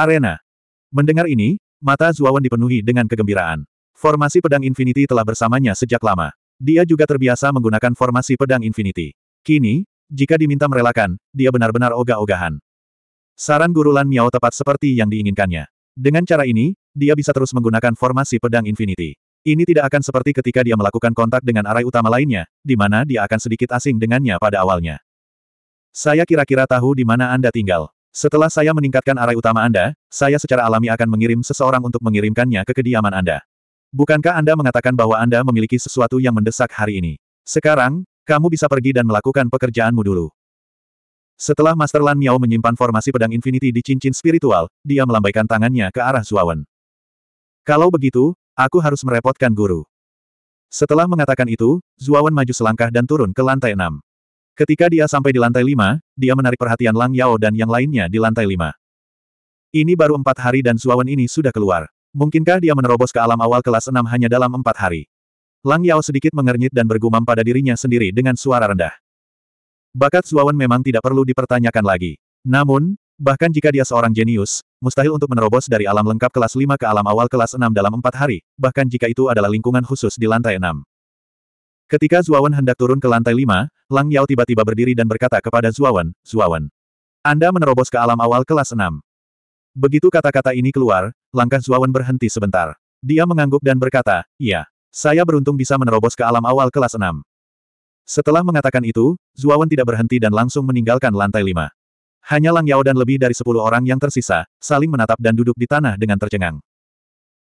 Arena. Mendengar ini, mata Zuawan dipenuhi dengan kegembiraan. Formasi pedang Infinity telah bersamanya sejak lama. Dia juga terbiasa menggunakan formasi pedang Infinity. Kini, jika diminta merelakan, dia benar-benar ogah-ogahan. Saran Guru Lan Miao tepat seperti yang diinginkannya. Dengan cara ini, dia bisa terus menggunakan formasi pedang Infinity. Ini tidak akan seperti ketika dia melakukan kontak dengan arai utama lainnya, di mana dia akan sedikit asing dengannya pada awalnya. Saya kira-kira tahu di mana Anda tinggal. Setelah saya meningkatkan arai utama Anda, saya secara alami akan mengirim seseorang untuk mengirimkannya ke kediaman Anda. Bukankah Anda mengatakan bahwa Anda memiliki sesuatu yang mendesak hari ini? Sekarang, kamu bisa pergi dan melakukan pekerjaanmu dulu. Setelah Master Lan Miao menyimpan formasi pedang Infinity di cincin spiritual, dia melambaikan tangannya ke arah Zuawan. Kalau begitu, aku harus merepotkan guru. Setelah mengatakan itu, Zuawan maju selangkah dan turun ke lantai enam. Ketika dia sampai di lantai lima, dia menarik perhatian Lang Yao dan yang lainnya di lantai lima. Ini baru empat hari dan Suawan ini sudah keluar. Mungkinkah dia menerobos ke alam awal kelas enam hanya dalam empat hari? Lang Yao sedikit mengernyit dan bergumam pada dirinya sendiri dengan suara rendah. Bakat Suawan memang tidak perlu dipertanyakan lagi. Namun, bahkan jika dia seorang jenius, mustahil untuk menerobos dari alam lengkap kelas lima ke alam awal kelas enam dalam empat hari, bahkan jika itu adalah lingkungan khusus di lantai enam. Ketika Zuawan hendak turun ke lantai lima, Lang Yao tiba-tiba berdiri dan berkata kepada Zuawan, Zuawan, Anda menerobos ke alam awal kelas enam. Begitu kata-kata ini keluar, langkah Zuawan berhenti sebentar. Dia mengangguk dan berkata, Iya, saya beruntung bisa menerobos ke alam awal kelas enam. Setelah mengatakan itu, Zuawan tidak berhenti dan langsung meninggalkan lantai lima. Hanya Lang Yao dan lebih dari sepuluh orang yang tersisa, saling menatap dan duduk di tanah dengan tercengang.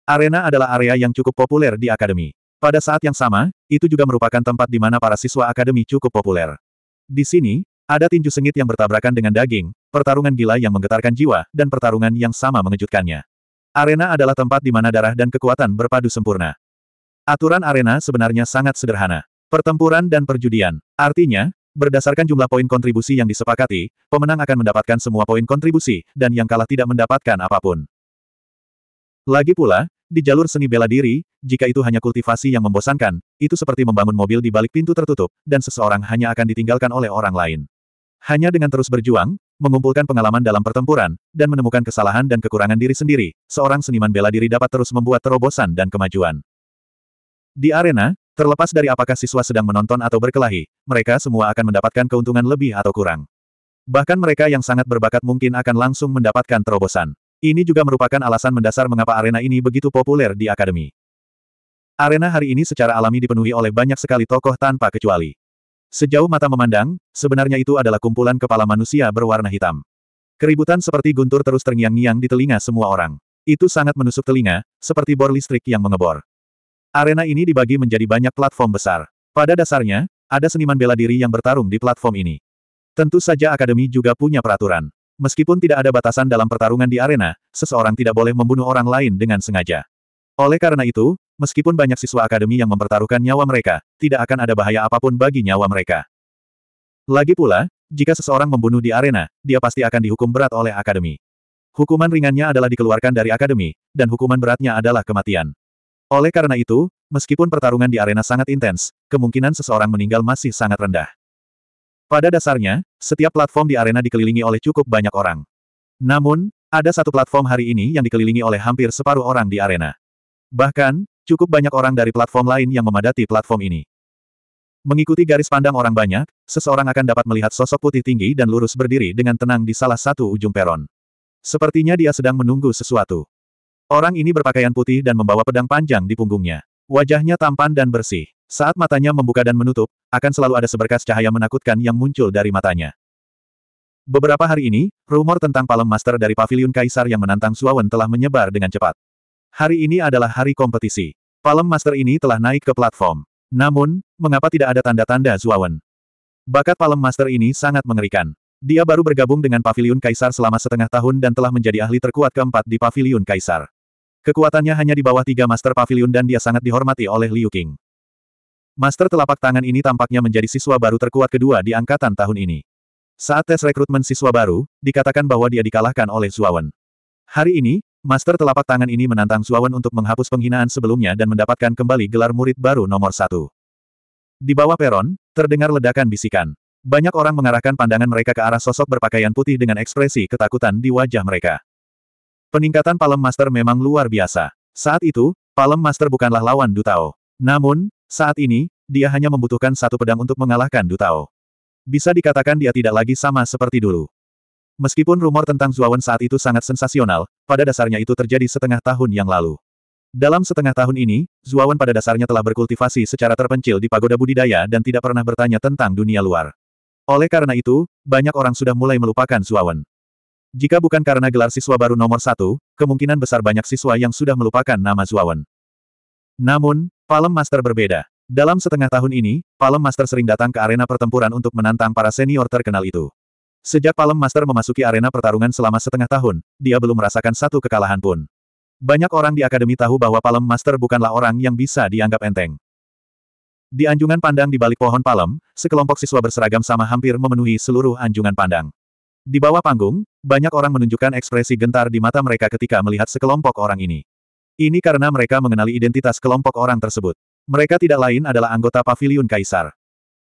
Arena adalah area yang cukup populer di akademi. Pada saat yang sama, itu juga merupakan tempat di mana para siswa akademi cukup populer. Di sini, ada tinju sengit yang bertabrakan dengan daging, pertarungan gila yang menggetarkan jiwa, dan pertarungan yang sama mengejutkannya. Arena adalah tempat di mana darah dan kekuatan berpadu sempurna. Aturan arena sebenarnya sangat sederhana. Pertempuran dan perjudian. Artinya, Berdasarkan jumlah poin kontribusi yang disepakati, pemenang akan mendapatkan semua poin kontribusi, dan yang kalah tidak mendapatkan apapun. Lagi pula, di jalur seni bela diri, jika itu hanya kultivasi yang membosankan, itu seperti membangun mobil di balik pintu tertutup, dan seseorang hanya akan ditinggalkan oleh orang lain. Hanya dengan terus berjuang, mengumpulkan pengalaman dalam pertempuran, dan menemukan kesalahan dan kekurangan diri sendiri, seorang seniman bela diri dapat terus membuat terobosan dan kemajuan. Di arena, terlepas dari apakah siswa sedang menonton atau berkelahi, mereka semua akan mendapatkan keuntungan lebih atau kurang. Bahkan mereka yang sangat berbakat mungkin akan langsung mendapatkan terobosan. Ini juga merupakan alasan mendasar mengapa arena ini begitu populer di akademi. Arena hari ini secara alami dipenuhi oleh banyak sekali tokoh tanpa kecuali. Sejauh mata memandang, sebenarnya itu adalah kumpulan kepala manusia berwarna hitam. Keributan seperti guntur terus terngiang-ngiang di telinga semua orang. Itu sangat menusuk telinga, seperti bor listrik yang mengebor. Arena ini dibagi menjadi banyak platform besar. Pada dasarnya, ada seniman bela diri yang bertarung di platform ini. Tentu saja akademi juga punya peraturan. Meskipun tidak ada batasan dalam pertarungan di arena, seseorang tidak boleh membunuh orang lain dengan sengaja. Oleh karena itu, meskipun banyak siswa akademi yang mempertaruhkan nyawa mereka, tidak akan ada bahaya apapun bagi nyawa mereka. Lagi pula, jika seseorang membunuh di arena, dia pasti akan dihukum berat oleh akademi. Hukuman ringannya adalah dikeluarkan dari akademi, dan hukuman beratnya adalah kematian. Oleh karena itu, meskipun pertarungan di arena sangat intens, kemungkinan seseorang meninggal masih sangat rendah. Pada dasarnya, setiap platform di arena dikelilingi oleh cukup banyak orang. Namun, ada satu platform hari ini yang dikelilingi oleh hampir separuh orang di arena. Bahkan, cukup banyak orang dari platform lain yang memadati platform ini. Mengikuti garis pandang orang banyak, seseorang akan dapat melihat sosok putih tinggi dan lurus berdiri dengan tenang di salah satu ujung peron. Sepertinya dia sedang menunggu sesuatu. Orang ini berpakaian putih dan membawa pedang panjang di punggungnya. Wajahnya tampan dan bersih. Saat matanya membuka dan menutup, akan selalu ada seberkas cahaya menakutkan yang muncul dari matanya. Beberapa hari ini, rumor tentang Palem Master dari Paviliun Kaisar yang menantang Suawen telah menyebar dengan cepat. Hari ini adalah hari kompetisi. Palem Master ini telah naik ke platform. Namun, mengapa tidak ada tanda-tanda Suawen? Bakat Palem Master ini sangat mengerikan. Dia baru bergabung dengan Paviliun Kaisar selama setengah tahun dan telah menjadi ahli terkuat keempat di Paviliun Kaisar. Kekuatannya hanya di bawah tiga Master Paviliun dan dia sangat dihormati oleh Liu King. Master telapak tangan ini tampaknya menjadi siswa baru terkuat kedua di angkatan tahun ini. Saat tes rekrutmen siswa baru, dikatakan bahwa dia dikalahkan oleh Zuawan. Hari ini, Master telapak tangan ini menantang Zuawan untuk menghapus penghinaan sebelumnya dan mendapatkan kembali gelar murid baru nomor satu. Di bawah peron, terdengar ledakan bisikan. Banyak orang mengarahkan pandangan mereka ke arah sosok berpakaian putih dengan ekspresi ketakutan di wajah mereka. Peningkatan Palem Master memang luar biasa. Saat itu, Palem Master bukanlah lawan Dutao. Namun, saat ini, dia hanya membutuhkan satu pedang untuk mengalahkan Dutao. Bisa dikatakan dia tidak lagi sama seperti dulu. Meskipun rumor tentang Zuawan saat itu sangat sensasional, pada dasarnya itu terjadi setengah tahun yang lalu. Dalam setengah tahun ini, Zuawan pada dasarnya telah berkultivasi secara terpencil di pagoda budidaya dan tidak pernah bertanya tentang dunia luar. Oleh karena itu, banyak orang sudah mulai melupakan Zuawan. Jika bukan karena gelar siswa baru nomor satu, kemungkinan besar banyak siswa yang sudah melupakan nama Zuawan. Namun, Palem Master berbeda. Dalam setengah tahun ini, Palem Master sering datang ke arena pertempuran untuk menantang para senior terkenal itu. Sejak Palem Master memasuki arena pertarungan selama setengah tahun, dia belum merasakan satu kekalahan pun. Banyak orang di akademi tahu bahwa Palem Master bukanlah orang yang bisa dianggap enteng. Di anjungan pandang di balik pohon palem, sekelompok siswa berseragam sama hampir memenuhi seluruh anjungan pandang. Di bawah panggung, banyak orang menunjukkan ekspresi gentar di mata mereka ketika melihat sekelompok orang ini. Ini karena mereka mengenali identitas kelompok orang tersebut. Mereka tidak lain adalah anggota paviliun kaisar.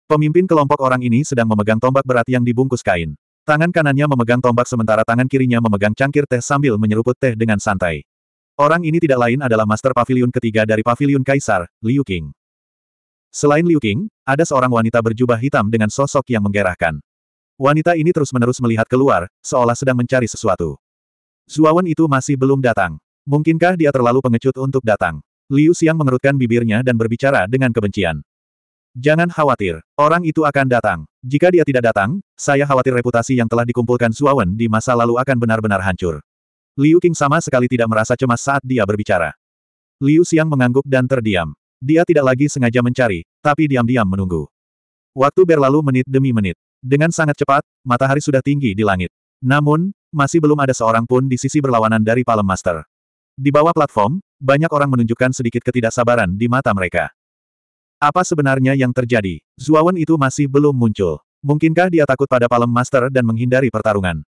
Pemimpin kelompok orang ini sedang memegang tombak berat yang dibungkus kain. Tangan kanannya memegang tombak sementara tangan kirinya memegang cangkir teh sambil menyeruput teh dengan santai. Orang ini tidak lain adalah master paviliun ketiga dari paviliun kaisar, Liu Qing. Selain Liu Qing, ada seorang wanita berjubah hitam dengan sosok yang menggerahkan. Wanita ini terus-menerus melihat keluar, seolah sedang mencari sesuatu. Zuawan itu masih belum datang. Mungkinkah dia terlalu pengecut untuk datang? Liu Xiang mengerutkan bibirnya dan berbicara dengan kebencian. Jangan khawatir, orang itu akan datang. Jika dia tidak datang, saya khawatir reputasi yang telah dikumpulkan Suawen di masa lalu akan benar-benar hancur. Liu Qing sama sekali tidak merasa cemas saat dia berbicara. Liu Xiang mengangguk dan terdiam. Dia tidak lagi sengaja mencari, tapi diam-diam menunggu. Waktu berlalu menit demi menit. Dengan sangat cepat, matahari sudah tinggi di langit. Namun, masih belum ada seorang pun di sisi berlawanan dari Palem Master. Di bawah platform, banyak orang menunjukkan sedikit ketidaksabaran di mata mereka. Apa sebenarnya yang terjadi? Zuawan itu masih belum muncul. Mungkinkah dia takut pada Palem Master dan menghindari pertarungan?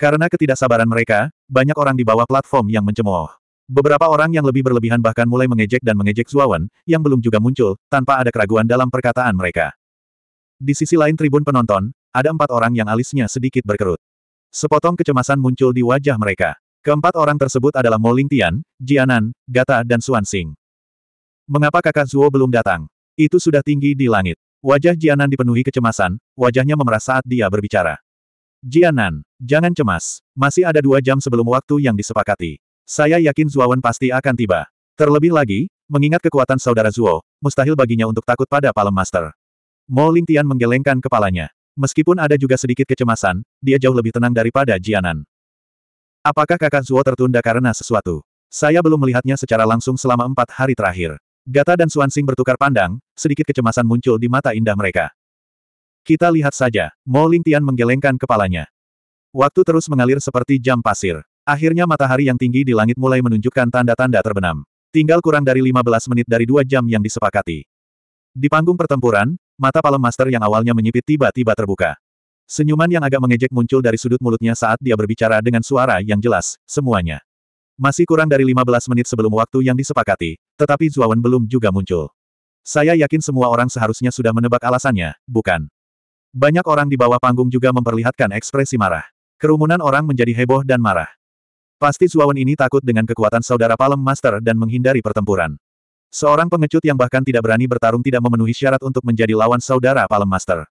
Karena ketidaksabaran mereka, banyak orang di bawah platform yang mencemooh. Beberapa orang yang lebih berlebihan bahkan mulai mengejek dan mengejek Zuawan, yang belum juga muncul, tanpa ada keraguan dalam perkataan mereka. Di sisi lain tribun penonton, ada empat orang yang alisnya sedikit berkerut. Sepotong kecemasan muncul di wajah mereka. Keempat orang tersebut adalah Mo Lingtian, Jianan, Gata dan Xuanxing. Mengapa kakak Zuo belum datang? Itu sudah tinggi di langit. Wajah Jianan dipenuhi kecemasan, wajahnya memerah saat dia berbicara. Jianan, jangan cemas. Masih ada dua jam sebelum waktu yang disepakati. Saya yakin Wen pasti akan tiba. Terlebih lagi, mengingat kekuatan saudara Zuo, mustahil baginya untuk takut pada Palem Master. Mo Lingtian menggelengkan kepalanya. Meskipun ada juga sedikit kecemasan, dia jauh lebih tenang daripada Jianan. Apakah kakak Zuo tertunda karena sesuatu? Saya belum melihatnya secara langsung selama empat hari terakhir. Gata dan Suansing bertukar pandang, sedikit kecemasan muncul di mata indah mereka. Kita lihat saja, Mo Lingtian menggelengkan kepalanya. Waktu terus mengalir seperti jam pasir. Akhirnya matahari yang tinggi di langit mulai menunjukkan tanda-tanda terbenam. Tinggal kurang dari 15 menit dari dua jam yang disepakati. Di panggung pertempuran, mata palem master yang awalnya menyipit tiba-tiba terbuka. Senyuman yang agak mengejek muncul dari sudut mulutnya saat dia berbicara dengan suara yang jelas, semuanya. Masih kurang dari 15 menit sebelum waktu yang disepakati, tetapi Zuawan belum juga muncul. Saya yakin semua orang seharusnya sudah menebak alasannya, bukan? Banyak orang di bawah panggung juga memperlihatkan ekspresi marah. Kerumunan orang menjadi heboh dan marah. Pasti Zuawan ini takut dengan kekuatan saudara Palem Master dan menghindari pertempuran. Seorang pengecut yang bahkan tidak berani bertarung tidak memenuhi syarat untuk menjadi lawan saudara Palem Master.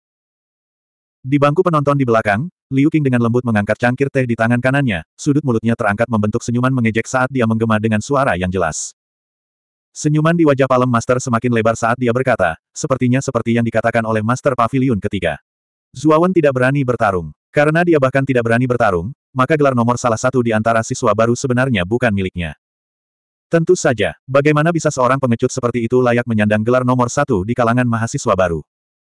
Di bangku penonton di belakang, Liu Qing dengan lembut mengangkat cangkir teh di tangan kanannya, sudut mulutnya terangkat membentuk senyuman mengejek saat dia menggema dengan suara yang jelas. Senyuman di wajah Palem Master semakin lebar saat dia berkata, sepertinya seperti yang dikatakan oleh Master Pavilion ketiga. Zuawan tidak berani bertarung. Karena dia bahkan tidak berani bertarung, maka gelar nomor salah satu di antara siswa baru sebenarnya bukan miliknya. Tentu saja, bagaimana bisa seorang pengecut seperti itu layak menyandang gelar nomor satu di kalangan mahasiswa baru?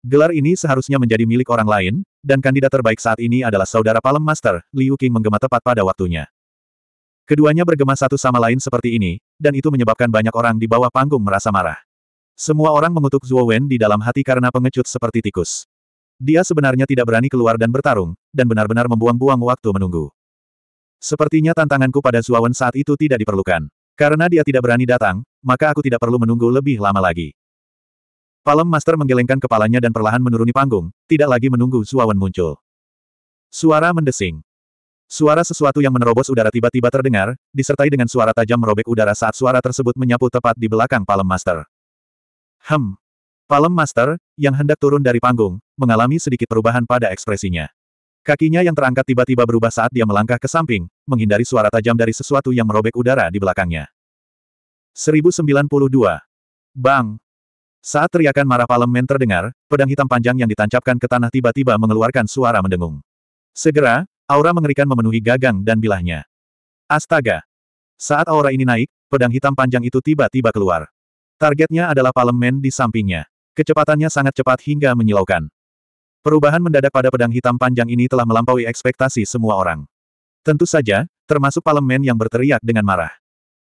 Gelar ini seharusnya menjadi milik orang lain, dan kandidat terbaik saat ini adalah saudara Palem Master, Liu Qing menggema tepat pada waktunya. Keduanya bergema satu sama lain seperti ini, dan itu menyebabkan banyak orang di bawah panggung merasa marah. Semua orang mengutuk Zhuo Wen di dalam hati karena pengecut seperti tikus. Dia sebenarnya tidak berani keluar dan bertarung, dan benar-benar membuang-buang waktu menunggu. Sepertinya tantanganku pada Zhuo Wen saat itu tidak diperlukan. Karena dia tidak berani datang, maka aku tidak perlu menunggu lebih lama lagi. Palem Master menggelengkan kepalanya dan perlahan menuruni panggung, tidak lagi menunggu Suawan muncul. Suara mendesing. Suara sesuatu yang menerobos udara tiba-tiba terdengar, disertai dengan suara tajam merobek udara saat suara tersebut menyapu tepat di belakang Palem Master. Hem. Palem Master, yang hendak turun dari panggung, mengalami sedikit perubahan pada ekspresinya. Kakinya yang terangkat tiba-tiba berubah saat dia melangkah ke samping, menghindari suara tajam dari sesuatu yang merobek udara di belakangnya. 1092. Bang! Saat teriakan marah Palemen terdengar, pedang hitam panjang yang ditancapkan ke tanah tiba-tiba mengeluarkan suara mendengung. Segera, aura mengerikan memenuhi gagang dan bilahnya. Astaga! Saat aura ini naik, pedang hitam panjang itu tiba-tiba keluar. Targetnya adalah Palemen di sampingnya. Kecepatannya sangat cepat hingga menyilaukan. Perubahan mendadak pada pedang hitam panjang ini telah melampaui ekspektasi semua orang. Tentu saja, termasuk Palemen yang berteriak dengan marah.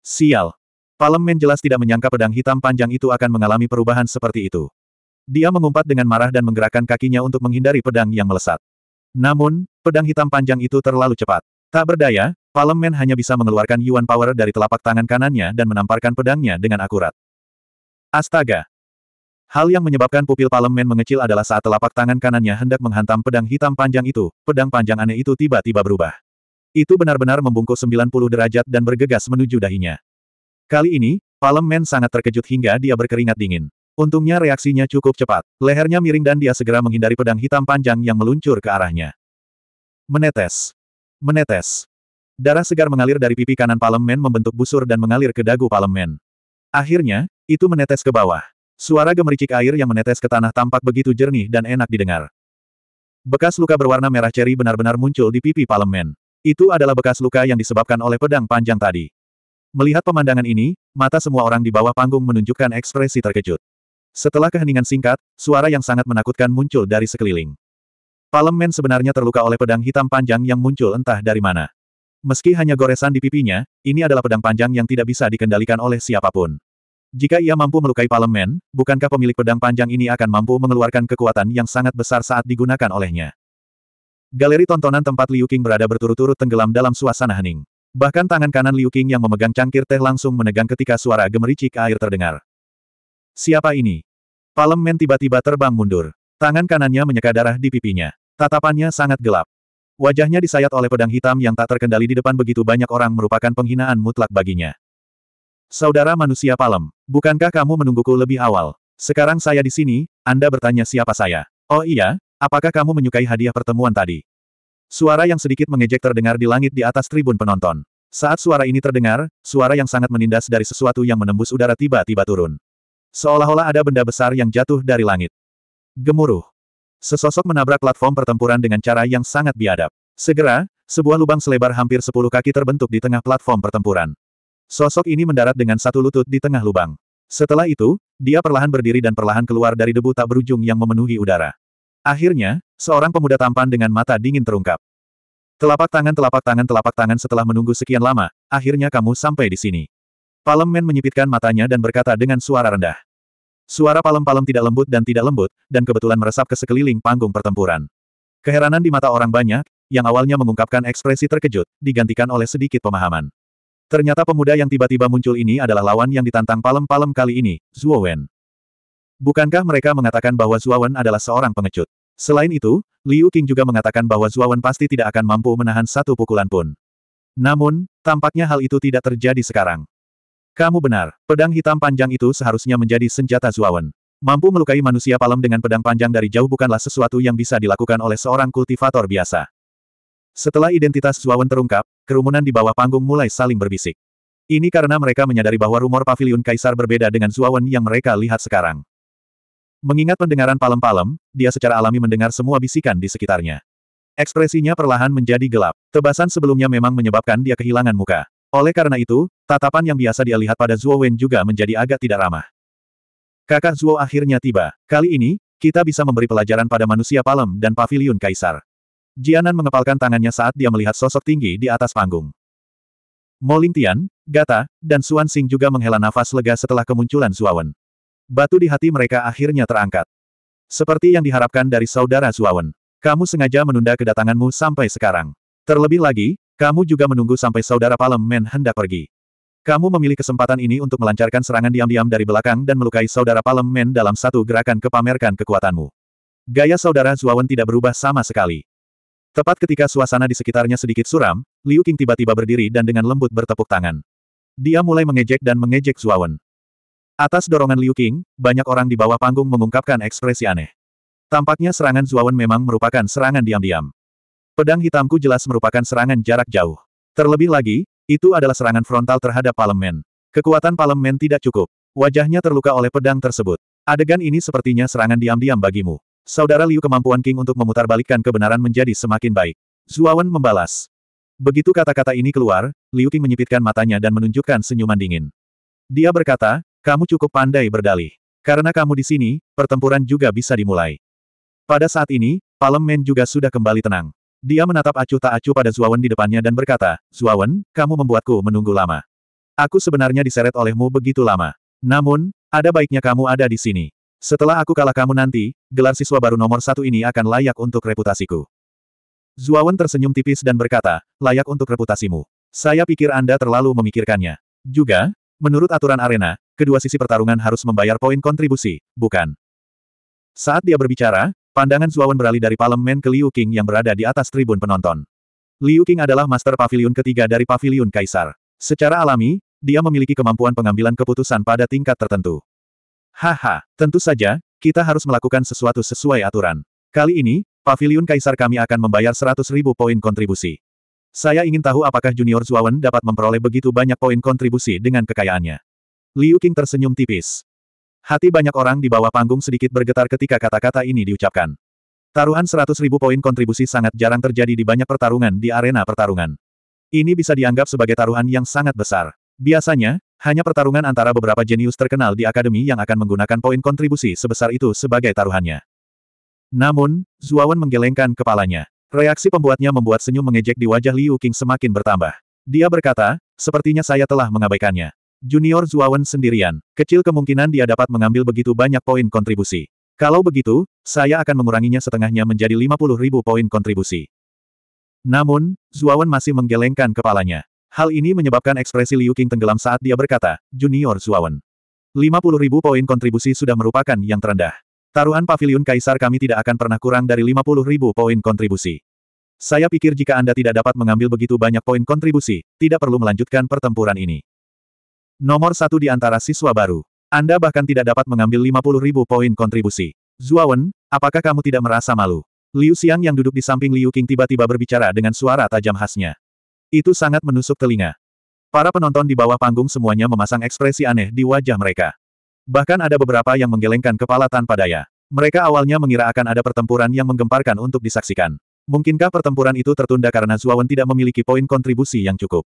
Sial, Parlemen jelas tidak menyangka pedang hitam panjang itu akan mengalami perubahan seperti itu. Dia mengumpat dengan marah dan menggerakkan kakinya untuk menghindari pedang yang melesat. Namun, pedang hitam panjang itu terlalu cepat. Tak berdaya, Parlemen hanya bisa mengeluarkan Yuan Power dari telapak tangan kanannya dan menamparkan pedangnya dengan akurat. Astaga! Hal yang menyebabkan pupil Parlemen mengecil adalah saat telapak tangan kanannya hendak menghantam pedang hitam panjang itu, pedang panjang aneh itu tiba-tiba berubah. Itu benar-benar membungkuk 90 derajat dan bergegas menuju dahinya. Kali ini, Palem Men sangat terkejut hingga dia berkeringat dingin. Untungnya reaksinya cukup cepat. Lehernya miring dan dia segera menghindari pedang hitam panjang yang meluncur ke arahnya. Menetes. Menetes. Darah segar mengalir dari pipi kanan Palem Men membentuk busur dan mengalir ke dagu Palem Men. Akhirnya, itu menetes ke bawah. Suara gemericik air yang menetes ke tanah tampak begitu jernih dan enak didengar. Bekas luka berwarna merah ceri benar-benar muncul di pipi Palem Men. Itu adalah bekas luka yang disebabkan oleh pedang panjang tadi. Melihat pemandangan ini, mata semua orang di bawah panggung menunjukkan ekspresi terkejut. Setelah keheningan singkat, suara yang sangat menakutkan muncul dari sekeliling. Palemen sebenarnya terluka oleh pedang hitam panjang yang muncul entah dari mana. Meski hanya goresan di pipinya, ini adalah pedang panjang yang tidak bisa dikendalikan oleh siapapun. Jika ia mampu melukai Palemen, bukankah pemilik pedang panjang ini akan mampu mengeluarkan kekuatan yang sangat besar saat digunakan olehnya? Galeri tontonan tempat Liu Qing berada berturut-turut tenggelam dalam suasana hening. Bahkan tangan kanan Liu Qing yang memegang cangkir teh langsung menegang ketika suara gemericik air terdengar. Siapa ini? men tiba-tiba terbang mundur. Tangan kanannya menyeka darah di pipinya. Tatapannya sangat gelap. Wajahnya disayat oleh pedang hitam yang tak terkendali di depan begitu banyak orang merupakan penghinaan mutlak baginya. Saudara manusia palem, bukankah kamu menungguku lebih awal? Sekarang saya di sini, Anda bertanya siapa saya. Oh iya, apakah kamu menyukai hadiah pertemuan tadi? Suara yang sedikit mengejek terdengar di langit di atas tribun penonton. Saat suara ini terdengar, suara yang sangat menindas dari sesuatu yang menembus udara tiba-tiba turun. Seolah-olah ada benda besar yang jatuh dari langit. Gemuruh. Sesosok menabrak platform pertempuran dengan cara yang sangat biadab. Segera, sebuah lubang selebar hampir 10 kaki terbentuk di tengah platform pertempuran. Sosok ini mendarat dengan satu lutut di tengah lubang. Setelah itu, dia perlahan berdiri dan perlahan keluar dari debu tak berujung yang memenuhi udara. Akhirnya, Seorang pemuda tampan dengan mata dingin terungkap. Telapak tangan telapak tangan telapak tangan setelah menunggu sekian lama, akhirnya kamu sampai di sini. Palem Men menyipitkan matanya dan berkata dengan suara rendah. Suara palem-palem tidak lembut dan tidak lembut, dan kebetulan meresap ke sekeliling panggung pertempuran. Keheranan di mata orang banyak, yang awalnya mengungkapkan ekspresi terkejut, digantikan oleh sedikit pemahaman. Ternyata pemuda yang tiba-tiba muncul ini adalah lawan yang ditantang palem-palem kali ini, Zhuo Wen. Bukankah mereka mengatakan bahwa Zhuo Wen adalah seorang pengecut? Selain itu, Liu Qing juga mengatakan bahwa Zuawan pasti tidak akan mampu menahan satu pukulan pun. Namun, tampaknya hal itu tidak terjadi sekarang. Kamu benar, pedang hitam panjang itu seharusnya menjadi senjata Zuawan. Mampu melukai manusia palem dengan pedang panjang dari jauh bukanlah sesuatu yang bisa dilakukan oleh seorang kultivator biasa. Setelah identitas Zuawan terungkap, kerumunan di bawah panggung mulai saling berbisik. Ini karena mereka menyadari bahwa rumor pavilion kaisar berbeda dengan Zuawan yang mereka lihat sekarang. Mengingat pendengaran palem-palem, dia secara alami mendengar semua bisikan di sekitarnya. Ekspresinya perlahan menjadi gelap. Tebasan sebelumnya memang menyebabkan dia kehilangan muka. Oleh karena itu, tatapan yang biasa dia lihat pada Zuo Wen juga menjadi agak tidak ramah. Kakak Zuo akhirnya tiba. Kali ini, kita bisa memberi pelajaran pada manusia palem dan paviliun kaisar. Jianan mengepalkan tangannya saat dia melihat sosok tinggi di atas panggung. Mo Tian, Gata, dan Xuan Xing juga menghela nafas lega setelah kemunculan Wen. Batu di hati mereka akhirnya terangkat. Seperti yang diharapkan dari saudara Zuawan. Kamu sengaja menunda kedatanganmu sampai sekarang. Terlebih lagi, kamu juga menunggu sampai saudara Palem Men hendak pergi. Kamu memilih kesempatan ini untuk melancarkan serangan diam-diam dari belakang dan melukai saudara Palem Men dalam satu gerakan kepamerkan kekuatanmu. Gaya saudara Zuawan tidak berubah sama sekali. Tepat ketika suasana di sekitarnya sedikit suram, Liu Qing tiba-tiba berdiri dan dengan lembut bertepuk tangan. Dia mulai mengejek dan mengejek Zuawan. Atas dorongan Liu Qing, banyak orang di bawah panggung mengungkapkan ekspresi aneh. Tampaknya serangan Zuawan memang merupakan serangan diam-diam. Pedang hitamku jelas merupakan serangan jarak jauh. Terlebih lagi, itu adalah serangan frontal terhadap parlemen. Kekuatan parlemen tidak cukup. Wajahnya terluka oleh pedang tersebut. Adegan ini sepertinya serangan diam-diam bagimu. Saudara Liu kemampuan King untuk memutarbalikkan kebenaran menjadi semakin baik. Zuawan membalas. Begitu kata-kata ini keluar, Liu King menyipitkan matanya dan menunjukkan senyuman dingin. Dia berkata, kamu cukup pandai berdalih. Karena kamu di sini, pertempuran juga bisa dimulai. Pada saat ini, Palemen juga sudah kembali tenang. Dia menatap acuh tak acuh pada Zuawan di depannya dan berkata, Zuawan, kamu membuatku menunggu lama. Aku sebenarnya diseret olehmu begitu lama. Namun, ada baiknya kamu ada di sini. Setelah aku kalah kamu nanti, gelar siswa baru nomor satu ini akan layak untuk reputasiku. Zuawan tersenyum tipis dan berkata, layak untuk reputasimu. Saya pikir Anda terlalu memikirkannya. Juga, menurut aturan arena, kedua sisi pertarungan harus membayar poin kontribusi, bukan? Saat dia berbicara, pandangan Zuawan beralih dari Parlemen ke Liu Qing yang berada di atas tribun penonton. Liu Qing adalah master pavilion ketiga dari pavilion kaisar. Secara alami, dia memiliki kemampuan pengambilan keputusan pada tingkat tertentu. Haha, tentu saja, kita harus melakukan sesuatu sesuai aturan. Kali ini, pavilion kaisar kami akan membayar 100 ribu poin kontribusi. Saya ingin tahu apakah Junior Zuawan dapat memperoleh begitu banyak poin kontribusi dengan kekayaannya. Liu Qing tersenyum tipis. Hati banyak orang di bawah panggung sedikit bergetar ketika kata-kata ini diucapkan. Taruhan 100.000 poin kontribusi sangat jarang terjadi di banyak pertarungan di arena pertarungan. Ini bisa dianggap sebagai taruhan yang sangat besar. Biasanya, hanya pertarungan antara beberapa jenius terkenal di akademi yang akan menggunakan poin kontribusi sebesar itu sebagai taruhannya. Namun, Zuawan menggelengkan kepalanya. Reaksi pembuatnya membuat senyum mengejek di wajah Liu Qing semakin bertambah. Dia berkata, sepertinya saya telah mengabaikannya. Junior Zuawan sendirian, kecil kemungkinan dia dapat mengambil begitu banyak poin kontribusi. Kalau begitu, saya akan menguranginya setengahnya menjadi 50 ribu poin kontribusi. Namun, Zuawan masih menggelengkan kepalanya. Hal ini menyebabkan ekspresi Liu Qing tenggelam saat dia berkata, Junior Zuawan. 50 ribu poin kontribusi sudah merupakan yang terendah. Taruhan pavilion kaisar kami tidak akan pernah kurang dari 50 ribu poin kontribusi. Saya pikir jika Anda tidak dapat mengambil begitu banyak poin kontribusi, tidak perlu melanjutkan pertempuran ini. Nomor satu di antara siswa baru. Anda bahkan tidak dapat mengambil 50 ribu poin kontribusi. Zuawan, apakah kamu tidak merasa malu? Liu Xiang yang duduk di samping Liu Qing tiba-tiba berbicara dengan suara tajam khasnya. Itu sangat menusuk telinga. Para penonton di bawah panggung semuanya memasang ekspresi aneh di wajah mereka. Bahkan ada beberapa yang menggelengkan kepala tanpa daya. Mereka awalnya mengira akan ada pertempuran yang menggemparkan untuk disaksikan. Mungkinkah pertempuran itu tertunda karena Zuawan tidak memiliki poin kontribusi yang cukup?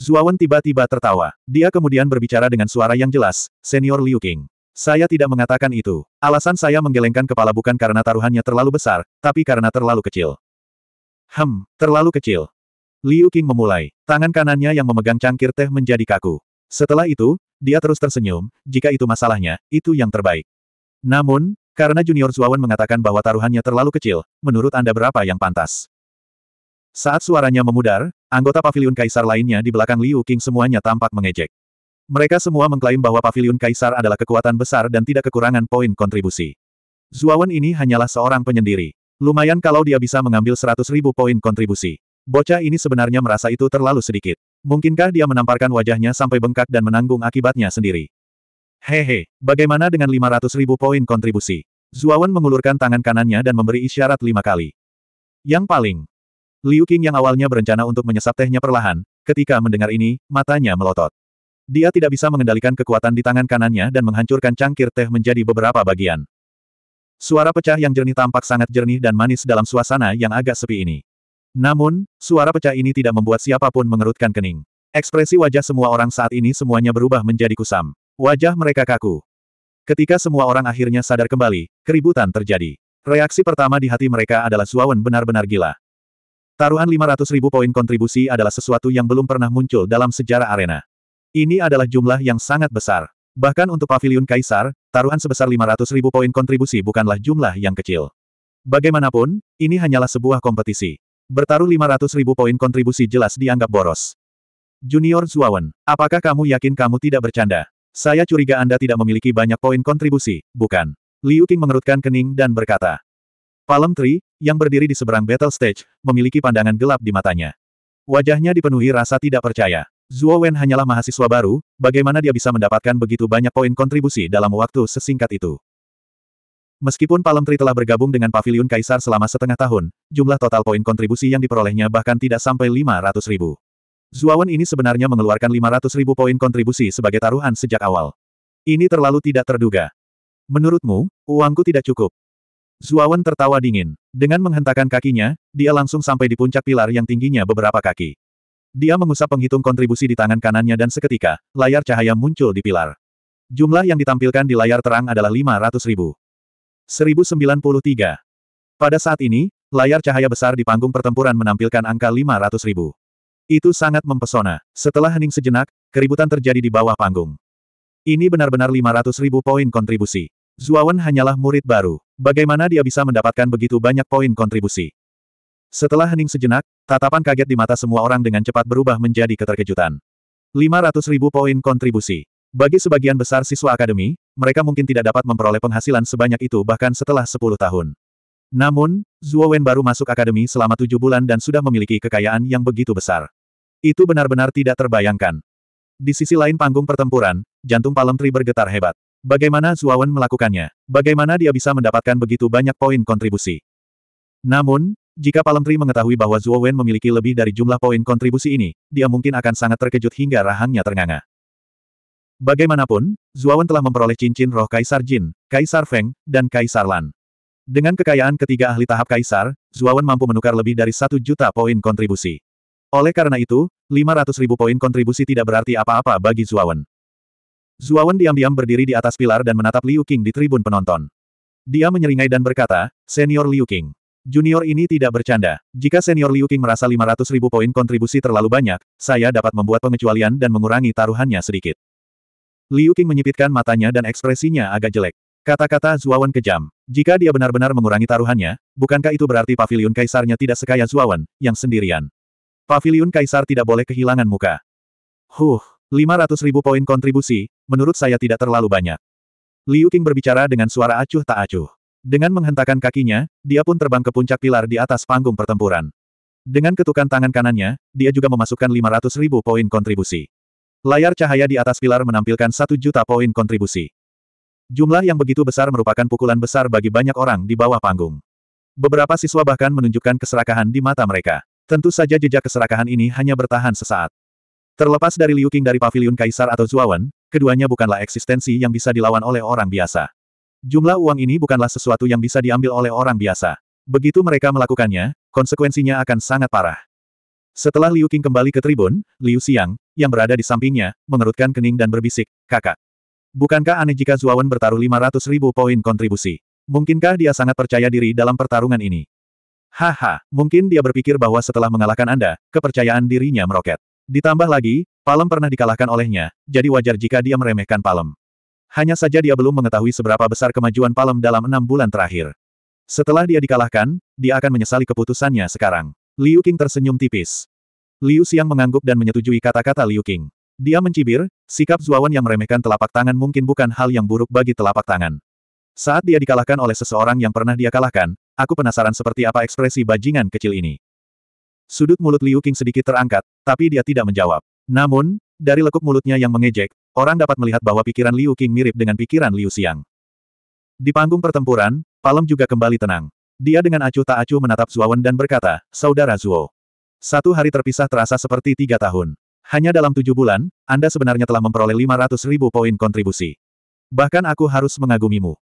Zuawan tiba-tiba tertawa. Dia kemudian berbicara dengan suara yang jelas, Senior Liu King. Saya tidak mengatakan itu. Alasan saya menggelengkan kepala bukan karena taruhannya terlalu besar, tapi karena terlalu kecil. Hem, terlalu kecil. Liu King memulai. Tangan kanannya yang memegang cangkir teh menjadi kaku. Setelah itu, dia terus tersenyum, jika itu masalahnya, itu yang terbaik. Namun, karena Junior Zuawan mengatakan bahwa taruhannya terlalu kecil, menurut Anda berapa yang pantas? Saat suaranya memudar, Anggota paviliun kaisar lainnya di belakang Liu Qing semuanya tampak mengejek. Mereka semua mengklaim bahwa paviliun kaisar adalah kekuatan besar dan tidak kekurangan poin kontribusi. Zuawan ini hanyalah seorang penyendiri. Lumayan kalau dia bisa mengambil seratus ribu poin kontribusi. Bocah ini sebenarnya merasa itu terlalu sedikit. Mungkinkah dia menamparkan wajahnya sampai bengkak dan menanggung akibatnya sendiri? Hehe, bagaimana dengan ratus ribu poin kontribusi? Zuawan mengulurkan tangan kanannya dan memberi isyarat lima kali. Yang paling, Liu Qing yang awalnya berencana untuk menyesap tehnya perlahan, ketika mendengar ini, matanya melotot. Dia tidak bisa mengendalikan kekuatan di tangan kanannya dan menghancurkan cangkir teh menjadi beberapa bagian. Suara pecah yang jernih tampak sangat jernih dan manis dalam suasana yang agak sepi ini. Namun, suara pecah ini tidak membuat siapapun mengerutkan kening. Ekspresi wajah semua orang saat ini semuanya berubah menjadi kusam. Wajah mereka kaku. Ketika semua orang akhirnya sadar kembali, keributan terjadi. Reaksi pertama di hati mereka adalah Suawan benar-benar gila. Taruhan 500 ribu poin kontribusi adalah sesuatu yang belum pernah muncul dalam sejarah arena. Ini adalah jumlah yang sangat besar. Bahkan untuk pavilion kaisar, taruhan sebesar 500 ribu poin kontribusi bukanlah jumlah yang kecil. Bagaimanapun, ini hanyalah sebuah kompetisi. Bertaruh 500 ribu poin kontribusi jelas dianggap boros. Junior Zuawan, apakah kamu yakin kamu tidak bercanda? Saya curiga Anda tidak memiliki banyak poin kontribusi, bukan? Liu Qing mengerutkan kening dan berkata, Palm Tree, yang berdiri di seberang battle stage, memiliki pandangan gelap di matanya. Wajahnya dipenuhi rasa tidak percaya. Zuo Wen hanyalah mahasiswa baru, bagaimana dia bisa mendapatkan begitu banyak poin kontribusi dalam waktu sesingkat itu? Meskipun Palm Tree telah bergabung dengan Paviliun Kaisar selama setengah tahun, jumlah total poin kontribusi yang diperolehnya bahkan tidak sampai 500 ribu. Wen ini sebenarnya mengeluarkan 500 ribu poin kontribusi sebagai taruhan sejak awal. Ini terlalu tidak terduga. Menurutmu, uangku tidak cukup. Zuawan tertawa dingin. Dengan menghentakkan kakinya, dia langsung sampai di puncak pilar yang tingginya beberapa kaki. Dia mengusap penghitung kontribusi di tangan kanannya dan seketika, layar cahaya muncul di pilar. Jumlah yang ditampilkan di layar terang adalah 500 ribu. 1093. Pada saat ini, layar cahaya besar di panggung pertempuran menampilkan angka 500 ribu. Itu sangat mempesona. Setelah hening sejenak, keributan terjadi di bawah panggung. Ini benar-benar 500 ribu poin kontribusi. Zuawan hanyalah murid baru. Bagaimana dia bisa mendapatkan begitu banyak poin kontribusi? Setelah hening sejenak, tatapan kaget di mata semua orang dengan cepat berubah menjadi keterkejutan. 500 ribu poin kontribusi. Bagi sebagian besar siswa akademi, mereka mungkin tidak dapat memperoleh penghasilan sebanyak itu bahkan setelah 10 tahun. Namun, Zuo Wen baru masuk akademi selama tujuh bulan dan sudah memiliki kekayaan yang begitu besar. Itu benar-benar tidak terbayangkan. Di sisi lain panggung pertempuran, jantung Palem Tri bergetar hebat. Bagaimana Zuawan melakukannya? Bagaimana dia bisa mendapatkan begitu banyak poin kontribusi? Namun, jika Palmtri mengetahui bahwa Zuawan memiliki lebih dari jumlah poin kontribusi ini, dia mungkin akan sangat terkejut hingga rahangnya ternganga. Bagaimanapun, Zuawan telah memperoleh cincin roh Kaisar Jin, Kaisar Feng, dan Kaisar Lan. Dengan kekayaan ketiga ahli tahap Kaisar, Zuawan mampu menukar lebih dari satu juta poin kontribusi. Oleh karena itu, 500 ribu poin kontribusi tidak berarti apa-apa bagi Zuawan. Zuawan diam-diam berdiri di atas pilar dan menatap Liu Qing di tribun penonton. Dia menyeringai dan berkata, Senior Liu Qing. Junior ini tidak bercanda. Jika senior Liu Qing merasa 500 ribu poin kontribusi terlalu banyak, saya dapat membuat pengecualian dan mengurangi taruhannya sedikit. Liu Qing menyipitkan matanya dan ekspresinya agak jelek. Kata-kata Zuawan kejam. Jika dia benar-benar mengurangi taruhannya, bukankah itu berarti pavilion kaisarnya tidak sekaya Zuawan, yang sendirian? Pavilion kaisar tidak boleh kehilangan muka. Huh, ribu poin kontribusi, menurut saya tidak terlalu banyak. Liu Qing berbicara dengan suara acuh tak acuh. Dengan menghentakkan kakinya, dia pun terbang ke puncak pilar di atas panggung pertempuran. Dengan ketukan tangan kanannya, dia juga memasukkan ribu poin kontribusi. Layar cahaya di atas pilar menampilkan satu juta poin kontribusi. Jumlah yang begitu besar merupakan pukulan besar bagi banyak orang di bawah panggung. Beberapa siswa bahkan menunjukkan keserakahan di mata mereka. Tentu saja jejak keserakahan ini hanya bertahan sesaat. Terlepas dari Liu Qing dari pavilion kaisar atau Zuawan, keduanya bukanlah eksistensi yang bisa dilawan oleh orang biasa. Jumlah uang ini bukanlah sesuatu yang bisa diambil oleh orang biasa. Begitu mereka melakukannya, konsekuensinya akan sangat parah. Setelah Liu Qing kembali ke tribun, Liu Xiang, yang berada di sampingnya, mengerutkan kening dan berbisik, kakak. Bukankah aneh jika Zuawan bertaruh 500 ribu poin kontribusi? Mungkinkah dia sangat percaya diri dalam pertarungan ini? Haha, mungkin dia berpikir bahwa setelah mengalahkan Anda, kepercayaan dirinya meroket. Ditambah lagi, Palem pernah dikalahkan olehnya, jadi wajar jika dia meremehkan Palem. Hanya saja dia belum mengetahui seberapa besar kemajuan Palem dalam enam bulan terakhir. Setelah dia dikalahkan, dia akan menyesali keputusannya sekarang. Liu Qing tersenyum tipis. Liu Xiang mengangguk dan menyetujui kata-kata Liu Qing. Dia mencibir, sikap Zuawan yang meremehkan telapak tangan mungkin bukan hal yang buruk bagi telapak tangan. Saat dia dikalahkan oleh seseorang yang pernah dia kalahkan, aku penasaran seperti apa ekspresi bajingan kecil ini. Sudut mulut Liu King sedikit terangkat, tapi dia tidak menjawab. Namun, dari lekuk mulutnya yang mengejek, orang dapat melihat bahwa pikiran Liu King mirip dengan pikiran Liu Xiang. Di panggung pertempuran, Palem juga kembali tenang. Dia dengan acuh tak acuh menatap Zuawan dan berkata, Saudara Zuo. Satu hari terpisah terasa seperti tiga tahun. Hanya dalam tujuh bulan, Anda sebenarnya telah memperoleh 500 ribu poin kontribusi. Bahkan aku harus mengagumimu.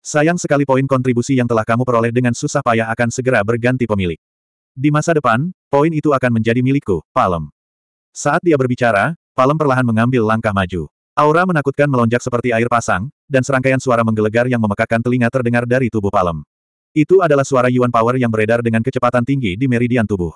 Sayang sekali poin kontribusi yang telah kamu peroleh dengan susah payah akan segera berganti pemilik. Di masa depan, poin itu akan menjadi milikku, Palem. Saat dia berbicara, Palem perlahan mengambil langkah maju. Aura menakutkan melonjak seperti air pasang, dan serangkaian suara menggelegar yang memekakkan telinga terdengar dari tubuh Palem. Itu adalah suara Yuan Power yang beredar dengan kecepatan tinggi di meridian tubuh.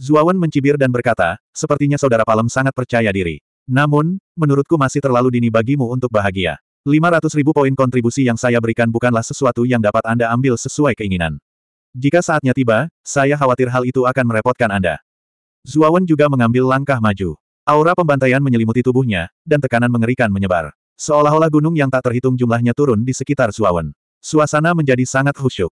Zuawan mencibir dan berkata, sepertinya saudara Palem sangat percaya diri. Namun, menurutku masih terlalu dini bagimu untuk bahagia. 500 ribu poin kontribusi yang saya berikan bukanlah sesuatu yang dapat Anda ambil sesuai keinginan. Jika saatnya tiba, saya khawatir hal itu akan merepotkan Anda. Zuawan juga mengambil langkah maju. Aura pembantaian menyelimuti tubuhnya, dan tekanan mengerikan menyebar. Seolah-olah gunung yang tak terhitung jumlahnya turun di sekitar Zuawan. Suasana menjadi sangat khusyuk.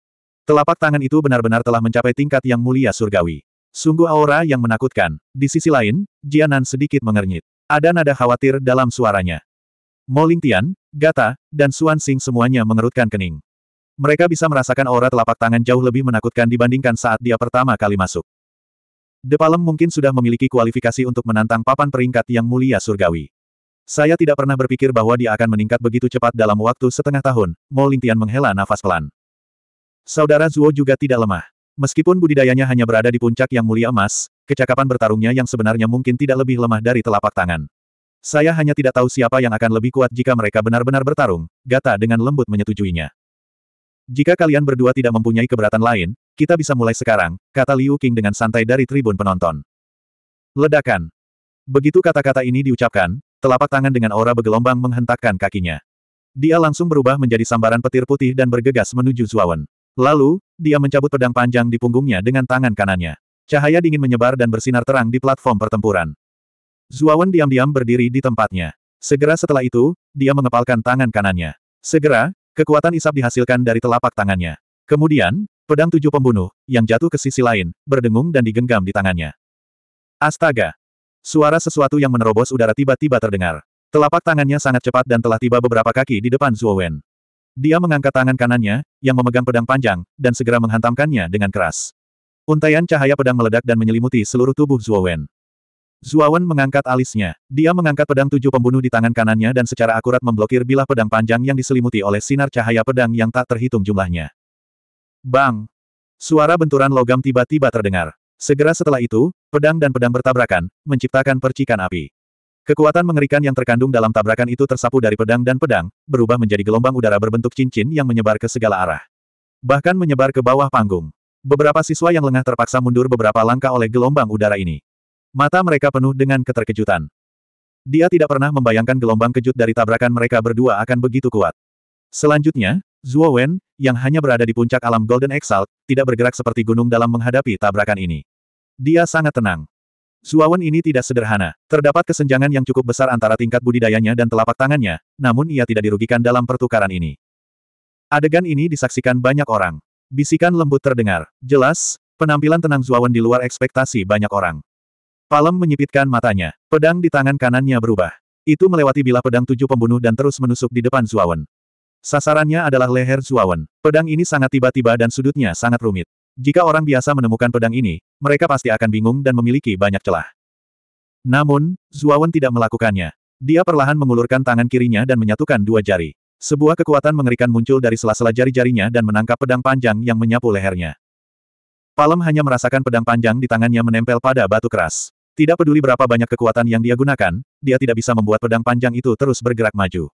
Telapak tangan itu benar-benar telah mencapai tingkat yang mulia surgawi. Sungguh aura yang menakutkan. Di sisi lain, Jianan sedikit mengernyit. Ada nada khawatir dalam suaranya. Mo Lingtian, Gata, dan Suan Sing semuanya mengerutkan kening. Mereka bisa merasakan aura telapak tangan jauh lebih menakutkan dibandingkan saat dia pertama kali masuk. Depalem mungkin sudah memiliki kualifikasi untuk menantang papan peringkat yang mulia surgawi. Saya tidak pernah berpikir bahwa dia akan meningkat begitu cepat dalam waktu setengah tahun, Mo Lingtian menghela nafas pelan. Saudara Zuo juga tidak lemah. Meskipun budidayanya hanya berada di puncak yang mulia emas, kecakapan bertarungnya yang sebenarnya mungkin tidak lebih lemah dari telapak tangan. Saya hanya tidak tahu siapa yang akan lebih kuat jika mereka benar-benar bertarung, Gata dengan lembut menyetujuinya. Jika kalian berdua tidak mempunyai keberatan lain, kita bisa mulai sekarang, kata Liu Qing dengan santai dari tribun penonton. Ledakan. Begitu kata-kata ini diucapkan, telapak tangan dengan aura bergelombang menghentakkan kakinya. Dia langsung berubah menjadi sambaran petir putih dan bergegas menuju Zuawan. Lalu, dia mencabut pedang panjang di punggungnya dengan tangan kanannya. Cahaya dingin menyebar dan bersinar terang di platform pertempuran. Zuawan diam-diam berdiri di tempatnya. Segera setelah itu, dia mengepalkan tangan kanannya. Segera, Kekuatan isap dihasilkan dari telapak tangannya. Kemudian, pedang tujuh pembunuh, yang jatuh ke sisi lain, berdengung dan digenggam di tangannya. Astaga! Suara sesuatu yang menerobos udara tiba-tiba terdengar. Telapak tangannya sangat cepat dan telah tiba beberapa kaki di depan Zhuo Wen. Dia mengangkat tangan kanannya, yang memegang pedang panjang, dan segera menghantamkannya dengan keras. Untaian cahaya pedang meledak dan menyelimuti seluruh tubuh Zhuo Wen. Zuawan mengangkat alisnya. Dia mengangkat pedang tujuh pembunuh di tangan kanannya dan secara akurat memblokir bilah pedang panjang yang diselimuti oleh sinar cahaya pedang yang tak terhitung jumlahnya. Bang! Suara benturan logam tiba-tiba terdengar. Segera setelah itu, pedang dan pedang bertabrakan, menciptakan percikan api. Kekuatan mengerikan yang terkandung dalam tabrakan itu tersapu dari pedang dan pedang, berubah menjadi gelombang udara berbentuk cincin yang menyebar ke segala arah. Bahkan menyebar ke bawah panggung. Beberapa siswa yang lengah terpaksa mundur beberapa langkah oleh gelombang udara ini. Mata mereka penuh dengan keterkejutan. Dia tidak pernah membayangkan gelombang kejut dari tabrakan mereka berdua akan begitu kuat. Selanjutnya, Zhuo Wen, yang hanya berada di puncak alam Golden Exalt, tidak bergerak seperti gunung dalam menghadapi tabrakan ini. Dia sangat tenang. Zhuo Wen ini tidak sederhana. Terdapat kesenjangan yang cukup besar antara tingkat budidayanya dan telapak tangannya, namun ia tidak dirugikan dalam pertukaran ini. Adegan ini disaksikan banyak orang. Bisikan lembut terdengar. Jelas, penampilan tenang Zhuo Wen di luar ekspektasi banyak orang. Palem menyipitkan matanya. Pedang di tangan kanannya berubah. Itu melewati bilah pedang tujuh pembunuh dan terus menusuk di depan Zuawan. Sasarannya adalah leher Zuawan. Pedang ini sangat tiba-tiba dan sudutnya sangat rumit. Jika orang biasa menemukan pedang ini, mereka pasti akan bingung dan memiliki banyak celah. Namun, Zuawan tidak melakukannya. Dia perlahan mengulurkan tangan kirinya dan menyatukan dua jari. Sebuah kekuatan mengerikan muncul dari sela-sela jari-jarinya dan menangkap pedang panjang yang menyapu lehernya. Palem hanya merasakan pedang panjang di tangannya menempel pada batu keras. Tidak peduli berapa banyak kekuatan yang dia gunakan, dia tidak bisa membuat pedang panjang itu terus bergerak maju.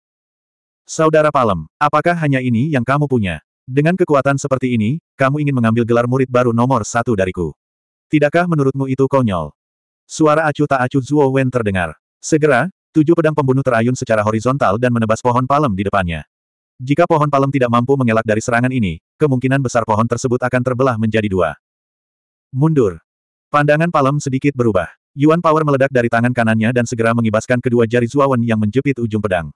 Saudara Palem, apakah hanya ini yang kamu punya? Dengan kekuatan seperti ini, kamu ingin mengambil gelar murid baru nomor satu dariku. Tidakkah menurutmu itu konyol? Suara acuh tak acuh Zuo Wen terdengar. Segera, tujuh pedang pembunuh terayun secara horizontal dan menebas pohon palem di depannya. Jika pohon palem tidak mampu mengelak dari serangan ini, kemungkinan besar pohon tersebut akan terbelah menjadi dua. Mundur. Pandangan Palem sedikit berubah. Yuan Power meledak dari tangan kanannya dan segera mengibaskan kedua jari Zuawan yang menjepit ujung pedang.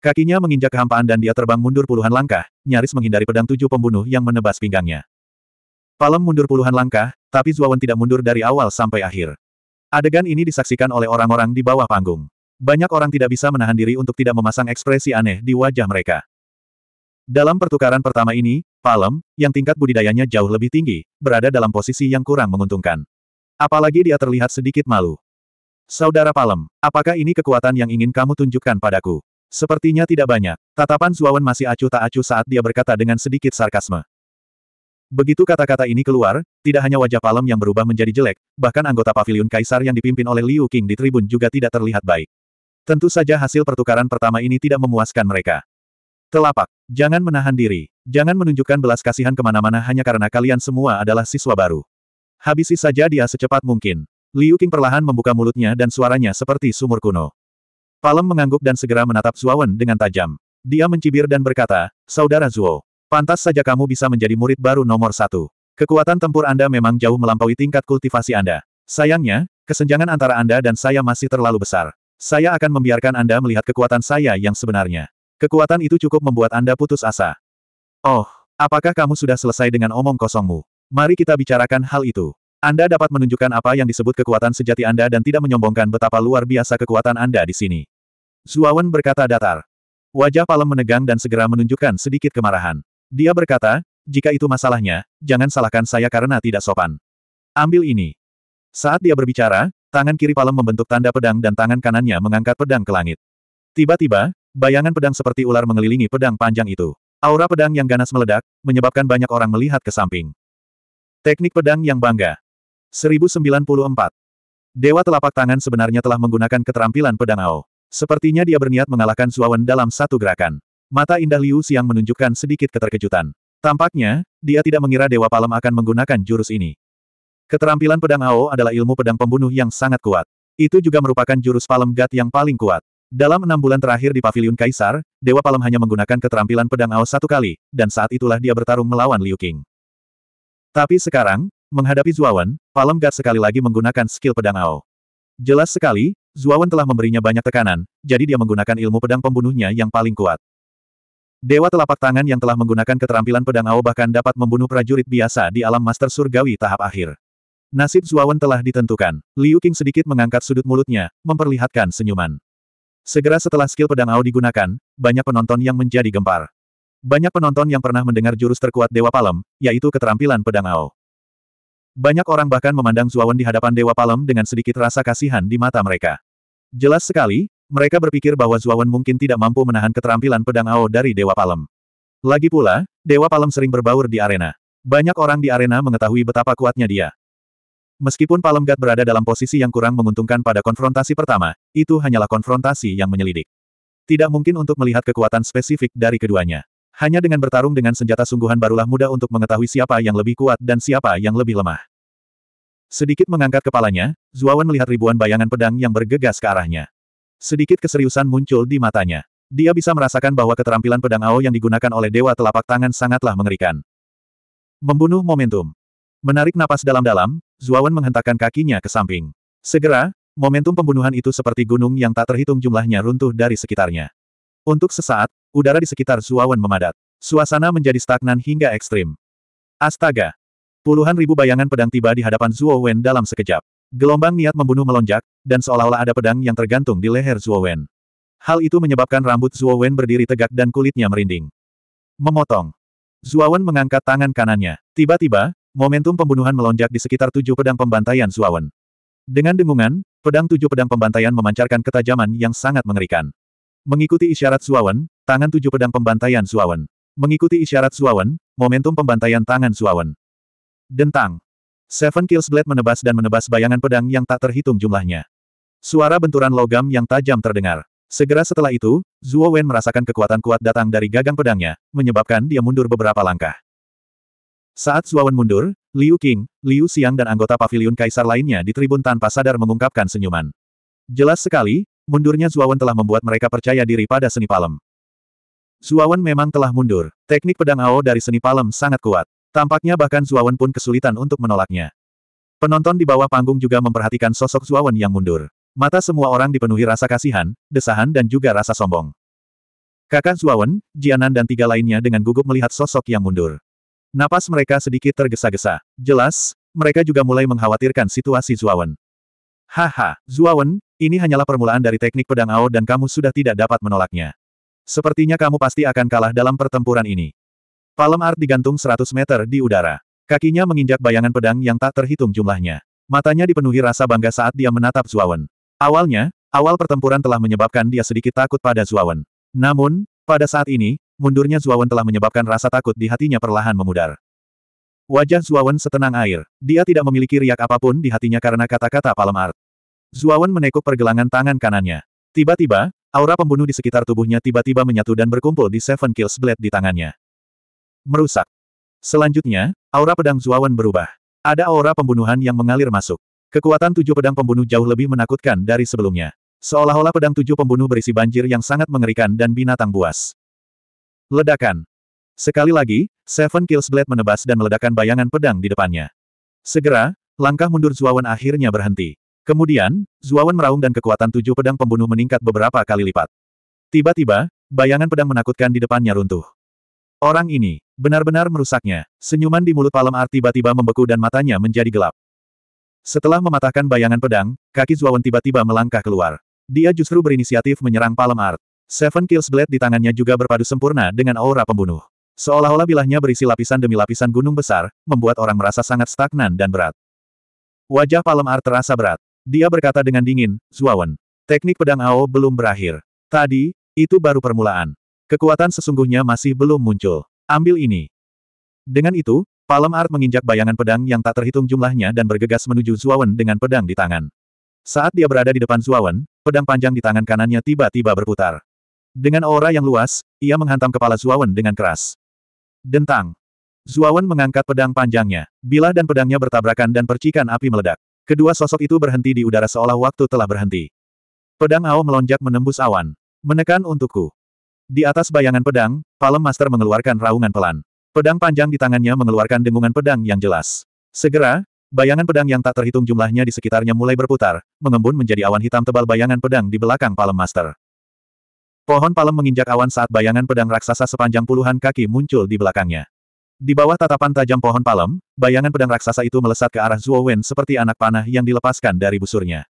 Kakinya menginjak kehampaan dan dia terbang mundur puluhan langkah, nyaris menghindari pedang tujuh pembunuh yang menebas pinggangnya. Palem mundur puluhan langkah, tapi Zuawan tidak mundur dari awal sampai akhir. Adegan ini disaksikan oleh orang-orang di bawah panggung. Banyak orang tidak bisa menahan diri untuk tidak memasang ekspresi aneh di wajah mereka. Dalam pertukaran pertama ini, Palem, yang tingkat budidayanya jauh lebih tinggi, berada dalam posisi yang kurang menguntungkan. Apalagi dia terlihat sedikit malu. Saudara Palem, apakah ini kekuatan yang ingin kamu tunjukkan padaku? Sepertinya tidak banyak. Tatapan Suawan masih acuh tak acuh saat dia berkata dengan sedikit sarkasme. Begitu kata-kata ini keluar, tidak hanya wajah Palem yang berubah menjadi jelek, bahkan anggota pavilion kaisar yang dipimpin oleh Liu King di tribun juga tidak terlihat baik. Tentu saja hasil pertukaran pertama ini tidak memuaskan mereka. Telapak, Jangan menahan diri. Jangan menunjukkan belas kasihan kemana-mana hanya karena kalian semua adalah siswa baru. Habisi saja dia secepat mungkin. Liu Qing perlahan membuka mulutnya dan suaranya seperti sumur kuno. Palem mengangguk dan segera menatap Zuawan dengan tajam. Dia mencibir dan berkata, Saudara Zuo, pantas saja kamu bisa menjadi murid baru nomor satu. Kekuatan tempur Anda memang jauh melampaui tingkat kultivasi Anda. Sayangnya, kesenjangan antara Anda dan saya masih terlalu besar. Saya akan membiarkan Anda melihat kekuatan saya yang sebenarnya. Kekuatan itu cukup membuat Anda putus asa. Oh, apakah kamu sudah selesai dengan omong kosongmu? Mari kita bicarakan hal itu. Anda dapat menunjukkan apa yang disebut kekuatan sejati Anda dan tidak menyombongkan betapa luar biasa kekuatan Anda di sini. Zuawan berkata datar. Wajah Palem menegang dan segera menunjukkan sedikit kemarahan. Dia berkata, jika itu masalahnya, jangan salahkan saya karena tidak sopan. Ambil ini. Saat dia berbicara, tangan kiri Palem membentuk tanda pedang dan tangan kanannya mengangkat pedang ke langit. Tiba-tiba, Bayangan pedang seperti ular mengelilingi pedang panjang itu. Aura pedang yang ganas meledak, menyebabkan banyak orang melihat ke samping. Teknik pedang yang bangga. 1094. Dewa telapak tangan sebenarnya telah menggunakan keterampilan pedang Ao. Sepertinya dia berniat mengalahkan Suawan dalam satu gerakan. Mata indah Liu Xiang menunjukkan sedikit keterkejutan. Tampaknya, dia tidak mengira Dewa Palem akan menggunakan jurus ini. Keterampilan pedang Ao adalah ilmu pedang pembunuh yang sangat kuat. Itu juga merupakan jurus Palem Gat yang paling kuat. Dalam enam bulan terakhir di Paviliun Kaisar, Dewa Palem hanya menggunakan keterampilan pedang Ao satu kali, dan saat itulah dia bertarung melawan Liu Qing. Tapi sekarang, menghadapi Zuawan, Palem gak sekali lagi menggunakan skill pedang Ao. Jelas sekali, Zuawan telah memberinya banyak tekanan, jadi dia menggunakan ilmu pedang pembunuhnya yang paling kuat. Dewa telapak tangan yang telah menggunakan keterampilan pedang Ao bahkan dapat membunuh prajurit biasa di alam master surgawi tahap akhir. Nasib Zuawan telah ditentukan. Liu Qing sedikit mengangkat sudut mulutnya, memperlihatkan senyuman. Segera setelah skill pedang Ao digunakan, banyak penonton yang menjadi gempar. Banyak penonton yang pernah mendengar jurus terkuat Dewa Palem, yaitu keterampilan pedang Ao. Banyak orang bahkan memandang Zuawan di hadapan Dewa Palem dengan sedikit rasa kasihan di mata mereka. Jelas sekali, mereka berpikir bahwa Zuawan mungkin tidak mampu menahan keterampilan pedang Ao dari Dewa Palem. Lagi pula, Dewa Palem sering berbaur di arena. Banyak orang di arena mengetahui betapa kuatnya dia. Meskipun Palemgat berada dalam posisi yang kurang menguntungkan pada konfrontasi pertama, itu hanyalah konfrontasi yang menyelidik. Tidak mungkin untuk melihat kekuatan spesifik dari keduanya. Hanya dengan bertarung dengan senjata sungguhan barulah mudah untuk mengetahui siapa yang lebih kuat dan siapa yang lebih lemah. Sedikit mengangkat kepalanya, Zuawan melihat ribuan bayangan pedang yang bergegas ke arahnya. Sedikit keseriusan muncul di matanya. Dia bisa merasakan bahwa keterampilan pedang Ao yang digunakan oleh Dewa Telapak Tangan sangatlah mengerikan. Membunuh momentum. Menarik napas dalam-dalam, Zuawan menghentakkan kakinya ke samping. Segera, momentum pembunuhan itu seperti gunung yang tak terhitung jumlahnya runtuh dari sekitarnya. Untuk sesaat, udara di sekitar Zuawan memadat. Suasana menjadi stagnan hingga ekstrim. Astaga! Puluhan ribu bayangan pedang tiba di hadapan Zuowen dalam sekejap. Gelombang niat membunuh melonjak, dan seolah-olah ada pedang yang tergantung di leher Zuowen. Hal itu menyebabkan rambut Zuowen berdiri tegak dan kulitnya merinding. Memotong. Zuowen mengangkat tangan kanannya. Tiba-tiba, Momentum pembunuhan melonjak di sekitar tujuh pedang pembantaian Zuawan. Dengan dengungan, pedang tujuh pedang pembantaian memancarkan ketajaman yang sangat mengerikan. Mengikuti isyarat Zuawan, tangan tujuh pedang pembantaian Zuawan. Mengikuti isyarat Zuawan, momentum pembantaian tangan Zuawan. Dentang. Seven Kills Blade menebas dan menebas bayangan pedang yang tak terhitung jumlahnya. Suara benturan logam yang tajam terdengar. Segera setelah itu, Zuo Wen merasakan kekuatan kuat datang dari gagang pedangnya, menyebabkan dia mundur beberapa langkah. Saat Suawan mundur, Liu Qing, Liu Xiang dan anggota pavilion kaisar lainnya di tribun tanpa sadar mengungkapkan senyuman. Jelas sekali, mundurnya Suawan telah membuat mereka percaya diri pada seni palem. Suawan memang telah mundur. Teknik pedang Ao dari seni palem sangat kuat. Tampaknya bahkan Suawan pun kesulitan untuk menolaknya. Penonton di bawah panggung juga memperhatikan sosok Suawan yang mundur. Mata semua orang dipenuhi rasa kasihan, desahan dan juga rasa sombong. Kakak Suawan, Jianan dan tiga lainnya dengan gugup melihat sosok yang mundur. Napas mereka sedikit tergesa-gesa. Jelas, mereka juga mulai mengkhawatirkan situasi Zuawan. Haha, Zuawan, ini hanyalah permulaan dari teknik pedang Ao dan kamu sudah tidak dapat menolaknya. Sepertinya kamu pasti akan kalah dalam pertempuran ini. Palem Art digantung 100 meter di udara. Kakinya menginjak bayangan pedang yang tak terhitung jumlahnya. Matanya dipenuhi rasa bangga saat dia menatap Zuawan. Awalnya, awal pertempuran telah menyebabkan dia sedikit takut pada Zuawan. Namun, pada saat ini, Mundurnya Zuawan telah menyebabkan rasa takut di hatinya perlahan memudar. Wajah Zuawan setenang air. Dia tidak memiliki riak apapun di hatinya karena kata-kata Palem Art. Zuawan menekuk pergelangan tangan kanannya. Tiba-tiba, aura pembunuh di sekitar tubuhnya tiba-tiba menyatu dan berkumpul di Seven Kills Blade di tangannya. Merusak. Selanjutnya, aura pedang Zuawan berubah. Ada aura pembunuhan yang mengalir masuk. Kekuatan tujuh pedang pembunuh jauh lebih menakutkan dari sebelumnya. Seolah-olah pedang tujuh pembunuh berisi banjir yang sangat mengerikan dan binatang buas. Ledakan. Sekali lagi, Seven Kills Blade menebas dan meledakkan bayangan pedang di depannya. Segera, langkah mundur Zuawan akhirnya berhenti. Kemudian, Zuawan meraung dan kekuatan tujuh pedang pembunuh meningkat beberapa kali lipat. Tiba-tiba, bayangan pedang menakutkan di depannya runtuh. Orang ini, benar-benar merusaknya. Senyuman di mulut Palem Art tiba-tiba membeku dan matanya menjadi gelap. Setelah mematahkan bayangan pedang, kaki Zuawan tiba-tiba melangkah keluar. Dia justru berinisiatif menyerang Palem Art. Seven Kills Blade di tangannya juga berpadu sempurna dengan aura pembunuh. Seolah-olah bilahnya berisi lapisan demi lapisan gunung besar, membuat orang merasa sangat stagnan dan berat. Wajah Palem Ar terasa berat. Dia berkata dengan dingin, Zuawan. Teknik pedang Ao belum berakhir. Tadi, itu baru permulaan. Kekuatan sesungguhnya masih belum muncul. Ambil ini. Dengan itu, Palem Art menginjak bayangan pedang yang tak terhitung jumlahnya dan bergegas menuju Zuawan dengan pedang di tangan. Saat dia berada di depan Zuawan, pedang panjang di tangan kanannya tiba-tiba berputar. Dengan aura yang luas, ia menghantam kepala Zuawan dengan keras. Dentang. Zuawan mengangkat pedang panjangnya. Bila dan pedangnya bertabrakan dan percikan api meledak. Kedua sosok itu berhenti di udara seolah waktu telah berhenti. Pedang Ao melonjak menembus awan. Menekan untukku. Di atas bayangan pedang, Palem Master mengeluarkan raungan pelan. Pedang panjang di tangannya mengeluarkan dengungan pedang yang jelas. Segera, bayangan pedang yang tak terhitung jumlahnya di sekitarnya mulai berputar, mengembun menjadi awan hitam tebal bayangan pedang di belakang Palem Master. Pohon palem menginjak awan saat bayangan pedang raksasa sepanjang puluhan kaki muncul di belakangnya. Di bawah tatapan tajam pohon palem, bayangan pedang raksasa itu melesat ke arah Zuo Wen seperti anak panah yang dilepaskan dari busurnya.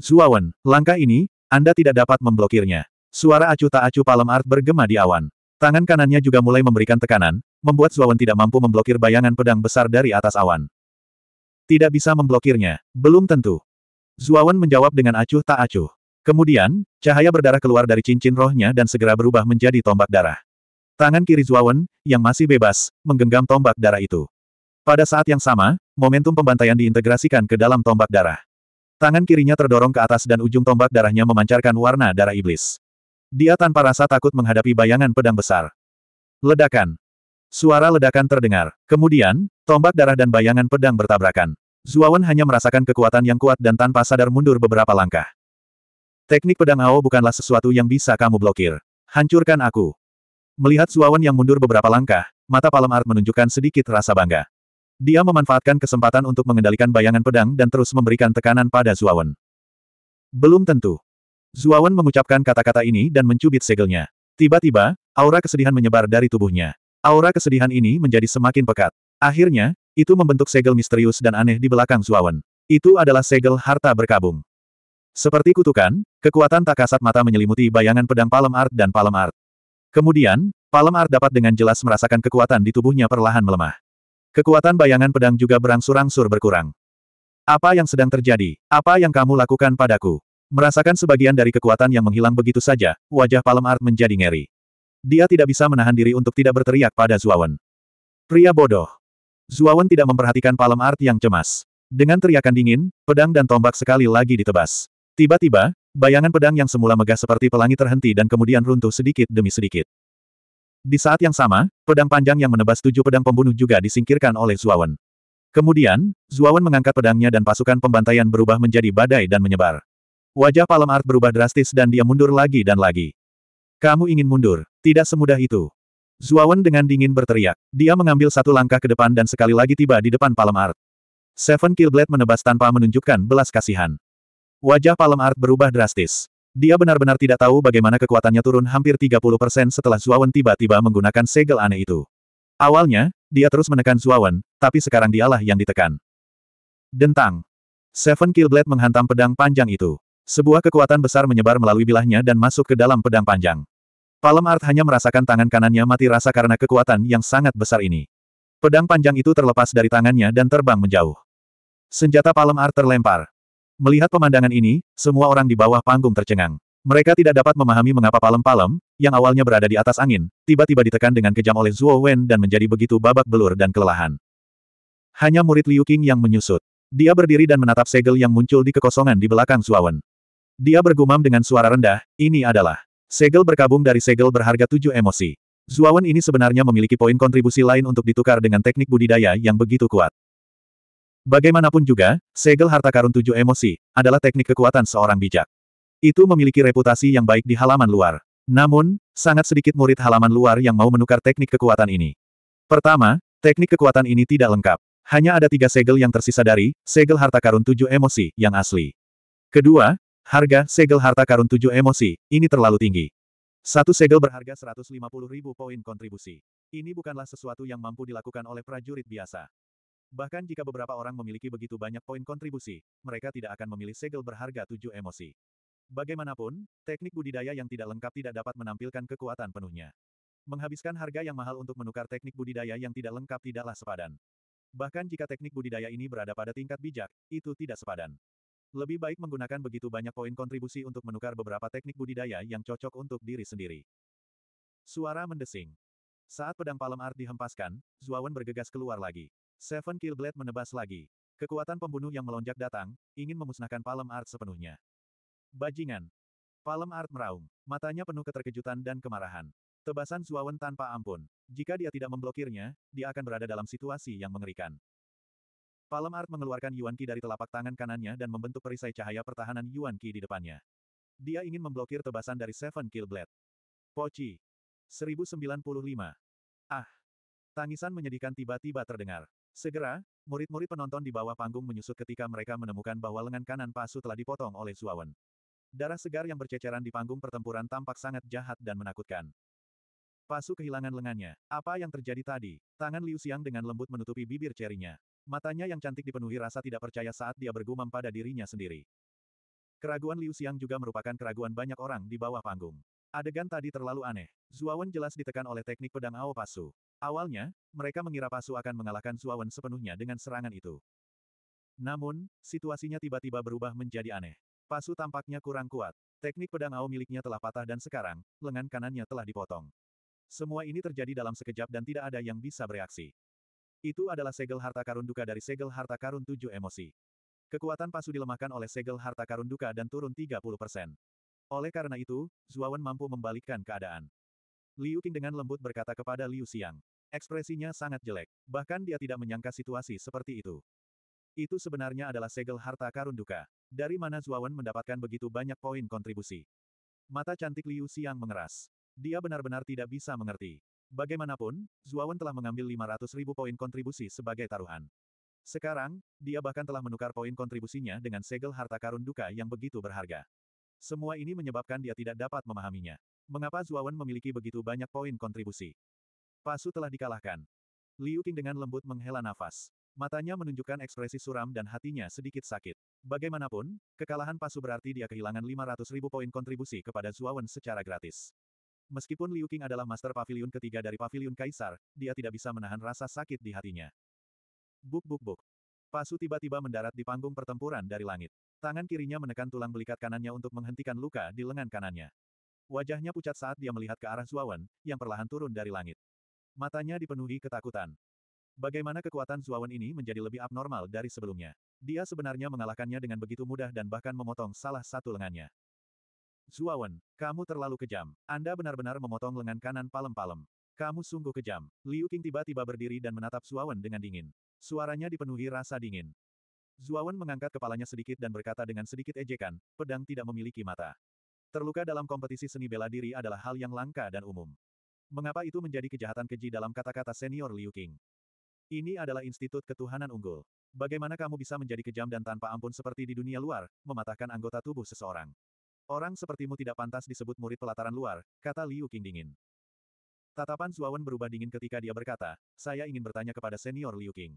Zuo Wen, langkah ini, Anda tidak dapat memblokirnya. Suara acuh tak acuh palem art bergema di awan. Tangan kanannya juga mulai memberikan tekanan, membuat Zuo Wen tidak mampu memblokir bayangan pedang besar dari atas awan. Tidak bisa memblokirnya, belum tentu. Zuo Wen menjawab dengan acuh tak acuh. Kemudian, cahaya berdarah keluar dari cincin rohnya dan segera berubah menjadi tombak darah. Tangan kiri Zuawan, yang masih bebas, menggenggam tombak darah itu. Pada saat yang sama, momentum pembantaian diintegrasikan ke dalam tombak darah. Tangan kirinya terdorong ke atas dan ujung tombak darahnya memancarkan warna darah iblis. Dia tanpa rasa takut menghadapi bayangan pedang besar. Ledakan. Suara ledakan terdengar. Kemudian, tombak darah dan bayangan pedang bertabrakan. Zuawan hanya merasakan kekuatan yang kuat dan tanpa sadar mundur beberapa langkah. Teknik pedang Ao bukanlah sesuatu yang bisa kamu blokir. Hancurkan aku. Melihat Suawan yang mundur beberapa langkah, mata Palem Art menunjukkan sedikit rasa bangga. Dia memanfaatkan kesempatan untuk mengendalikan bayangan pedang dan terus memberikan tekanan pada Zuawan. Belum tentu. Zuawan mengucapkan kata-kata ini dan mencubit segelnya. Tiba-tiba, aura kesedihan menyebar dari tubuhnya. Aura kesedihan ini menjadi semakin pekat. Akhirnya, itu membentuk segel misterius dan aneh di belakang Zuawan. Itu adalah segel harta berkabung. Seperti kutukan, kekuatan tak kasat mata menyelimuti bayangan pedang Palem Art dan Palem Art. Kemudian, Palem Art dapat dengan jelas merasakan kekuatan di tubuhnya perlahan melemah. Kekuatan bayangan pedang juga berangsur-angsur berkurang. Apa yang sedang terjadi? Apa yang kamu lakukan padaku? Merasakan sebagian dari kekuatan yang menghilang begitu saja, wajah Palem Art menjadi ngeri. Dia tidak bisa menahan diri untuk tidak berteriak pada Zuawan. Pria bodoh. Zuawan tidak memperhatikan palem art yang cemas. Dengan teriakan dingin, pedang dan tombak sekali lagi ditebas. Tiba-tiba, bayangan pedang yang semula megah seperti pelangi terhenti dan kemudian runtuh sedikit demi sedikit. Di saat yang sama, pedang panjang yang menebas tujuh pedang pembunuh juga disingkirkan oleh Zuawan. Kemudian, Zuawan mengangkat pedangnya dan pasukan pembantaian berubah menjadi badai dan menyebar. Wajah Palem Art berubah drastis dan dia mundur lagi dan lagi. Kamu ingin mundur, tidak semudah itu. Zuawan dengan dingin berteriak. Dia mengambil satu langkah ke depan dan sekali lagi tiba di depan Palem Art. Seven Killblade menebas tanpa menunjukkan belas kasihan. Wajah Palem Art berubah drastis. Dia benar-benar tidak tahu bagaimana kekuatannya turun hampir 30% setelah Zuawan tiba-tiba menggunakan segel aneh itu. Awalnya, dia terus menekan Zuawan, tapi sekarang dialah yang ditekan. Dentang. Seven Kill menghantam pedang panjang itu. Sebuah kekuatan besar menyebar melalui bilahnya dan masuk ke dalam pedang panjang. Palem Art hanya merasakan tangan kanannya mati rasa karena kekuatan yang sangat besar ini. Pedang panjang itu terlepas dari tangannya dan terbang menjauh. Senjata Palem Art terlempar. Melihat pemandangan ini, semua orang di bawah panggung tercengang. Mereka tidak dapat memahami mengapa palem-palem, yang awalnya berada di atas angin, tiba-tiba ditekan dengan kejam oleh Zuo Wen dan menjadi begitu babak belur dan kelelahan. Hanya murid Liu Qing yang menyusut. Dia berdiri dan menatap segel yang muncul di kekosongan di belakang Zuo Wen. Dia bergumam dengan suara rendah, ini adalah segel berkabung dari segel berharga tujuh emosi. Wen ini sebenarnya memiliki poin kontribusi lain untuk ditukar dengan teknik budidaya yang begitu kuat. Bagaimanapun juga, segel harta karun tujuh emosi, adalah teknik kekuatan seorang bijak. Itu memiliki reputasi yang baik di halaman luar. Namun, sangat sedikit murid halaman luar yang mau menukar teknik kekuatan ini. Pertama, teknik kekuatan ini tidak lengkap. Hanya ada tiga segel yang tersisa dari, segel harta karun tujuh emosi, yang asli. Kedua, harga segel harta karun tujuh emosi, ini terlalu tinggi. Satu segel berharga 150 ribu poin kontribusi. Ini bukanlah sesuatu yang mampu dilakukan oleh prajurit biasa. Bahkan jika beberapa orang memiliki begitu banyak poin kontribusi, mereka tidak akan memilih segel berharga tujuh emosi. Bagaimanapun, teknik budidaya yang tidak lengkap tidak dapat menampilkan kekuatan penuhnya. Menghabiskan harga yang mahal untuk menukar teknik budidaya yang tidak lengkap tidaklah sepadan. Bahkan jika teknik budidaya ini berada pada tingkat bijak, itu tidak sepadan. Lebih baik menggunakan begitu banyak poin kontribusi untuk menukar beberapa teknik budidaya yang cocok untuk diri sendiri. Suara mendesing. Saat pedang palem art dihempaskan, Zuawan bergegas keluar lagi. Seven Kill Blade menebas lagi. Kekuatan pembunuh yang melonjak datang, ingin memusnahkan Palem Art sepenuhnya. Bajingan. Palem Art meraung. Matanya penuh keterkejutan dan kemarahan. Tebasan Zuawan tanpa ampun. Jika dia tidak memblokirnya, dia akan berada dalam situasi yang mengerikan. Palem Art mengeluarkan Yuan Qi dari telapak tangan kanannya dan membentuk perisai cahaya pertahanan Yuan Qi di depannya. Dia ingin memblokir tebasan dari Seven Kill Blade. Poci. 1095. Ah. Tangisan menyedihkan tiba-tiba terdengar. Segera, murid-murid penonton di bawah panggung menyusut ketika mereka menemukan bahwa lengan kanan Pasu telah dipotong oleh Zuawan. Darah segar yang berceceran di panggung pertempuran tampak sangat jahat dan menakutkan. Pasu kehilangan lengannya. Apa yang terjadi tadi? Tangan Liu Xiang dengan lembut menutupi bibir cerinya. Matanya yang cantik dipenuhi rasa tidak percaya saat dia bergumam pada dirinya sendiri. Keraguan Liu Xiang juga merupakan keraguan banyak orang di bawah panggung. Adegan tadi terlalu aneh. Zuawan jelas ditekan oleh teknik pedang Ao Pasu. Awalnya, mereka mengira Pasu akan mengalahkan Suawan sepenuhnya dengan serangan itu. Namun, situasinya tiba-tiba berubah menjadi aneh. Pasu tampaknya kurang kuat. Teknik pedang Ao miliknya telah patah dan sekarang, lengan kanannya telah dipotong. Semua ini terjadi dalam sekejap dan tidak ada yang bisa bereaksi. Itu adalah segel harta karun duka dari segel harta karun tujuh emosi. Kekuatan pasu dilemahkan oleh segel harta karun duka dan turun 30 persen. Oleh karena itu, Zuawan mampu membalikkan keadaan. Liu Qing dengan lembut berkata kepada Liu Xiang. Ekspresinya sangat jelek. Bahkan dia tidak menyangka situasi seperti itu. Itu sebenarnya adalah segel harta karun duka. Dari mana Zuawan mendapatkan begitu banyak poin kontribusi. Mata cantik Liu Xiang mengeras. Dia benar-benar tidak bisa mengerti. Bagaimanapun, Zuawan telah mengambil 500 ribu poin kontribusi sebagai taruhan. Sekarang, dia bahkan telah menukar poin kontribusinya dengan segel harta karun duka yang begitu berharga. Semua ini menyebabkan dia tidak dapat memahaminya. Mengapa Zuawan memiliki begitu banyak poin kontribusi? Pasu telah dikalahkan. Liu Qing dengan lembut menghela nafas. Matanya menunjukkan ekspresi suram dan hatinya sedikit sakit. Bagaimanapun, kekalahan Pasu berarti dia kehilangan 500 ribu poin kontribusi kepada Zuawan secara gratis. Meskipun Liu Qing adalah master pavilion ketiga dari pavilion kaisar, dia tidak bisa menahan rasa sakit di hatinya. Buk buk buk. Pasu tiba-tiba mendarat di panggung pertempuran dari langit. Tangan kirinya menekan tulang belikat kanannya untuk menghentikan luka di lengan kanannya. Wajahnya pucat saat dia melihat ke arah Zuawan, yang perlahan turun dari langit. Matanya dipenuhi ketakutan. Bagaimana kekuatan Zuawan ini menjadi lebih abnormal dari sebelumnya? Dia sebenarnya mengalahkannya dengan begitu mudah dan bahkan memotong salah satu lengannya. Zuawan, kamu terlalu kejam. Anda benar-benar memotong lengan kanan palem-palem. Kamu sungguh kejam. Liu Qing tiba-tiba berdiri dan menatap Zuawan dengan dingin. Suaranya dipenuhi rasa dingin. Zuawan mengangkat kepalanya sedikit dan berkata dengan sedikit ejekan, pedang tidak memiliki mata. Terluka dalam kompetisi seni bela diri adalah hal yang langka dan umum. Mengapa itu menjadi kejahatan keji dalam kata-kata senior Liu Qing? Ini adalah Institut Ketuhanan Unggul. Bagaimana kamu bisa menjadi kejam dan tanpa ampun seperti di dunia luar, mematahkan anggota tubuh seseorang? Orang sepertimu tidak pantas disebut murid pelataran luar, kata Liu Qing dingin. Tatapan Zuawan berubah dingin ketika dia berkata, saya ingin bertanya kepada senior Liu Qing.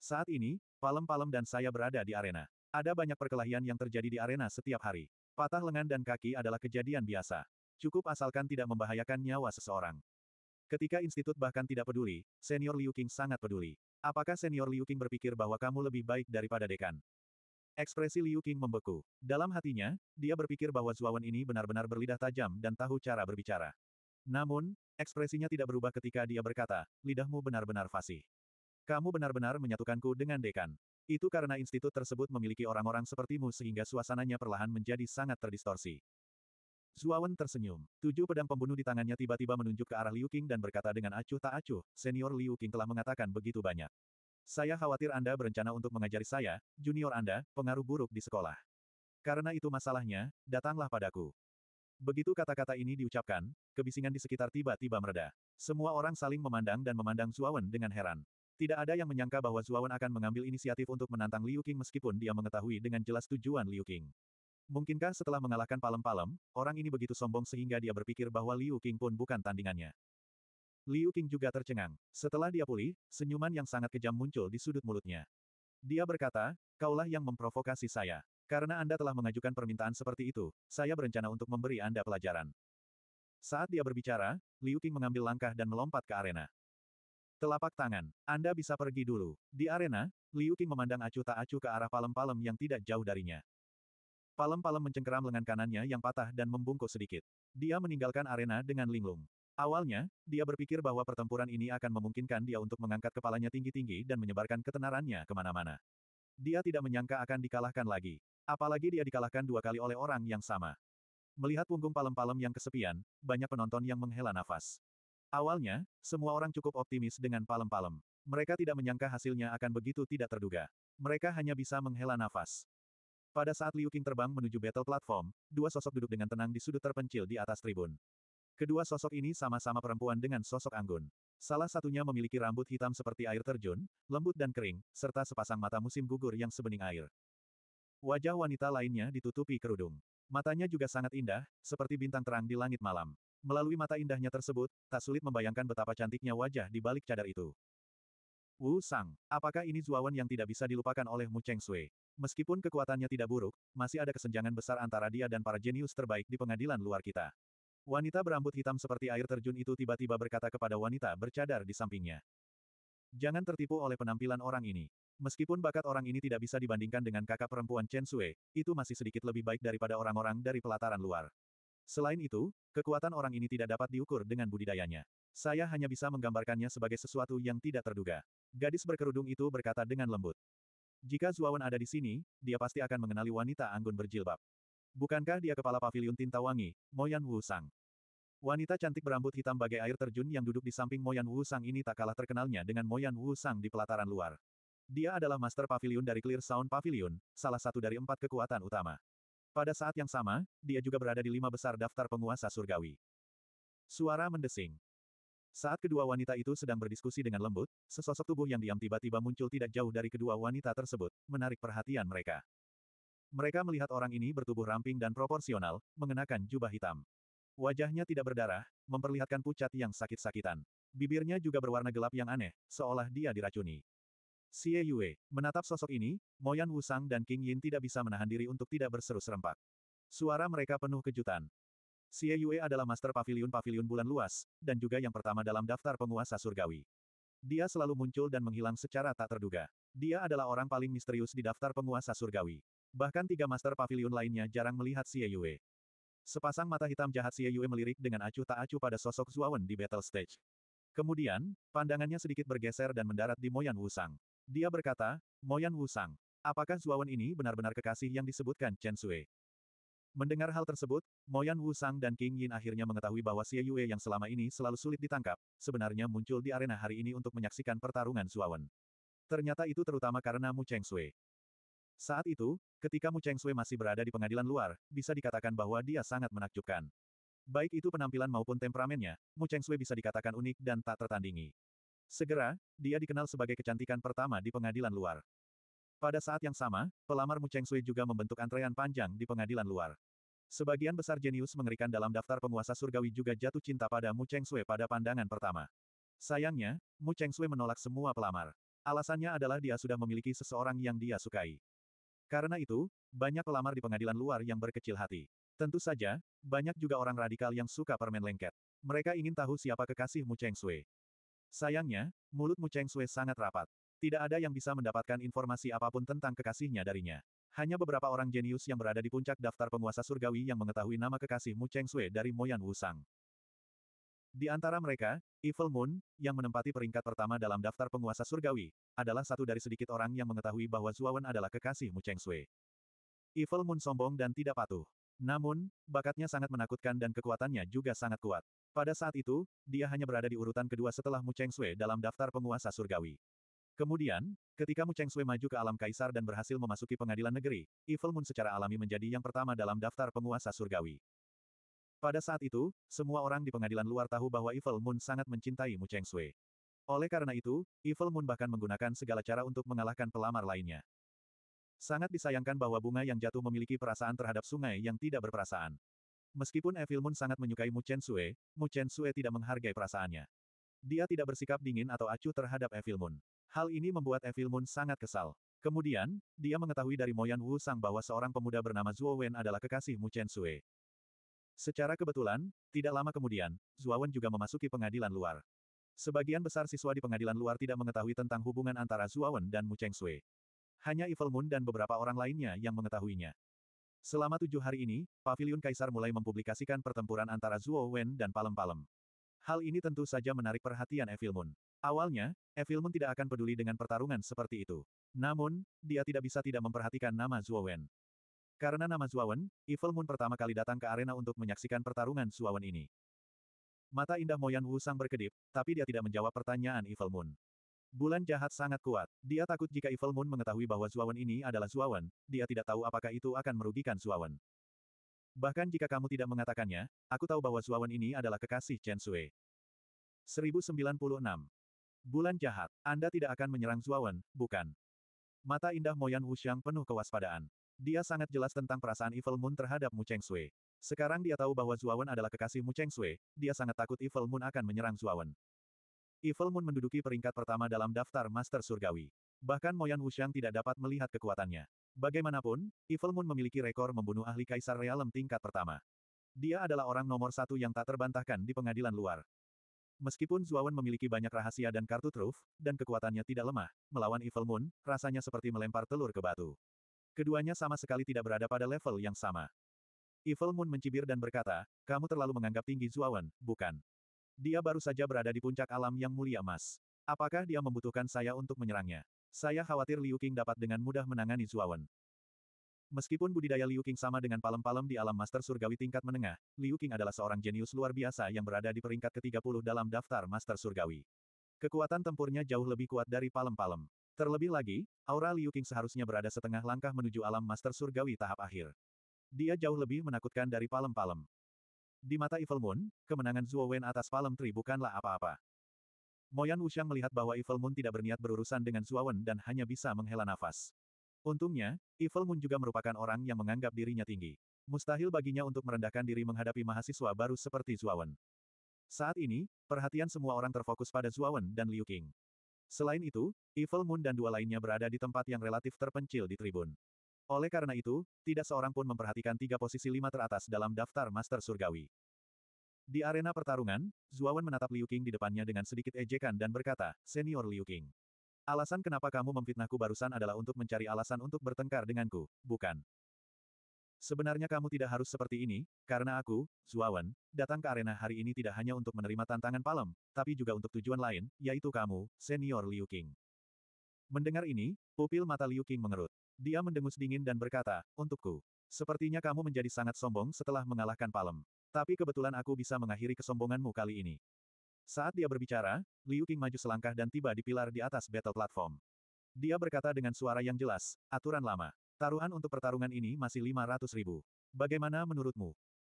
Saat ini, palem-palem dan saya berada di arena. Ada banyak perkelahian yang terjadi di arena setiap hari. Patah lengan dan kaki adalah kejadian biasa. Cukup asalkan tidak membahayakan nyawa seseorang. Ketika institut bahkan tidak peduli, senior Liu Qing sangat peduli. Apakah senior Liu Qing berpikir bahwa kamu lebih baik daripada dekan? Ekspresi Liu Qing membeku. Dalam hatinya, dia berpikir bahwa Zuawan ini benar-benar berlidah tajam dan tahu cara berbicara. Namun, ekspresinya tidak berubah ketika dia berkata, lidahmu benar-benar fasih. Kamu benar-benar menyatukanku dengan dekan. Itu karena institut tersebut memiliki orang-orang sepertimu sehingga suasananya perlahan menjadi sangat terdistorsi. Zuawan tersenyum. Tujuh pedang pembunuh di tangannya tiba-tiba menunjuk ke arah Liu Qing dan berkata dengan acuh tak acuh, senior Liu Qing telah mengatakan begitu banyak. Saya khawatir Anda berencana untuk mengajari saya, junior Anda, pengaruh buruk di sekolah. Karena itu masalahnya, datanglah padaku. Begitu kata-kata ini diucapkan, kebisingan di sekitar tiba-tiba mereda. Semua orang saling memandang dan memandang Zuawan dengan heran. Tidak ada yang menyangka bahwa Zuawan akan mengambil inisiatif untuk menantang Liu Qing meskipun dia mengetahui dengan jelas tujuan Liu Qing. Mungkinkah setelah mengalahkan palem-palem, orang ini begitu sombong sehingga dia berpikir bahwa Liu King pun bukan tandingannya. Liu King juga tercengang. Setelah dia pulih, senyuman yang sangat kejam muncul di sudut mulutnya. Dia berkata, kaulah yang memprovokasi saya. Karena Anda telah mengajukan permintaan seperti itu, saya berencana untuk memberi Anda pelajaran. Saat dia berbicara, Liu King mengambil langkah dan melompat ke arena. Telapak tangan, Anda bisa pergi dulu. Di arena, Liu King memandang acuh tak acuh ke arah palem-palem yang tidak jauh darinya. Palem-palem mencengkeram lengan kanannya yang patah dan membungkuk sedikit. Dia meninggalkan arena dengan linglung. Awalnya, dia berpikir bahwa pertempuran ini akan memungkinkan dia untuk mengangkat kepalanya tinggi-tinggi dan menyebarkan ketenarannya kemana-mana. Dia tidak menyangka akan dikalahkan lagi. Apalagi dia dikalahkan dua kali oleh orang yang sama. Melihat punggung palem-palem yang kesepian, banyak penonton yang menghela nafas. Awalnya, semua orang cukup optimis dengan palem-palem. Mereka tidak menyangka hasilnya akan begitu tidak terduga. Mereka hanya bisa menghela nafas. Pada saat Liu Qing terbang menuju battle platform, dua sosok duduk dengan tenang di sudut terpencil di atas tribun. Kedua sosok ini sama-sama perempuan dengan sosok anggun. Salah satunya memiliki rambut hitam seperti air terjun, lembut dan kering, serta sepasang mata musim gugur yang sebening air. Wajah wanita lainnya ditutupi kerudung. Matanya juga sangat indah, seperti bintang terang di langit malam. Melalui mata indahnya tersebut, tak sulit membayangkan betapa cantiknya wajah di balik cadar itu. Wu Sang, apakah ini Zuawan yang tidak bisa dilupakan oleh Mu Cheng Sui? Meskipun kekuatannya tidak buruk, masih ada kesenjangan besar antara dia dan para jenius terbaik di pengadilan luar kita. Wanita berambut hitam seperti air terjun itu tiba-tiba berkata kepada wanita bercadar di sampingnya. Jangan tertipu oleh penampilan orang ini. Meskipun bakat orang ini tidak bisa dibandingkan dengan kakak perempuan Chen Sui, itu masih sedikit lebih baik daripada orang-orang dari pelataran luar. Selain itu, kekuatan orang ini tidak dapat diukur dengan budidayanya. Saya hanya bisa menggambarkannya sebagai sesuatu yang tidak terduga. Gadis berkerudung itu berkata dengan lembut. Jika Zuawan ada di sini, dia pasti akan mengenali wanita anggun berjilbab. Bukankah dia kepala pavilion tinta wangi, Moyan Wu Sang? Wanita cantik berambut hitam bagai air terjun yang duduk di samping Moyan Wu Sang ini tak kalah terkenalnya dengan Moyan Wu Sang di pelataran luar. Dia adalah master pavilion dari Clear Sound Pavilion, salah satu dari empat kekuatan utama. Pada saat yang sama, dia juga berada di lima besar daftar penguasa surgawi. Suara mendesing. Saat kedua wanita itu sedang berdiskusi dengan lembut, sesosok tubuh yang diam tiba-tiba muncul tidak jauh dari kedua wanita tersebut, menarik perhatian mereka. Mereka melihat orang ini bertubuh ramping dan proporsional, mengenakan jubah hitam. Wajahnya tidak berdarah, memperlihatkan pucat yang sakit-sakitan. Bibirnya juga berwarna gelap yang aneh, seolah dia diracuni. Xie Yue, menatap sosok ini, Moyan Wusang dan King Yin tidak bisa menahan diri untuk tidak berseru serempak. Suara mereka penuh kejutan. Xie Yue adalah master pavilion-pavilion bulan luas, dan juga yang pertama dalam daftar penguasa surgawi. Dia selalu muncul dan menghilang secara tak terduga. Dia adalah orang paling misterius di daftar penguasa surgawi. Bahkan tiga master pavilion lainnya jarang melihat Xie Yue. Sepasang mata hitam jahat Xie Yue melirik dengan acuh tak acuh pada sosok Zuawan di battle stage. Kemudian, pandangannya sedikit bergeser dan mendarat di Moyan Wusang. Dia berkata, Moyan Wusang, apakah Zuawan ini benar-benar kekasih yang disebutkan Chen Sui? Mendengar hal tersebut, Moyan Wu Sang dan King Yin akhirnya mengetahui bahwa Xie Yue yang selama ini selalu sulit ditangkap, sebenarnya muncul di arena hari ini untuk menyaksikan pertarungan Suawan. Ternyata itu terutama karena Mu Cheng Sui. Saat itu, ketika Mu Cheng Sui masih berada di pengadilan luar, bisa dikatakan bahwa dia sangat menakjubkan. Baik itu penampilan maupun temperamennya, Mu Cheng Sui bisa dikatakan unik dan tak tertandingi. Segera, dia dikenal sebagai kecantikan pertama di pengadilan luar. Pada saat yang sama, pelamar Mu Cheng Sui juga membentuk antrean panjang di pengadilan luar. Sebagian besar jenius mengerikan dalam daftar penguasa surgawi juga jatuh cinta pada Mu Cheng Sui pada pandangan pertama. Sayangnya, Mu Cheng Sui menolak semua pelamar. Alasannya adalah dia sudah memiliki seseorang yang dia sukai. Karena itu, banyak pelamar di pengadilan luar yang berkecil hati. Tentu saja, banyak juga orang radikal yang suka permen lengket. Mereka ingin tahu siapa kekasih Mu Cheng Sui. Sayangnya, mulut Mu Cheng Sui sangat rapat. Tidak ada yang bisa mendapatkan informasi apapun tentang kekasihnya darinya. Hanya beberapa orang jenius yang berada di puncak daftar penguasa surgawi yang mengetahui nama kekasihmu Cheng Sui dari Moyan Wusang. Di antara mereka, Evil Moon, yang menempati peringkat pertama dalam daftar penguasa surgawi, adalah satu dari sedikit orang yang mengetahui bahwa Zuawan adalah Mu Cheng Sui. Evil Moon sombong dan tidak patuh. Namun, bakatnya sangat menakutkan dan kekuatannya juga sangat kuat. Pada saat itu, dia hanya berada di urutan kedua setelah Mu Cheng Sui dalam daftar penguasa surgawi. Kemudian, ketika Mu Cheng Sui maju ke alam kaisar dan berhasil memasuki pengadilan negeri, Evil Moon secara alami menjadi yang pertama dalam daftar penguasa surgawi. Pada saat itu, semua orang di pengadilan luar tahu bahwa Evil Moon sangat mencintai Mu Cheng Sui. Oleh karena itu, Evil Moon bahkan menggunakan segala cara untuk mengalahkan pelamar lainnya. Sangat disayangkan bahwa bunga yang jatuh memiliki perasaan terhadap sungai yang tidak berperasaan. Meskipun Evil Moon sangat menyukai Mu Chen Sui, Mu Chen Sui tidak menghargai perasaannya. Dia tidak bersikap dingin atau acuh terhadap Evil Moon. Hal ini membuat Evil Moon sangat kesal. Kemudian, dia mengetahui dari Moyan Wu Sang bahwa seorang pemuda bernama Zhuo Wen adalah kekasih Mu Chen Sui. Secara kebetulan, tidak lama kemudian, Zhuo Wen juga memasuki pengadilan luar. Sebagian besar siswa di pengadilan luar tidak mengetahui tentang hubungan antara Zhuo Wen dan Mu Cheng Sui. Hanya Evil Moon dan beberapa orang lainnya yang mengetahuinya. Selama tujuh hari ini, Paviliun Kaisar mulai mempublikasikan pertempuran antara Zhuo Wen dan Palem-Palem. Hal ini tentu saja menarik perhatian Evil Moon. Awalnya, Evilmon tidak akan peduli dengan pertarungan seperti itu. Namun, dia tidak bisa tidak memperhatikan nama Zuowen. Karena nama Zuowen, Evil Moon pertama kali datang ke arena untuk menyaksikan pertarungan Zuowen ini. Mata indah Moyan Wusang berkedip, tapi dia tidak menjawab pertanyaan Evil Moon. Bulan jahat sangat kuat. Dia takut jika Evil Moon mengetahui bahwa Zuowen ini adalah Zuowen, dia tidak tahu apakah itu akan merugikan Zuowen. Bahkan jika kamu tidak mengatakannya, aku tahu bahwa Zuowen ini adalah kekasih Chen Sui. 1096. Bulan jahat, Anda tidak akan menyerang Zuawan, bukan? Mata indah Moyan Wuxiang penuh kewaspadaan. Dia sangat jelas tentang perasaan Evil Moon terhadap Mu Cheng Sui. Sekarang dia tahu bahwa Zuawan adalah kekasih Mu Cheng Sui, dia sangat takut Evil Moon akan menyerang Zuawan. Evil Moon menduduki peringkat pertama dalam daftar Master Surgawi. Bahkan Moyan Wuxiang tidak dapat melihat kekuatannya. Bagaimanapun, Evil Moon memiliki rekor membunuh ahli kaisar realem tingkat pertama. Dia adalah orang nomor satu yang tak terbantahkan di pengadilan luar. Meskipun Zuawan memiliki banyak rahasia dan kartu truf, dan kekuatannya tidak lemah, melawan Evil Moon, rasanya seperti melempar telur ke batu. Keduanya sama sekali tidak berada pada level yang sama. Evil Moon mencibir dan berkata, kamu terlalu menganggap tinggi Zuawan, bukan? Dia baru saja berada di puncak alam yang mulia emas. Apakah dia membutuhkan saya untuk menyerangnya? Saya khawatir Liu Qing dapat dengan mudah menangani Zuawan. Meskipun budidaya Liu Qing sama dengan palem-palem di alam master surgawi tingkat menengah, Liu Qing adalah seorang jenius luar biasa yang berada di peringkat ke-30 dalam daftar master surgawi. Kekuatan tempurnya jauh lebih kuat dari palem-palem. Terlebih lagi, aura Liu Qing seharusnya berada setengah langkah menuju alam master surgawi tahap akhir. Dia jauh lebih menakutkan dari palem-palem. Di mata Evil Moon, kemenangan Zuo Wen atas Palem Tri bukanlah apa-apa. Moyan Wuxiang melihat bahwa Evil Moon tidak berniat berurusan dengan Zuo Wen dan hanya bisa menghela nafas. Untungnya, Evil Moon juga merupakan orang yang menganggap dirinya tinggi. Mustahil baginya untuk merendahkan diri menghadapi mahasiswa baru seperti Zuawan. Saat ini, perhatian semua orang terfokus pada Zuawan dan Liu Qing. Selain itu, Evil Moon dan dua lainnya berada di tempat yang relatif terpencil di tribun. Oleh karena itu, tidak seorang pun memperhatikan tiga posisi lima teratas dalam daftar Master Surgawi. Di arena pertarungan, Zuawan menatap Liu Qing di depannya dengan sedikit ejekan dan berkata, Senior Liu Qing. Alasan kenapa kamu memfitnahku barusan adalah untuk mencari alasan untuk bertengkar denganku, bukan? Sebenarnya kamu tidak harus seperti ini, karena aku, Zuawan, datang ke arena hari ini tidak hanya untuk menerima tantangan palem, tapi juga untuk tujuan lain, yaitu kamu, senior Liu King. Mendengar ini, pupil mata Liu King mengerut. Dia mendengus dingin dan berkata, untukku. Sepertinya kamu menjadi sangat sombong setelah mengalahkan palem. Tapi kebetulan aku bisa mengakhiri kesombonganmu kali ini. Saat dia berbicara, Liu Qing maju selangkah dan tiba di pilar di atas battle platform. Dia berkata dengan suara yang jelas, aturan lama. Taruhan untuk pertarungan ini masih 500 ribu. Bagaimana menurutmu?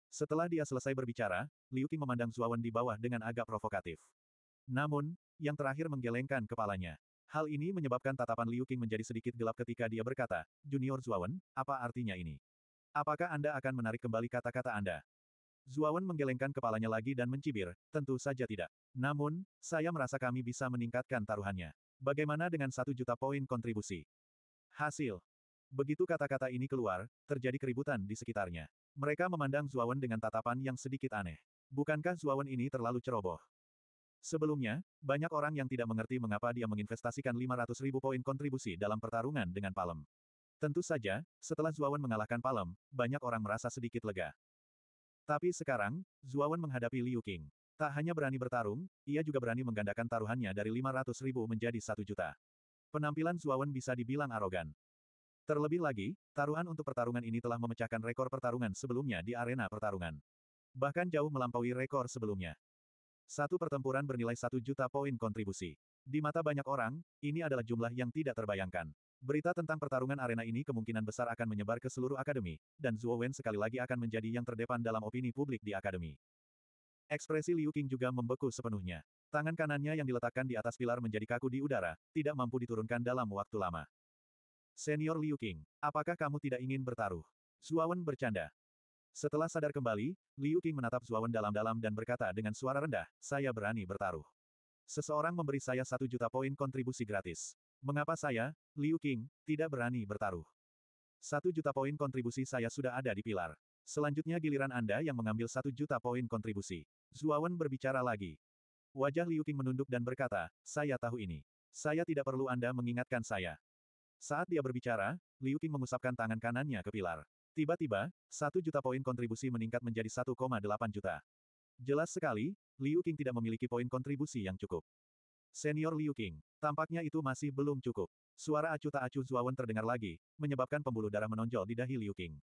Setelah dia selesai berbicara, Liu Qing memandang Zuawan di bawah dengan agak provokatif. Namun, yang terakhir menggelengkan kepalanya. Hal ini menyebabkan tatapan Liu Qing menjadi sedikit gelap ketika dia berkata, Junior Zuawan, apa artinya ini? Apakah Anda akan menarik kembali kata-kata Anda? Zuawan menggelengkan kepalanya lagi dan mencibir, tentu saja tidak. Namun, saya merasa kami bisa meningkatkan taruhannya. Bagaimana dengan satu juta poin kontribusi? Hasil. Begitu kata-kata ini keluar, terjadi keributan di sekitarnya. Mereka memandang Zuawan dengan tatapan yang sedikit aneh. Bukankah Zuawan ini terlalu ceroboh? Sebelumnya, banyak orang yang tidak mengerti mengapa dia menginvestasikan 500 ribu poin kontribusi dalam pertarungan dengan Palem. Tentu saja, setelah Zuawan mengalahkan Palem, banyak orang merasa sedikit lega. Tapi sekarang, Zuawan menghadapi Liu Qing. Tak hanya berani bertarung, ia juga berani menggandakan taruhannya dari 500 ribu menjadi 1 juta. Penampilan Zuawan bisa dibilang arogan. Terlebih lagi, taruhan untuk pertarungan ini telah memecahkan rekor pertarungan sebelumnya di arena pertarungan. Bahkan jauh melampaui rekor sebelumnya. Satu pertempuran bernilai satu juta poin kontribusi. Di mata banyak orang, ini adalah jumlah yang tidak terbayangkan. Berita tentang pertarungan arena ini kemungkinan besar akan menyebar ke seluruh akademi, dan Zuo Wen sekali lagi akan menjadi yang terdepan dalam opini publik di akademi. Ekspresi Liu Qing juga membeku sepenuhnya. Tangan kanannya yang diletakkan di atas pilar menjadi kaku di udara, tidak mampu diturunkan dalam waktu lama. Senior Liu Qing, apakah kamu tidak ingin bertaruh? Wen bercanda. Setelah sadar kembali, Liu Qing menatap Wen dalam-dalam dan berkata dengan suara rendah, saya berani bertaruh. Seseorang memberi saya satu juta poin kontribusi gratis. Mengapa saya, Liu King, tidak berani bertaruh? Satu juta poin kontribusi saya sudah ada di pilar. Selanjutnya giliran Anda yang mengambil satu juta poin kontribusi. Zuawan berbicara lagi. Wajah Liu King menunduk dan berkata, saya tahu ini. Saya tidak perlu Anda mengingatkan saya. Saat dia berbicara, Liu King mengusapkan tangan kanannya ke pilar. Tiba-tiba, satu juta poin kontribusi meningkat menjadi 1,8 juta. Jelas sekali, Liu King tidak memiliki poin kontribusi yang cukup. Senior Liu Qing. Tampaknya itu masih belum cukup. Suara acu tak acu Zuawan terdengar lagi, menyebabkan pembuluh darah menonjol di dahi Liu Qing.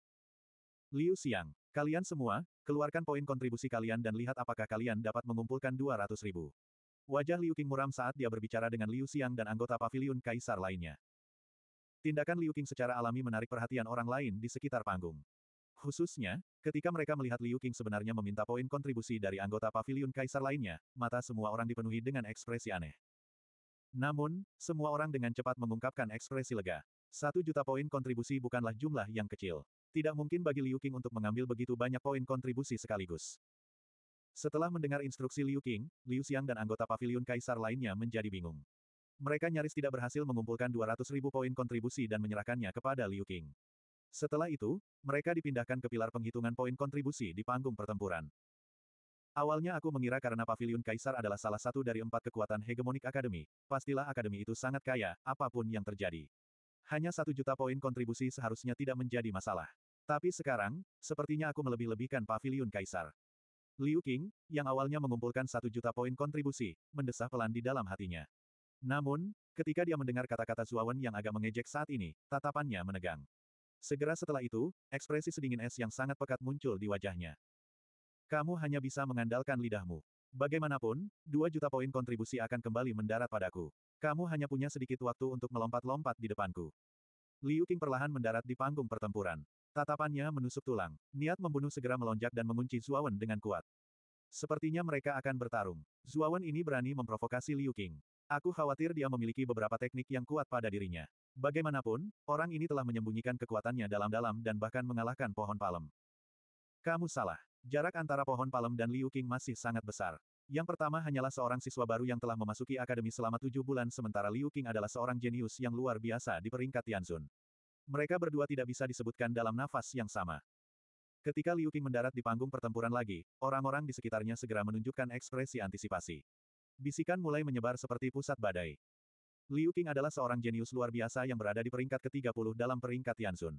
Liu Xiang, kalian semua, keluarkan poin kontribusi kalian dan lihat apakah kalian dapat mengumpulkan 200 ribu. Wajah Liu Qing muram saat dia berbicara dengan Liu Xiang dan anggota pavilion kaisar lainnya. Tindakan Liu Qing secara alami menarik perhatian orang lain di sekitar panggung. Khususnya, ketika mereka melihat Liu King sebenarnya meminta poin kontribusi dari anggota pavilion kaisar lainnya, mata semua orang dipenuhi dengan ekspresi aneh. Namun, semua orang dengan cepat mengungkapkan ekspresi lega. Satu juta poin kontribusi bukanlah jumlah yang kecil. Tidak mungkin bagi Liu King untuk mengambil begitu banyak poin kontribusi sekaligus. Setelah mendengar instruksi Liu King, Liu Xiang dan anggota pavilion kaisar lainnya menjadi bingung. Mereka nyaris tidak berhasil mengumpulkan 200 ribu poin kontribusi dan menyerahkannya kepada Liu King. Setelah itu, mereka dipindahkan ke pilar penghitungan poin kontribusi di panggung pertempuran. Awalnya aku mengira karena pavilion kaisar adalah salah satu dari empat kekuatan hegemonik akademi, pastilah akademi itu sangat kaya, apapun yang terjadi. Hanya satu juta poin kontribusi seharusnya tidak menjadi masalah. Tapi sekarang, sepertinya aku melebih-lebihkan pavilion kaisar. Liu Qing, yang awalnya mengumpulkan satu juta poin kontribusi, mendesah pelan di dalam hatinya. Namun, ketika dia mendengar kata-kata Zuawan yang agak mengejek saat ini, tatapannya menegang. Segera setelah itu, ekspresi sedingin es yang sangat pekat muncul di wajahnya. Kamu hanya bisa mengandalkan lidahmu. Bagaimanapun, 2 juta poin kontribusi akan kembali mendarat padaku. Kamu hanya punya sedikit waktu untuk melompat-lompat di depanku. Liu Qing perlahan mendarat di panggung pertempuran. Tatapannya menusuk tulang. Niat membunuh segera melonjak dan mengunci Zuawan dengan kuat. Sepertinya mereka akan bertarung. Zuawan ini berani memprovokasi Liu Qing. Aku khawatir dia memiliki beberapa teknik yang kuat pada dirinya. Bagaimanapun, orang ini telah menyembunyikan kekuatannya dalam-dalam dan bahkan mengalahkan pohon palem. Kamu salah. Jarak antara pohon palem dan Liu Qing masih sangat besar. Yang pertama hanyalah seorang siswa baru yang telah memasuki akademi selama tujuh bulan sementara Liu Qing adalah seorang jenius yang luar biasa di peringkat Tianzun. Mereka berdua tidak bisa disebutkan dalam nafas yang sama. Ketika Liu Qing mendarat di panggung pertempuran lagi, orang-orang di sekitarnya segera menunjukkan ekspresi antisipasi. Bisikan mulai menyebar seperti pusat badai. Liu Qing adalah seorang jenius luar biasa yang berada di peringkat ke-30 dalam peringkat Tianzun.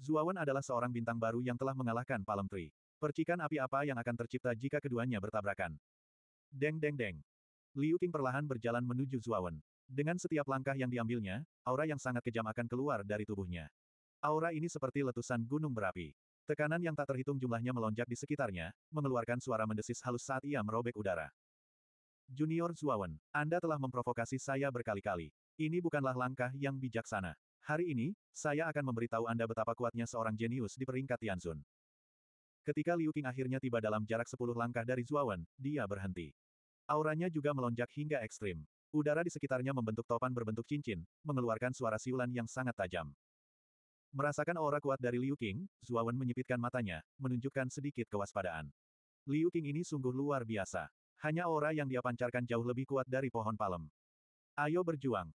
Zuawan adalah seorang bintang baru yang telah mengalahkan Palm Tree. Percikan api apa yang akan tercipta jika keduanya bertabrakan? Deng deng deng. Liu Qing perlahan berjalan menuju Zuawan. Dengan setiap langkah yang diambilnya, aura yang sangat kejam akan keluar dari tubuhnya. Aura ini seperti letusan gunung berapi. Tekanan yang tak terhitung jumlahnya melonjak di sekitarnya, mengeluarkan suara mendesis halus saat ia merobek udara. Junior Zuawan, Anda telah memprovokasi saya berkali-kali. Ini bukanlah langkah yang bijaksana. Hari ini, saya akan memberitahu Anda betapa kuatnya seorang jenius di peringkat Tianzun. Ketika Liu Qing akhirnya tiba dalam jarak 10 langkah dari Zuawan, dia berhenti. Auranya juga melonjak hingga ekstrim. Udara di sekitarnya membentuk topan berbentuk cincin, mengeluarkan suara siulan yang sangat tajam. Merasakan aura kuat dari Liu Qing, Zuawan menyipitkan matanya, menunjukkan sedikit kewaspadaan. Liu Qing ini sungguh luar biasa. Hanya aura yang dia pancarkan jauh lebih kuat dari pohon palem. Ayo berjuang.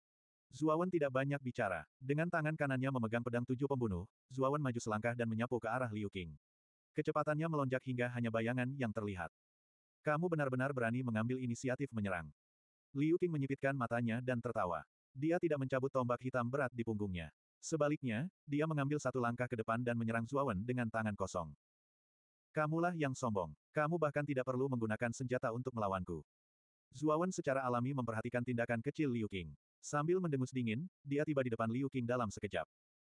Zuawan tidak banyak bicara. Dengan tangan kanannya memegang pedang tujuh pembunuh, Zuawan maju selangkah dan menyapu ke arah Liu Qing. Kecepatannya melonjak hingga hanya bayangan yang terlihat. Kamu benar-benar berani mengambil inisiatif menyerang. Liu Qing menyipitkan matanya dan tertawa. Dia tidak mencabut tombak hitam berat di punggungnya. Sebaliknya, dia mengambil satu langkah ke depan dan menyerang Zuawan dengan tangan kosong. Kamulah yang sombong. Kamu bahkan tidak perlu menggunakan senjata untuk melawanku. Zuawan secara alami memperhatikan tindakan kecil Liu Qing. Sambil mendengus dingin, dia tiba di depan Liu Qing dalam sekejap.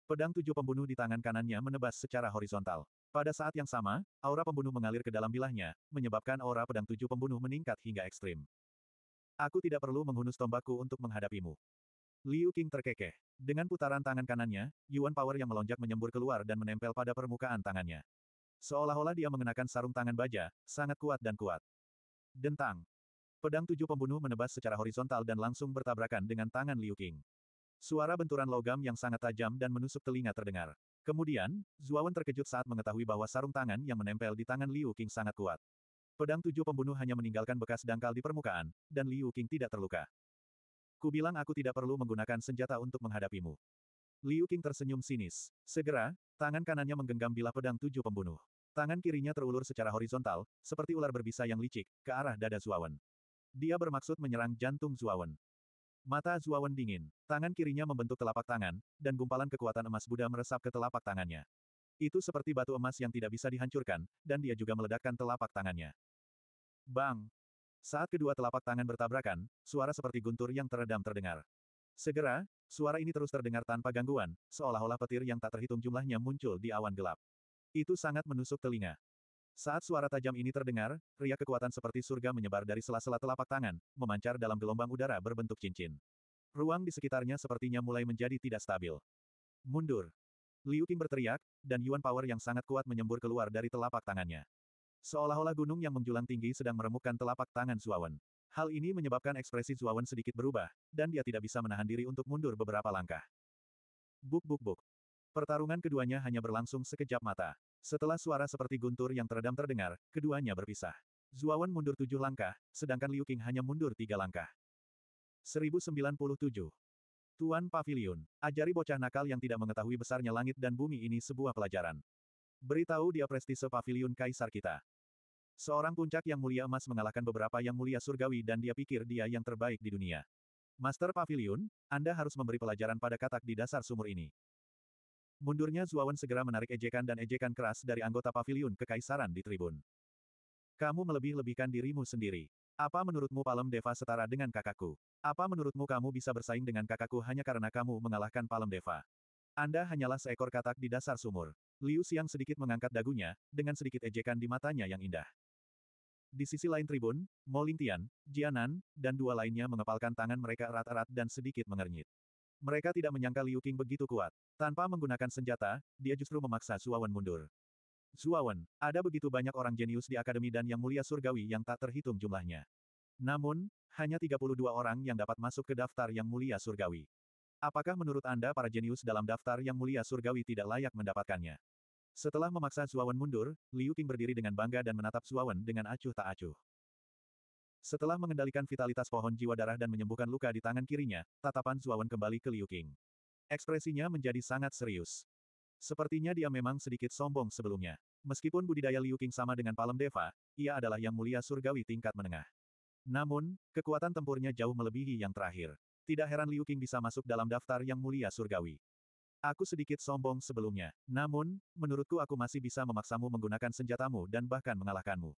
Pedang tujuh pembunuh di tangan kanannya menebas secara horizontal. Pada saat yang sama, aura pembunuh mengalir ke dalam bilahnya, menyebabkan aura pedang tujuh pembunuh meningkat hingga ekstrim. Aku tidak perlu menghunus tombakku untuk menghadapimu. Liu Qing terkekeh. Dengan putaran tangan kanannya, Yuan Power yang melonjak menyembur keluar dan menempel pada permukaan tangannya. Seolah-olah dia mengenakan sarung tangan baja, sangat kuat dan kuat. Dentang. Pedang tujuh pembunuh menebas secara horizontal dan langsung bertabrakan dengan tangan Liu Qing. Suara benturan logam yang sangat tajam dan menusuk telinga terdengar. Kemudian, Zuawan terkejut saat mengetahui bahwa sarung tangan yang menempel di tangan Liu Qing sangat kuat. Pedang tujuh pembunuh hanya meninggalkan bekas dangkal di permukaan, dan Liu Qing tidak terluka. Kubilang aku tidak perlu menggunakan senjata untuk menghadapimu. Liu Qing tersenyum sinis. Segera, tangan kanannya menggenggam bilah pedang tujuh pembunuh. Tangan kirinya terulur secara horizontal, seperti ular berbisa yang licik, ke arah dada Zuawan. Dia bermaksud menyerang jantung Zuawan. Mata Zuawan dingin, tangan kirinya membentuk telapak tangan, dan gumpalan kekuatan emas Buddha meresap ke telapak tangannya. Itu seperti batu emas yang tidak bisa dihancurkan, dan dia juga meledakkan telapak tangannya. Bang! Saat kedua telapak tangan bertabrakan, suara seperti guntur yang teredam terdengar. Segera, suara ini terus terdengar tanpa gangguan, seolah-olah petir yang tak terhitung jumlahnya muncul di awan gelap. Itu sangat menusuk telinga. Saat suara tajam ini terdengar, ria kekuatan seperti surga menyebar dari sela-sela telapak tangan, memancar dalam gelombang udara berbentuk cincin. Ruang di sekitarnya sepertinya mulai menjadi tidak stabil. Mundur. Liu Qing berteriak, dan Yuan Power yang sangat kuat menyembur keluar dari telapak tangannya. Seolah-olah gunung yang menjulang tinggi sedang meremukkan telapak tangan Zuawan. Hal ini menyebabkan ekspresi Zuawan sedikit berubah, dan dia tidak bisa menahan diri untuk mundur beberapa langkah. Buk buk buk. Pertarungan keduanya hanya berlangsung sekejap mata. Setelah suara seperti guntur yang teredam terdengar, keduanya berpisah. Zuawan mundur tujuh langkah, sedangkan Liu Qing hanya mundur tiga langkah. 1097. Tuan Pavilion, ajari bocah nakal yang tidak mengetahui besarnya langit dan bumi ini sebuah pelajaran. Beritahu dia prestise pavilion kaisar kita. Seorang puncak yang mulia emas mengalahkan beberapa yang mulia surgawi dan dia pikir dia yang terbaik di dunia. Master Pavilion, Anda harus memberi pelajaran pada katak di dasar sumur ini. Mundurnya Zuawan segera menarik ejekan dan ejekan keras dari anggota pavilion kekaisaran di tribun. Kamu melebih-lebihkan dirimu sendiri. Apa menurutmu Palem Deva setara dengan kakakku? Apa menurutmu kamu bisa bersaing dengan kakakku hanya karena kamu mengalahkan Palem Deva? Anda hanyalah seekor katak di dasar sumur. Liu Xiang sedikit mengangkat dagunya, dengan sedikit ejekan di matanya yang indah. Di sisi lain tribun, Mo Lingtian, Jianan, dan dua lainnya mengepalkan tangan mereka erat-erat dan sedikit mengernyit. Mereka tidak menyangka Liu Qing begitu kuat. Tanpa menggunakan senjata, dia justru memaksa Suawan mundur. Suawan, ada begitu banyak orang jenius di Akademi dan Yang Mulia Surgawi yang tak terhitung jumlahnya. Namun, hanya 32 orang yang dapat masuk ke daftar Yang Mulia Surgawi. Apakah menurut Anda para jenius dalam daftar Yang Mulia Surgawi tidak layak mendapatkannya? Setelah memaksa Zuawan mundur, Liu Qing berdiri dengan bangga dan menatap Zuawan dengan acuh tak acuh. Setelah mengendalikan vitalitas pohon jiwa darah dan menyembuhkan luka di tangan kirinya, tatapan Zuawan kembali ke Liu Qing. Ekspresinya menjadi sangat serius. Sepertinya dia memang sedikit sombong sebelumnya. Meskipun budidaya Liu Qing sama dengan Palem Deva, ia adalah yang mulia surgawi tingkat menengah. Namun, kekuatan tempurnya jauh melebihi yang terakhir. Tidak heran Liu Qing bisa masuk dalam daftar yang mulia surgawi. Aku sedikit sombong sebelumnya, namun, menurutku aku masih bisa memaksamu menggunakan senjatamu dan bahkan mengalahkanmu.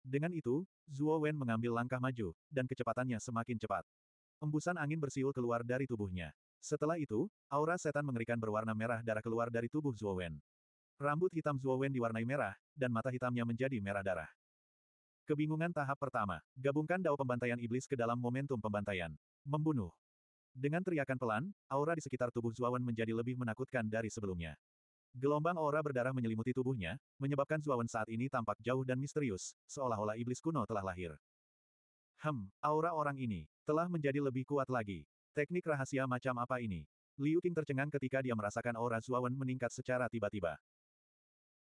Dengan itu, Zuo Wen mengambil langkah maju, dan kecepatannya semakin cepat. Embusan angin bersiul keluar dari tubuhnya. Setelah itu, aura setan mengerikan berwarna merah darah keluar dari tubuh Zuo Wen. Rambut hitam Zuo Wen diwarnai merah, dan mata hitamnya menjadi merah darah. Kebingungan tahap pertama, gabungkan dao pembantaian iblis ke dalam momentum pembantaian. Membunuh. Dengan teriakan pelan, aura di sekitar tubuh Zuawan menjadi lebih menakutkan dari sebelumnya. Gelombang aura berdarah menyelimuti tubuhnya, menyebabkan Zuawan saat ini tampak jauh dan misterius, seolah-olah iblis kuno telah lahir. Hem, aura orang ini, telah menjadi lebih kuat lagi. Teknik rahasia macam apa ini? Liu Qing tercengang ketika dia merasakan aura Zuawan meningkat secara tiba-tiba.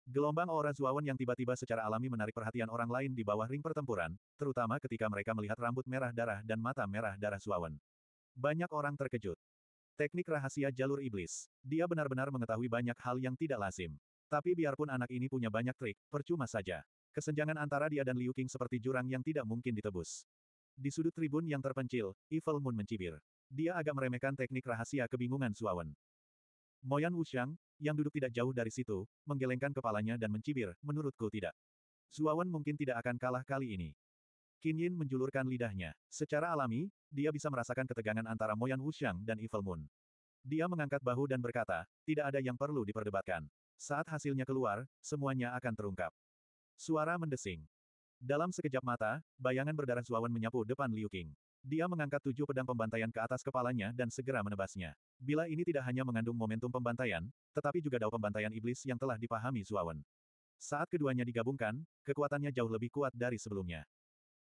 Gelombang aura Zuawan yang tiba-tiba secara alami menarik perhatian orang lain di bawah ring pertempuran, terutama ketika mereka melihat rambut merah darah dan mata merah darah Zuawan. Banyak orang terkejut. Teknik rahasia jalur iblis. Dia benar-benar mengetahui banyak hal yang tidak lazim. Tapi biarpun anak ini punya banyak trik, percuma saja. Kesenjangan antara dia dan Liu Qing seperti jurang yang tidak mungkin ditebus. Di sudut tribun yang terpencil, Evil Moon mencibir. Dia agak meremehkan teknik rahasia kebingungan Suawan. Moyan Wuxiang, yang duduk tidak jauh dari situ, menggelengkan kepalanya dan mencibir, menurutku tidak. Suawan mungkin tidak akan kalah kali ini. Qin Yin menjulurkan lidahnya. Secara alami, dia bisa merasakan ketegangan antara Moyan Wuxiang dan Evil Moon. Dia mengangkat bahu dan berkata, tidak ada yang perlu diperdebatkan. Saat hasilnya keluar, semuanya akan terungkap. Suara mendesing. Dalam sekejap mata, bayangan berdarah Zuawan menyapu depan Liu Qing. Dia mengangkat tujuh pedang pembantaian ke atas kepalanya dan segera menebasnya. Bila ini tidak hanya mengandung momentum pembantaian, tetapi juga dao pembantaian iblis yang telah dipahami Zuawan. Saat keduanya digabungkan, kekuatannya jauh lebih kuat dari sebelumnya.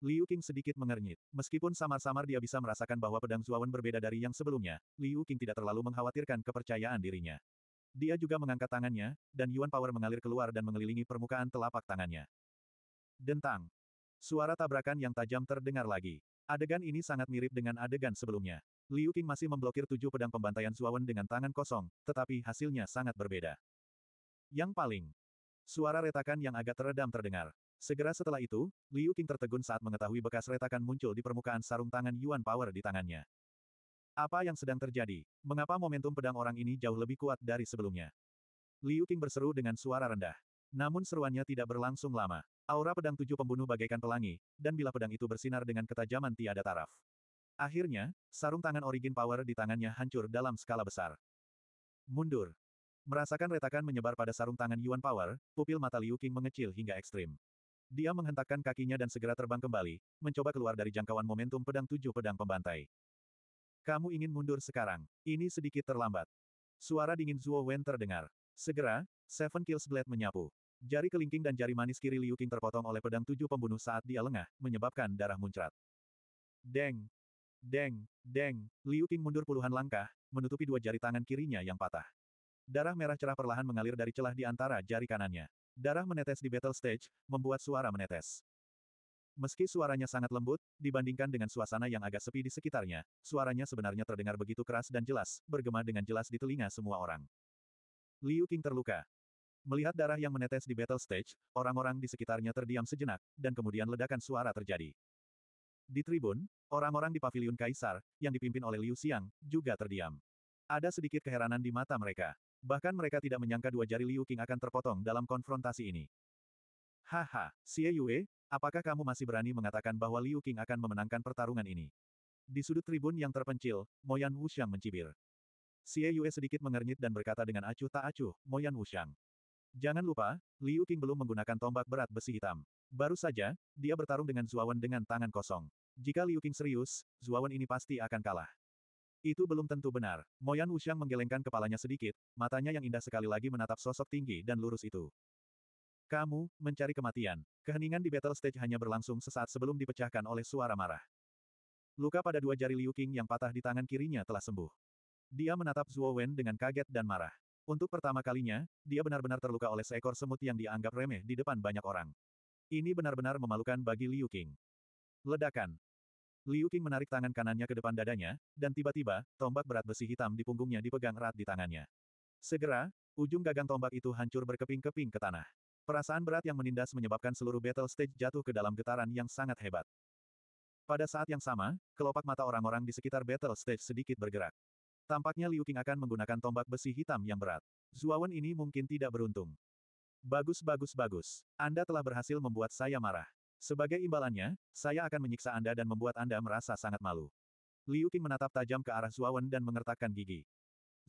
Liu Qing sedikit mengernyit. Meskipun samar-samar dia bisa merasakan bahwa pedang Zuawan berbeda dari yang sebelumnya, Liu Qing tidak terlalu mengkhawatirkan kepercayaan dirinya. Dia juga mengangkat tangannya, dan Yuan Power mengalir keluar dan mengelilingi permukaan telapak tangannya. Dentang. Suara tabrakan yang tajam terdengar lagi. Adegan ini sangat mirip dengan adegan sebelumnya. Liu Qing masih memblokir tujuh pedang pembantaian Zuawan dengan tangan kosong, tetapi hasilnya sangat berbeda. Yang paling, Suara retakan yang agak teredam terdengar. Segera setelah itu, Liu Qing tertegun saat mengetahui bekas retakan muncul di permukaan sarung tangan Yuan Power di tangannya. Apa yang sedang terjadi? Mengapa momentum pedang orang ini jauh lebih kuat dari sebelumnya? Liu Qing berseru dengan suara rendah. Namun seruannya tidak berlangsung lama. Aura pedang tujuh pembunuh bagaikan pelangi, dan bila pedang itu bersinar dengan ketajaman tiada taraf. Akhirnya, sarung tangan origin power di tangannya hancur dalam skala besar. Mundur. Merasakan retakan menyebar pada sarung tangan Yuan Power, pupil mata Liu Qing mengecil hingga ekstrim. Dia menghentakkan kakinya dan segera terbang kembali, mencoba keluar dari jangkauan momentum pedang tujuh pedang pembantai. Kamu ingin mundur sekarang. Ini sedikit terlambat. Suara dingin Zuo Wen terdengar. Segera, Seven Kills Blade menyapu. Jari kelingking dan jari manis kiri Liu Qing terpotong oleh pedang tujuh pembunuh saat dia lengah, menyebabkan darah muncrat. Deng! Deng! Deng! Liu Qing mundur puluhan langkah, menutupi dua jari tangan kirinya yang patah. Darah merah cerah perlahan mengalir dari celah di antara jari kanannya. Darah menetes di battle stage, membuat suara menetes. Meski suaranya sangat lembut, dibandingkan dengan suasana yang agak sepi di sekitarnya, suaranya sebenarnya terdengar begitu keras dan jelas, bergema dengan jelas di telinga semua orang. Liu Qing terluka. Melihat darah yang menetes di battle stage, orang-orang di sekitarnya terdiam sejenak, dan kemudian ledakan suara terjadi. Di tribun, orang-orang di paviliun kaisar, yang dipimpin oleh Liu Xiang, juga terdiam. Ada sedikit keheranan di mata mereka. Bahkan mereka tidak menyangka dua jari Liu Qing akan terpotong dalam konfrontasi ini. Haha, Xie Yue, apakah kamu masih berani mengatakan bahwa Liu Qing akan memenangkan pertarungan ini? Di sudut tribun yang terpencil, Moyan Wuxiang mencibir. Xie Yue sedikit mengernyit dan berkata dengan acuh tak acuh, Moyan Wuxiang. Jangan lupa, Liu Qing belum menggunakan tombak berat besi hitam. Baru saja, dia bertarung dengan Zuawan dengan tangan kosong. Jika Liu Qing serius, Zuawan ini pasti akan kalah. Itu belum tentu benar. Moyan Wuxiang menggelengkan kepalanya sedikit, matanya yang indah sekali lagi menatap sosok tinggi dan lurus itu. Kamu, mencari kematian. Keheningan di battle stage hanya berlangsung sesaat sebelum dipecahkan oleh suara marah. Luka pada dua jari Liu Qing yang patah di tangan kirinya telah sembuh. Dia menatap Zhuo Wen dengan kaget dan marah. Untuk pertama kalinya, dia benar-benar terluka oleh seekor semut yang dianggap remeh di depan banyak orang. Ini benar-benar memalukan bagi Liu Qing. Ledakan. Liu Qing menarik tangan kanannya ke depan dadanya, dan tiba-tiba, tombak berat besi hitam di punggungnya dipegang erat di tangannya. Segera, ujung gagang tombak itu hancur berkeping-keping ke tanah. Perasaan berat yang menindas menyebabkan seluruh battle stage jatuh ke dalam getaran yang sangat hebat. Pada saat yang sama, kelopak mata orang-orang di sekitar battle stage sedikit bergerak. Tampaknya Liu Qing akan menggunakan tombak besi hitam yang berat. Zuawan ini mungkin tidak beruntung. Bagus bagus bagus, Anda telah berhasil membuat saya marah. Sebagai imbalannya, saya akan menyiksa Anda dan membuat Anda merasa sangat malu. Liu Qing menatap tajam ke arah Zuawan dan mengertakkan gigi.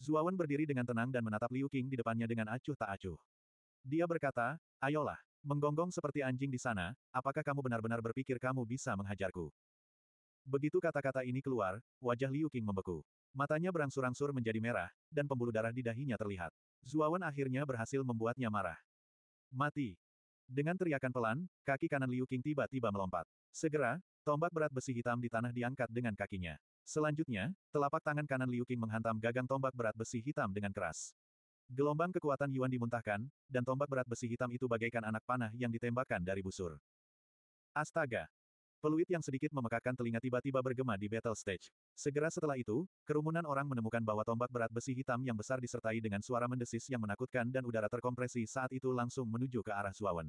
Zuawan berdiri dengan tenang dan menatap Liu Qing di depannya dengan acuh tak acuh. Dia berkata, ayolah, menggonggong seperti anjing di sana, apakah kamu benar-benar berpikir kamu bisa menghajarku? Begitu kata-kata ini keluar, wajah Liu Qing membeku. Matanya berangsur-angsur menjadi merah, dan pembuluh darah di dahinya terlihat. Zuawan akhirnya berhasil membuatnya marah. Mati, dengan teriakan pelan, kaki kanan Liu Qing tiba-tiba melompat. Segera, tombak berat besi hitam di tanah diangkat dengan kakinya. Selanjutnya, telapak tangan kanan Liu Qing menghantam gagang tombak berat besi hitam dengan keras. Gelombang kekuatan Yuan dimuntahkan, dan tombak berat besi hitam itu bagaikan anak panah yang ditembakkan dari busur. Astaga! Peluit yang sedikit memekakkan telinga tiba-tiba bergema di battle stage. Segera setelah itu, kerumunan orang menemukan bahwa tombak berat besi hitam yang besar disertai dengan suara mendesis yang menakutkan dan udara terkompresi saat itu langsung menuju ke arah Zuawan.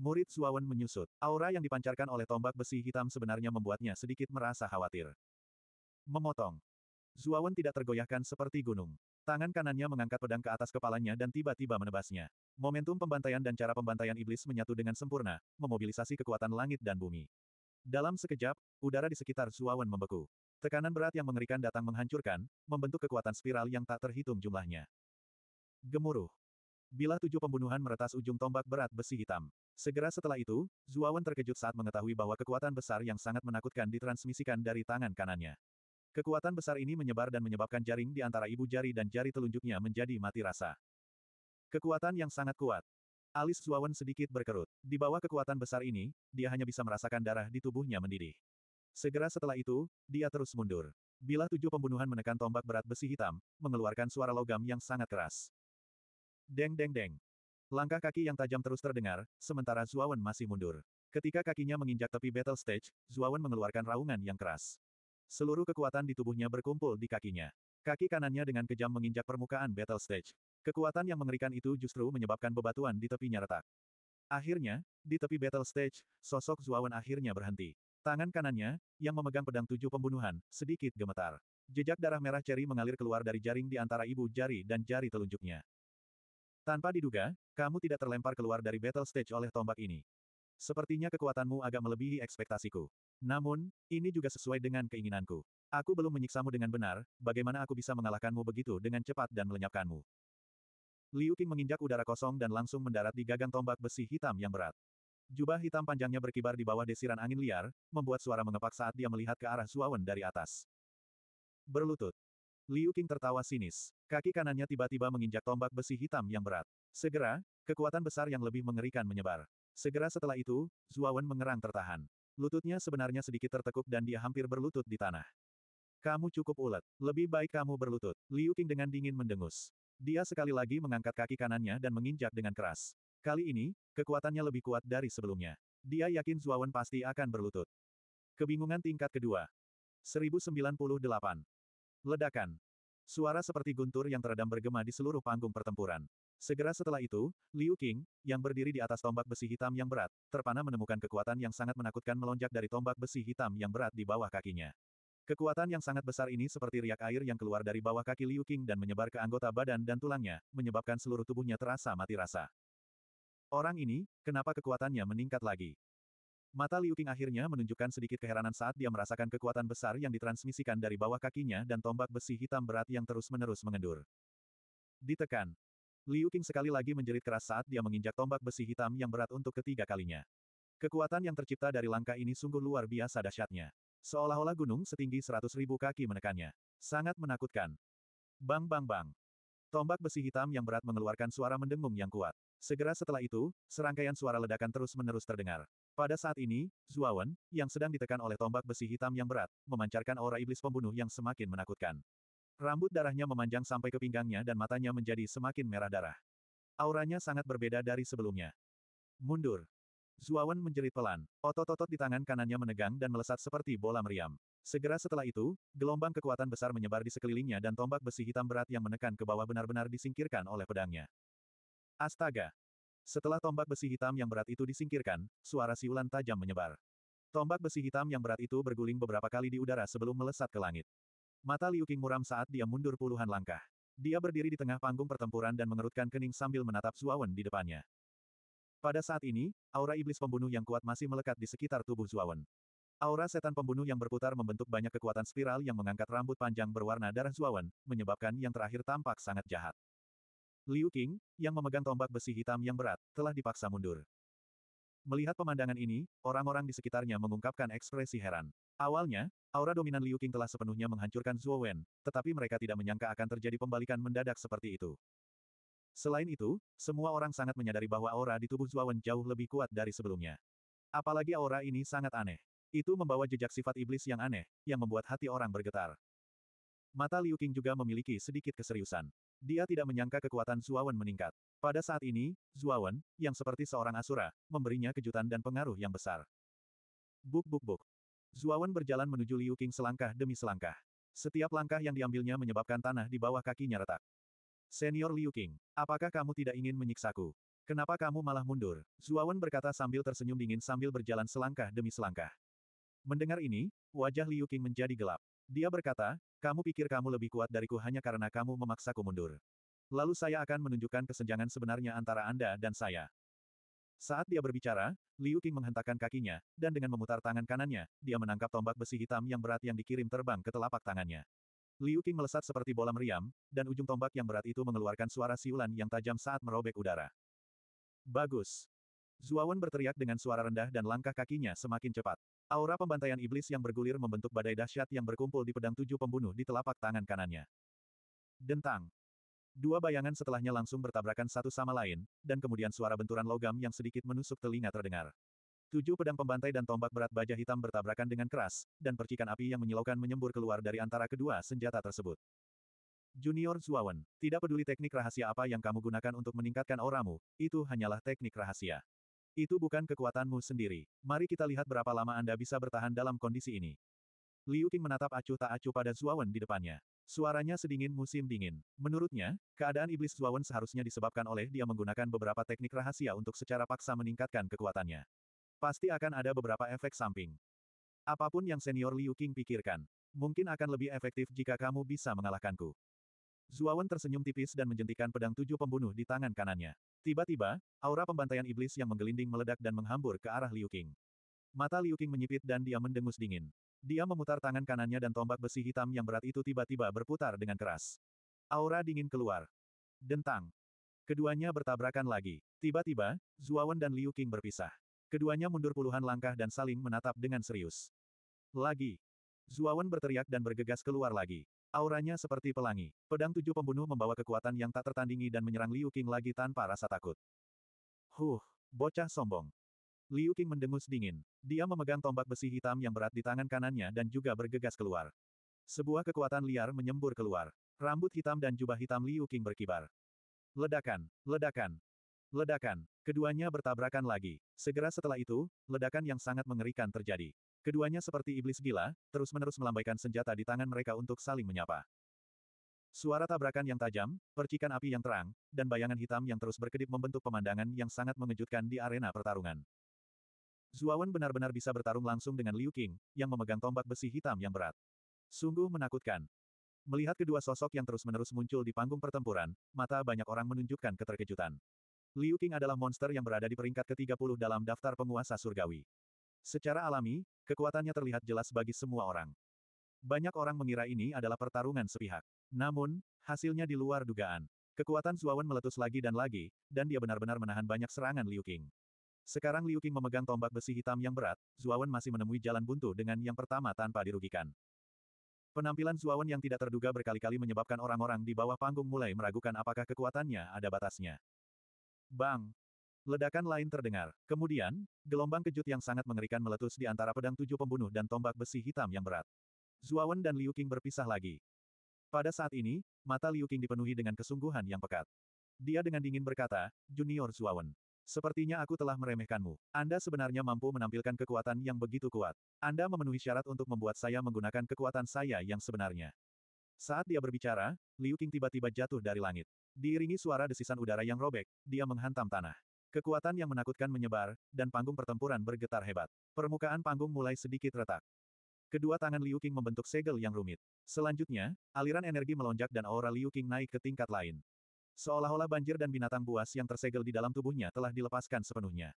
Murid Suawan menyusut. Aura yang dipancarkan oleh tombak besi hitam sebenarnya membuatnya sedikit merasa khawatir. Memotong. Zuawan tidak tergoyahkan seperti gunung. Tangan kanannya mengangkat pedang ke atas kepalanya dan tiba-tiba menebasnya. Momentum pembantaian dan cara pembantaian iblis menyatu dengan sempurna, memobilisasi kekuatan langit dan bumi. Dalam sekejap, udara di sekitar Zuawan membeku. Tekanan berat yang mengerikan datang menghancurkan, membentuk kekuatan spiral yang tak terhitung jumlahnya. Gemuruh. Bila tujuh pembunuhan meretas ujung tombak berat besi hitam. Segera setelah itu, Zuawan terkejut saat mengetahui bahwa kekuatan besar yang sangat menakutkan ditransmisikan dari tangan kanannya. Kekuatan besar ini menyebar dan menyebabkan jaring di antara ibu jari dan jari telunjuknya menjadi mati rasa. Kekuatan yang sangat kuat. Alis Zuawan sedikit berkerut. Di bawah kekuatan besar ini, dia hanya bisa merasakan darah di tubuhnya mendidih. Segera setelah itu, dia terus mundur. Bila tujuh pembunuhan menekan tombak berat besi hitam, mengeluarkan suara logam yang sangat keras. Deng deng deng. Langkah kaki yang tajam terus terdengar, sementara Zuawan masih mundur. Ketika kakinya menginjak tepi battle stage, Zuawan mengeluarkan raungan yang keras. Seluruh kekuatan di tubuhnya berkumpul di kakinya. Kaki kanannya dengan kejam menginjak permukaan battle stage. Kekuatan yang mengerikan itu justru menyebabkan bebatuan di tepinya retak. Akhirnya, di tepi battle stage, sosok Zuawan akhirnya berhenti. Tangan kanannya, yang memegang pedang tujuh pembunuhan, sedikit gemetar. Jejak darah merah ceri mengalir keluar dari jaring di antara ibu jari dan jari telunjuknya. Tanpa diduga, kamu tidak terlempar keluar dari battle stage oleh tombak ini. Sepertinya kekuatanmu agak melebihi ekspektasiku. Namun, ini juga sesuai dengan keinginanku. Aku belum menyiksamu dengan benar, bagaimana aku bisa mengalahkanmu begitu dengan cepat dan melenyapkanmu? Liu Qing menginjak udara kosong dan langsung mendarat di gagang tombak besi hitam yang berat. Jubah hitam panjangnya berkibar di bawah desiran angin liar, membuat suara mengepak saat dia melihat ke arah Zuawan dari atas. Berlutut, Liu Qing tertawa sinis. Kaki kanannya tiba-tiba menginjak tombak besi hitam yang berat. Segera, kekuatan besar yang lebih mengerikan menyebar. Segera setelah itu, Zuawan mengerang tertahan. Lututnya sebenarnya sedikit tertekuk dan dia hampir berlutut di tanah. Kamu cukup ulet. Lebih baik kamu berlutut. Liu Qing dengan dingin mendengus. Dia sekali lagi mengangkat kaki kanannya dan menginjak dengan keras. Kali ini, kekuatannya lebih kuat dari sebelumnya. Dia yakin Zuawan pasti akan berlutut. Kebingungan tingkat kedua. 1098. Ledakan. Suara seperti guntur yang teredam bergema di seluruh panggung pertempuran. Segera setelah itu, Liu Qing, yang berdiri di atas tombak besi hitam yang berat, terpana menemukan kekuatan yang sangat menakutkan melonjak dari tombak besi hitam yang berat di bawah kakinya. Kekuatan yang sangat besar ini seperti riak air yang keluar dari bawah kaki Liu Qing dan menyebar ke anggota badan dan tulangnya, menyebabkan seluruh tubuhnya terasa mati rasa. Orang ini, kenapa kekuatannya meningkat lagi? Mata Liu Qing akhirnya menunjukkan sedikit keheranan saat dia merasakan kekuatan besar yang ditransmisikan dari bawah kakinya dan tombak besi hitam berat yang terus-menerus mengendur. Ditekan. Liu Qing sekali lagi menjerit keras saat dia menginjak tombak besi hitam yang berat untuk ketiga kalinya. Kekuatan yang tercipta dari langkah ini sungguh luar biasa dahsyatnya. Seolah-olah gunung setinggi seratus ribu kaki menekannya. Sangat menakutkan. Bang bang bang. Tombak besi hitam yang berat mengeluarkan suara mendengung yang kuat. Segera setelah itu, serangkaian suara ledakan terus-menerus terdengar. Pada saat ini, Zuawan, yang sedang ditekan oleh tombak besi hitam yang berat, memancarkan aura iblis pembunuh yang semakin menakutkan. Rambut darahnya memanjang sampai ke pinggangnya dan matanya menjadi semakin merah darah. Auranya sangat berbeda dari sebelumnya. Mundur. Zuawan menjerit pelan, otot-otot di tangan kanannya menegang dan melesat seperti bola meriam. Segera setelah itu, gelombang kekuatan besar menyebar di sekelilingnya dan tombak besi hitam berat yang menekan ke bawah benar-benar disingkirkan oleh pedangnya. Astaga! Setelah tombak besi hitam yang berat itu disingkirkan, suara siulan tajam menyebar. Tombak besi hitam yang berat itu berguling beberapa kali di udara sebelum melesat ke langit. Mata Liu Qing muram saat dia mundur puluhan langkah. Dia berdiri di tengah panggung pertempuran dan mengerutkan kening sambil menatap Zuawan di depannya. Pada saat ini, aura iblis pembunuh yang kuat masih melekat di sekitar tubuh Zuawan. Aura setan pembunuh yang berputar membentuk banyak kekuatan spiral yang mengangkat rambut panjang berwarna darah Zuawan, menyebabkan yang terakhir tampak sangat jahat. Liu Qing, yang memegang tombak besi hitam yang berat, telah dipaksa mundur. Melihat pemandangan ini, orang-orang di sekitarnya mengungkapkan ekspresi heran. Awalnya, aura dominan Liu Qing telah sepenuhnya menghancurkan Zuo Wen, tetapi mereka tidak menyangka akan terjadi pembalikan mendadak seperti itu. Selain itu, semua orang sangat menyadari bahwa aura di tubuh Zuo Wen jauh lebih kuat dari sebelumnya. Apalagi aura ini sangat aneh. Itu membawa jejak sifat iblis yang aneh, yang membuat hati orang bergetar. Mata Liu Qing juga memiliki sedikit keseriusan. Dia tidak menyangka kekuatan Zuawan meningkat. Pada saat ini, Zuawan, yang seperti seorang asura, memberinya kejutan dan pengaruh yang besar. Buk buk buk. Zuawan berjalan menuju Liu King selangkah demi selangkah. Setiap langkah yang diambilnya menyebabkan tanah di bawah kakinya retak. Senior Liu King, apakah kamu tidak ingin menyiksaku? Kenapa kamu malah mundur? Zuawan berkata sambil tersenyum dingin sambil berjalan selangkah demi selangkah. Mendengar ini, wajah Liu King menjadi gelap. Dia berkata, kamu pikir kamu lebih kuat dariku hanya karena kamu memaksaku mundur. Lalu saya akan menunjukkan kesenjangan sebenarnya antara Anda dan saya. Saat dia berbicara, Liu Qing menghentakkan kakinya, dan dengan memutar tangan kanannya, dia menangkap tombak besi hitam yang berat yang dikirim terbang ke telapak tangannya. Liu Qing melesat seperti bola meriam, dan ujung tombak yang berat itu mengeluarkan suara siulan yang tajam saat merobek udara. Bagus. Zuawan berteriak dengan suara rendah dan langkah kakinya semakin cepat. Aura pembantaian iblis yang bergulir membentuk badai dahsyat yang berkumpul di pedang tujuh pembunuh di telapak tangan kanannya. Dentang. Dua bayangan setelahnya langsung bertabrakan satu sama lain, dan kemudian suara benturan logam yang sedikit menusuk telinga terdengar. Tujuh pedang pembantai dan tombak berat baja hitam bertabrakan dengan keras, dan percikan api yang menyilaukan menyembur keluar dari antara kedua senjata tersebut. Junior Zuawan, tidak peduli teknik rahasia apa yang kamu gunakan untuk meningkatkan auramu, itu hanyalah teknik rahasia. Itu bukan kekuatanmu sendiri. Mari kita lihat berapa lama Anda bisa bertahan dalam kondisi ini. Liu Qing menatap acuh tak acuh pada Zuawan di depannya. Suaranya sedingin musim dingin. Menurutnya, keadaan iblis Zuawan seharusnya disebabkan oleh dia menggunakan beberapa teknik rahasia untuk secara paksa meningkatkan kekuatannya. Pasti akan ada beberapa efek samping. Apapun yang senior Liu Qing pikirkan, mungkin akan lebih efektif jika kamu bisa mengalahkanku. Zuawan tersenyum tipis dan menjentikan pedang tujuh pembunuh di tangan kanannya. Tiba-tiba, aura pembantaian iblis yang menggelinding meledak dan menghambur ke arah Liu Qing. Mata Liu Qing menyipit dan dia mendengus dingin. Dia memutar tangan kanannya dan tombak besi hitam yang berat itu tiba-tiba berputar dengan keras. Aura dingin keluar. Dentang. Keduanya bertabrakan lagi. Tiba-tiba, Zuawan dan Liu Qing berpisah. Keduanya mundur puluhan langkah dan saling menatap dengan serius. Lagi. Zuawan berteriak dan bergegas keluar lagi. Auranya seperti pelangi. Pedang tujuh pembunuh membawa kekuatan yang tak tertandingi dan menyerang Liu Qing lagi tanpa rasa takut. Huh, bocah sombong. Liu Qing mendengus dingin. Dia memegang tombak besi hitam yang berat di tangan kanannya dan juga bergegas keluar. Sebuah kekuatan liar menyembur keluar. Rambut hitam dan jubah hitam Liu Qing berkibar. Ledakan, ledakan, ledakan. Keduanya bertabrakan lagi. Segera setelah itu, ledakan yang sangat mengerikan terjadi. Keduanya seperti iblis gila, terus-menerus melambaikan senjata di tangan mereka untuk saling menyapa. Suara tabrakan yang tajam, percikan api yang terang, dan bayangan hitam yang terus berkedip membentuk pemandangan yang sangat mengejutkan di arena pertarungan. Zuawan benar-benar bisa bertarung langsung dengan Liu Qing, yang memegang tombak besi hitam yang berat. Sungguh menakutkan. Melihat kedua sosok yang terus-menerus muncul di panggung pertempuran, mata banyak orang menunjukkan keterkejutan. Liu Qing adalah monster yang berada di peringkat ke-30 dalam daftar penguasa surgawi. Secara alami, kekuatannya terlihat jelas bagi semua orang. Banyak orang mengira ini adalah pertarungan sepihak. Namun, hasilnya di luar dugaan. Kekuatan Zuawan meletus lagi dan lagi, dan dia benar-benar menahan banyak serangan Liu Qing. Sekarang Liu Qing memegang tombak besi hitam yang berat, Zuawan masih menemui jalan buntu dengan yang pertama tanpa dirugikan. Penampilan Zuawan yang tidak terduga berkali-kali menyebabkan orang-orang di bawah panggung mulai meragukan apakah kekuatannya ada batasnya. Bang, Ledakan lain terdengar. Kemudian, gelombang kejut yang sangat mengerikan meletus di antara pedang tujuh pembunuh dan tombak besi hitam yang berat. Zuawan dan Liu Qing berpisah lagi. Pada saat ini, mata Liu Qing dipenuhi dengan kesungguhan yang pekat. Dia dengan dingin berkata, Junior Zuawan. Sepertinya aku telah meremehkanmu. Anda sebenarnya mampu menampilkan kekuatan yang begitu kuat. Anda memenuhi syarat untuk membuat saya menggunakan kekuatan saya yang sebenarnya. Saat dia berbicara, Liu Qing tiba-tiba jatuh dari langit. Diiringi suara desisan udara yang robek, dia menghantam tanah. Kekuatan yang menakutkan menyebar, dan panggung pertempuran bergetar hebat. Permukaan panggung mulai sedikit retak. Kedua tangan Liu Qing membentuk segel yang rumit. Selanjutnya, aliran energi melonjak dan aura Liu Qing naik ke tingkat lain. Seolah-olah banjir dan binatang buas yang tersegel di dalam tubuhnya telah dilepaskan sepenuhnya.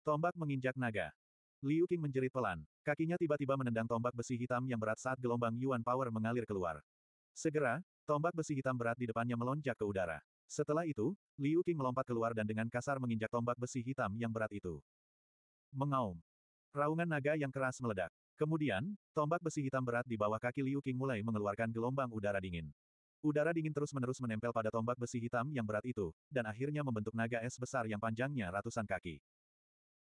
Tombak menginjak naga. Liu Qing menjerit pelan. Kakinya tiba-tiba menendang tombak besi hitam yang berat saat gelombang Yuan Power mengalir keluar. Segera, tombak besi hitam berat di depannya melonjak ke udara. Setelah itu, Liu Qing melompat keluar dan dengan kasar menginjak tombak besi hitam yang berat itu. Mengaum. Raungan naga yang keras meledak. Kemudian, tombak besi hitam berat di bawah kaki Liu Qing mulai mengeluarkan gelombang udara dingin. Udara dingin terus-menerus menempel pada tombak besi hitam yang berat itu, dan akhirnya membentuk naga es besar yang panjangnya ratusan kaki.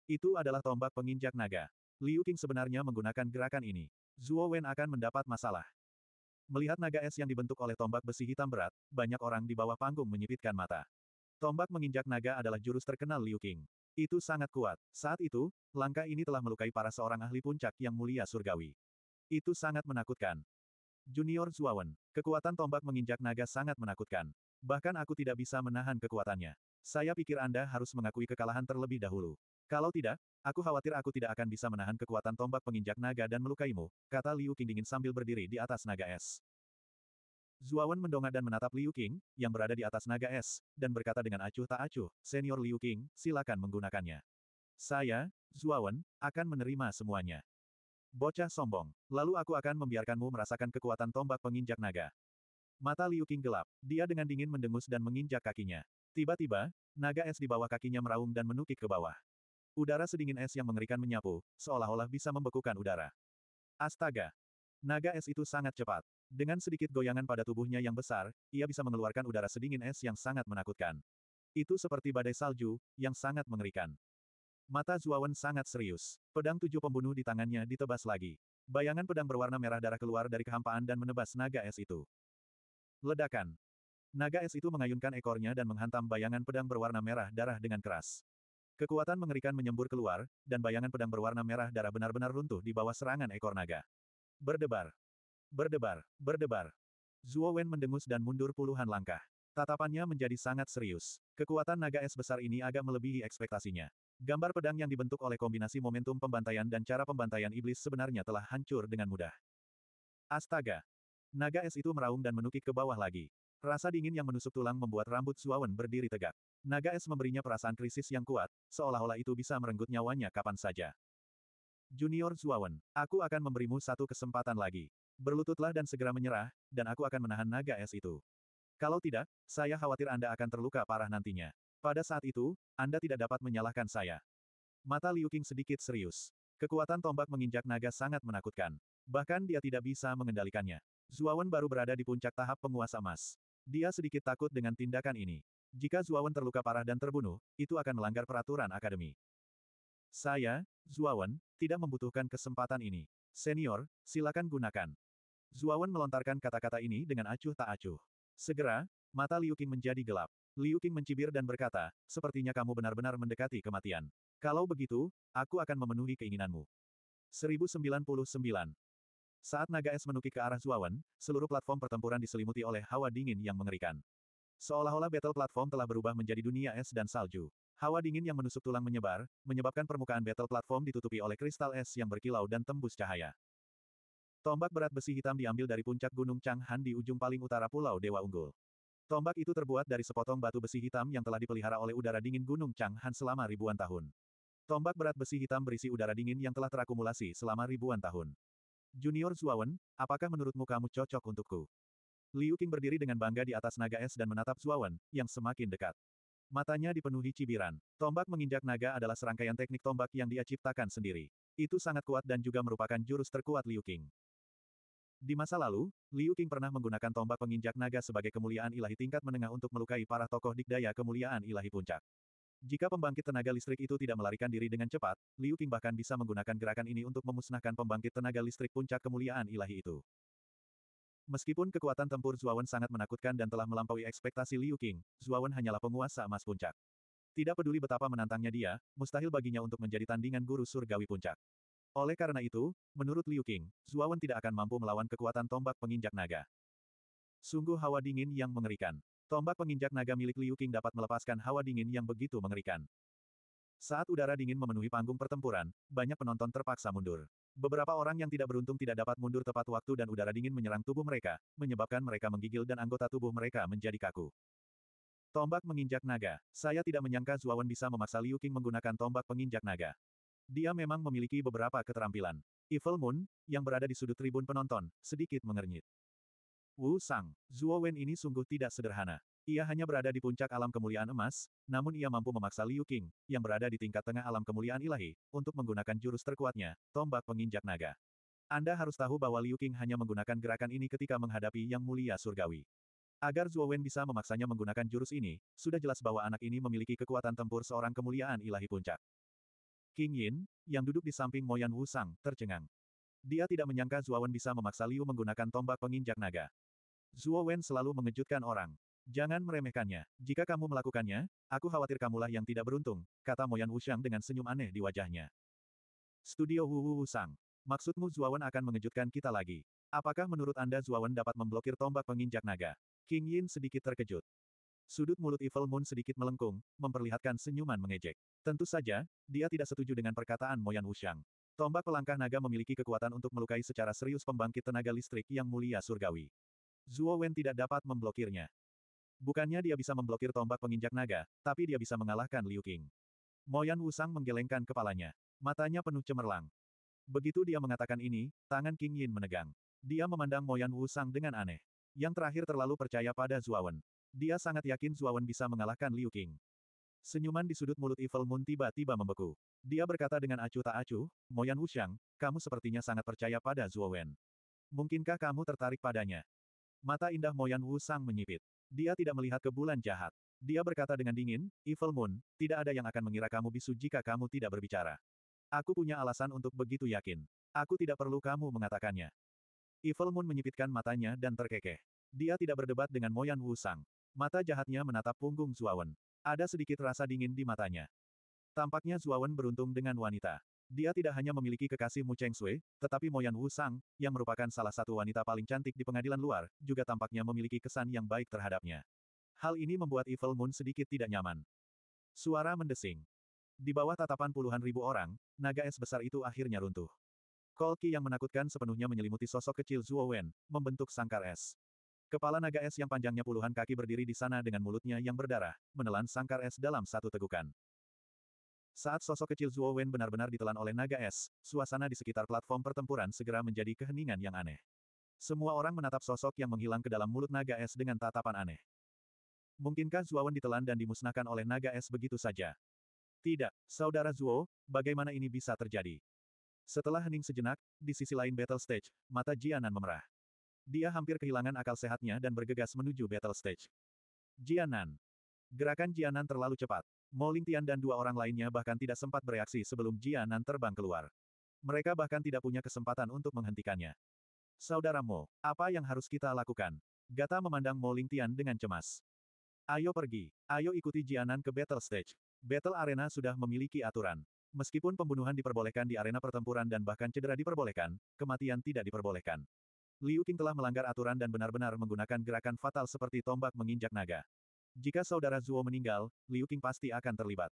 Itu adalah tombak penginjak naga. Liu Qing sebenarnya menggunakan gerakan ini. Zhuo Wen akan mendapat masalah. Melihat naga es yang dibentuk oleh tombak besi hitam berat, banyak orang di bawah panggung menyipitkan mata. Tombak menginjak naga adalah jurus terkenal Liu Qing. Itu sangat kuat. Saat itu, langkah ini telah melukai para seorang ahli puncak yang mulia surgawi. Itu sangat menakutkan. Junior Zuawan, kekuatan tombak menginjak naga sangat menakutkan. Bahkan aku tidak bisa menahan kekuatannya. Saya pikir Anda harus mengakui kekalahan terlebih dahulu. Kalau tidak, aku khawatir aku tidak akan bisa menahan kekuatan tombak penginjak naga dan melukaimu, kata Liu Qing dingin sambil berdiri di atas naga es. Zuawan mendongak dan menatap Liu Qing, yang berada di atas naga es, dan berkata dengan acuh tak acuh, Senior Liu Qing, silakan menggunakannya. Saya, Zuawan, akan menerima semuanya. Bocah sombong. Lalu aku akan membiarkanmu merasakan kekuatan tombak penginjak naga. Mata Liu Qing gelap. Dia dengan dingin mendengus dan menginjak kakinya. Tiba-tiba, naga es di bawah kakinya meraung dan menukik ke bawah. Udara sedingin es yang mengerikan menyapu, seolah-olah bisa membekukan udara. Astaga! Naga es itu sangat cepat. Dengan sedikit goyangan pada tubuhnya yang besar, ia bisa mengeluarkan udara sedingin es yang sangat menakutkan. Itu seperti badai salju, yang sangat mengerikan. Mata Zuawan sangat serius. Pedang tujuh pembunuh di tangannya ditebas lagi. Bayangan pedang berwarna merah darah keluar dari kehampaan dan menebas naga es itu. Ledakan. Naga es itu mengayunkan ekornya dan menghantam bayangan pedang berwarna merah darah dengan keras. Kekuatan mengerikan menyembur keluar, dan bayangan pedang berwarna merah darah benar-benar runtuh di bawah serangan ekor naga. Berdebar. Berdebar, berdebar. Zuo Wen mendengus dan mundur puluhan langkah. Tatapannya menjadi sangat serius. Kekuatan naga es besar ini agak melebihi ekspektasinya. Gambar pedang yang dibentuk oleh kombinasi momentum pembantaian dan cara pembantaian iblis sebenarnya telah hancur dengan mudah. Astaga! Naga es itu meraung dan menukik ke bawah lagi. Rasa dingin yang menusuk tulang membuat rambut Zuawan berdiri tegak. Naga es memberinya perasaan krisis yang kuat, seolah-olah itu bisa merenggut nyawanya kapan saja. Junior Zuawan, aku akan memberimu satu kesempatan lagi. Berlututlah dan segera menyerah, dan aku akan menahan naga es itu. Kalau tidak, saya khawatir Anda akan terluka parah nantinya. Pada saat itu, Anda tidak dapat menyalahkan saya. Mata Liu Qing sedikit serius. Kekuatan tombak menginjak naga sangat menakutkan. Bahkan dia tidak bisa mengendalikannya. Zuawan baru berada di puncak tahap penguasa emas. Dia sedikit takut dengan tindakan ini. Jika Zuawan terluka parah dan terbunuh, itu akan melanggar peraturan akademi. Saya, Zuawan, tidak membutuhkan kesempatan ini. Senior, silakan gunakan. Zuawan melontarkan kata-kata ini dengan acuh tak acuh. Segera, mata Liu Qing menjadi gelap. Liu Qing mencibir dan berkata, sepertinya kamu benar-benar mendekati kematian. Kalau begitu, aku akan memenuhi keinginanmu. 1099. Saat naga es menukik ke arah Zuawan, seluruh platform pertempuran diselimuti oleh hawa dingin yang mengerikan. Seolah-olah battle platform telah berubah menjadi dunia es dan salju. Hawa dingin yang menusuk tulang menyebar, menyebabkan permukaan battle platform ditutupi oleh kristal es yang berkilau dan tembus cahaya. Tombak berat besi hitam diambil dari puncak Gunung Changhan di ujung paling utara Pulau Dewa Unggul. Tombak itu terbuat dari sepotong batu besi hitam yang telah dipelihara oleh udara dingin Gunung Changhan selama ribuan tahun. Tombak berat besi hitam berisi udara dingin yang telah terakumulasi selama ribuan tahun. Junior Zuawan, apakah menurutmu kamu cocok untukku? Liu Qing berdiri dengan bangga di atas naga es dan menatap Zuawan, yang semakin dekat. Matanya dipenuhi cibiran. Tombak menginjak naga adalah serangkaian teknik tombak yang dia ciptakan sendiri. Itu sangat kuat dan juga merupakan jurus terkuat Liu Qing. Di masa lalu, Liu Qing pernah menggunakan tombak penginjak naga sebagai kemuliaan ilahi tingkat menengah untuk melukai para tokoh dikdaya kemuliaan ilahi puncak. Jika pembangkit tenaga listrik itu tidak melarikan diri dengan cepat, Liu Qing bahkan bisa menggunakan gerakan ini untuk memusnahkan pembangkit tenaga listrik puncak kemuliaan ilahi itu. Meskipun kekuatan tempur Zuawan sangat menakutkan dan telah melampaui ekspektasi Liu Qing, Zuawan hanyalah penguasa emas puncak. Tidak peduli betapa menantangnya dia, mustahil baginya untuk menjadi tandingan guru surgawi puncak. Oleh karena itu, menurut Liu Qing, Zuawan tidak akan mampu melawan kekuatan tombak penginjak naga. Sungguh hawa dingin yang mengerikan. Tombak penginjak naga milik Liu Qing dapat melepaskan hawa dingin yang begitu mengerikan. Saat udara dingin memenuhi panggung pertempuran, banyak penonton terpaksa mundur. Beberapa orang yang tidak beruntung tidak dapat mundur tepat waktu dan udara dingin menyerang tubuh mereka, menyebabkan mereka menggigil dan anggota tubuh mereka menjadi kaku. Tombak menginjak naga. Saya tidak menyangka Zuawan bisa memaksa Liu Qing menggunakan tombak penginjak naga. Dia memang memiliki beberapa keterampilan. Evil Moon, yang berada di sudut tribun penonton, sedikit mengernyit. Wu Sang, Zuo ini sungguh tidak sederhana. Ia hanya berada di puncak alam kemuliaan emas, namun ia mampu memaksa Liu Qing, yang berada di tingkat tengah alam kemuliaan ilahi, untuk menggunakan jurus terkuatnya, tombak penginjak naga. Anda harus tahu bahwa Liu Qing hanya menggunakan gerakan ini ketika menghadapi Yang Mulia Surgawi. Agar Zhuo Wen bisa memaksanya menggunakan jurus ini, sudah jelas bahwa anak ini memiliki kekuatan tempur seorang kemuliaan ilahi puncak. King Yin, yang duduk di samping Moyan Wu Sang, tercengang. Dia tidak menyangka Zhuo Wen bisa memaksa Liu menggunakan tombak penginjak naga. Zhuo Wen selalu mengejutkan orang. Jangan meremehkannya. Jika kamu melakukannya, aku khawatir kamulah yang tidak beruntung, kata Moyan Wushang dengan senyum aneh di wajahnya. Studio Wu Wu Wushang. Maksudmu Zuawan akan mengejutkan kita lagi. Apakah menurut Anda Zuawan dapat memblokir tombak penginjak naga? King Yin sedikit terkejut. Sudut mulut Evil Moon sedikit melengkung, memperlihatkan senyuman mengejek. Tentu saja, dia tidak setuju dengan perkataan Moyan Wushang. Tombak pelangkah naga memiliki kekuatan untuk melukai secara serius pembangkit tenaga listrik yang mulia surgawi. Zuo Wen tidak dapat memblokirnya. Bukannya dia bisa memblokir tombak penginjak naga, tapi dia bisa mengalahkan Liu Qing. Moyan Wusang menggelengkan kepalanya. Matanya penuh cemerlang. Begitu dia mengatakan ini, tangan King Yin menegang. Dia memandang Moyan Wusang dengan aneh. Yang terakhir terlalu percaya pada Zuawan. Dia sangat yakin Zuawan bisa mengalahkan Liu Qing. Senyuman di sudut mulut Evil Moon tiba-tiba membeku. Dia berkata dengan acuh tak acuh, Moyan Wusang, kamu sepertinya sangat percaya pada Zuowen. Mungkinkah kamu tertarik padanya? Mata indah Moyan Wusang menyipit. Dia tidak melihat ke bulan jahat. Dia berkata dengan dingin, Evil Moon, tidak ada yang akan mengira kamu bisu jika kamu tidak berbicara. Aku punya alasan untuk begitu yakin. Aku tidak perlu kamu mengatakannya. Evil Moon menyipitkan matanya dan terkekeh. Dia tidak berdebat dengan Moyan Wu Sang. Mata jahatnya menatap punggung Zuawan. Ada sedikit rasa dingin di matanya. Tampaknya Zuawan beruntung dengan wanita. Dia tidak hanya memiliki kekasih Mu Cheng Sui, tetapi Moyan Wu Sang, yang merupakan salah satu wanita paling cantik di pengadilan luar, juga tampaknya memiliki kesan yang baik terhadapnya. Hal ini membuat Evil Moon sedikit tidak nyaman. Suara mendesing. Di bawah tatapan puluhan ribu orang, naga es besar itu akhirnya runtuh. Kolki yang menakutkan sepenuhnya menyelimuti sosok kecil Zuo Wen, membentuk sangkar es. Kepala naga es yang panjangnya puluhan kaki berdiri di sana dengan mulutnya yang berdarah, menelan sangkar es dalam satu tegukan. Saat sosok kecil Zuo Wen benar-benar ditelan oleh naga es, suasana di sekitar platform pertempuran segera menjadi keheningan yang aneh. Semua orang menatap sosok yang menghilang ke dalam mulut naga es dengan tatapan aneh. Mungkinkah Zuo Wen ditelan dan dimusnahkan oleh naga es begitu saja? Tidak, Saudara Zuo, bagaimana ini bisa terjadi? Setelah hening sejenak, di sisi lain battle stage, mata Jianan memerah. Dia hampir kehilangan akal sehatnya dan bergegas menuju battle stage. Jianan. Gerakan Jianan terlalu cepat. Mo Lingtian dan dua orang lainnya bahkan tidak sempat bereaksi sebelum Jianan terbang keluar. Mereka bahkan tidak punya kesempatan untuk menghentikannya. Saudara Mo, apa yang harus kita lakukan? Gata memandang Mo Lingtian dengan cemas. Ayo pergi, ayo ikuti Jianan ke battle stage. Battle arena sudah memiliki aturan. Meskipun pembunuhan diperbolehkan di arena pertempuran dan bahkan cedera diperbolehkan, kematian tidak diperbolehkan. Liu Qing telah melanggar aturan dan benar-benar menggunakan gerakan fatal seperti tombak menginjak naga. Jika saudara Zuo meninggal, Liu Qing pasti akan terlibat.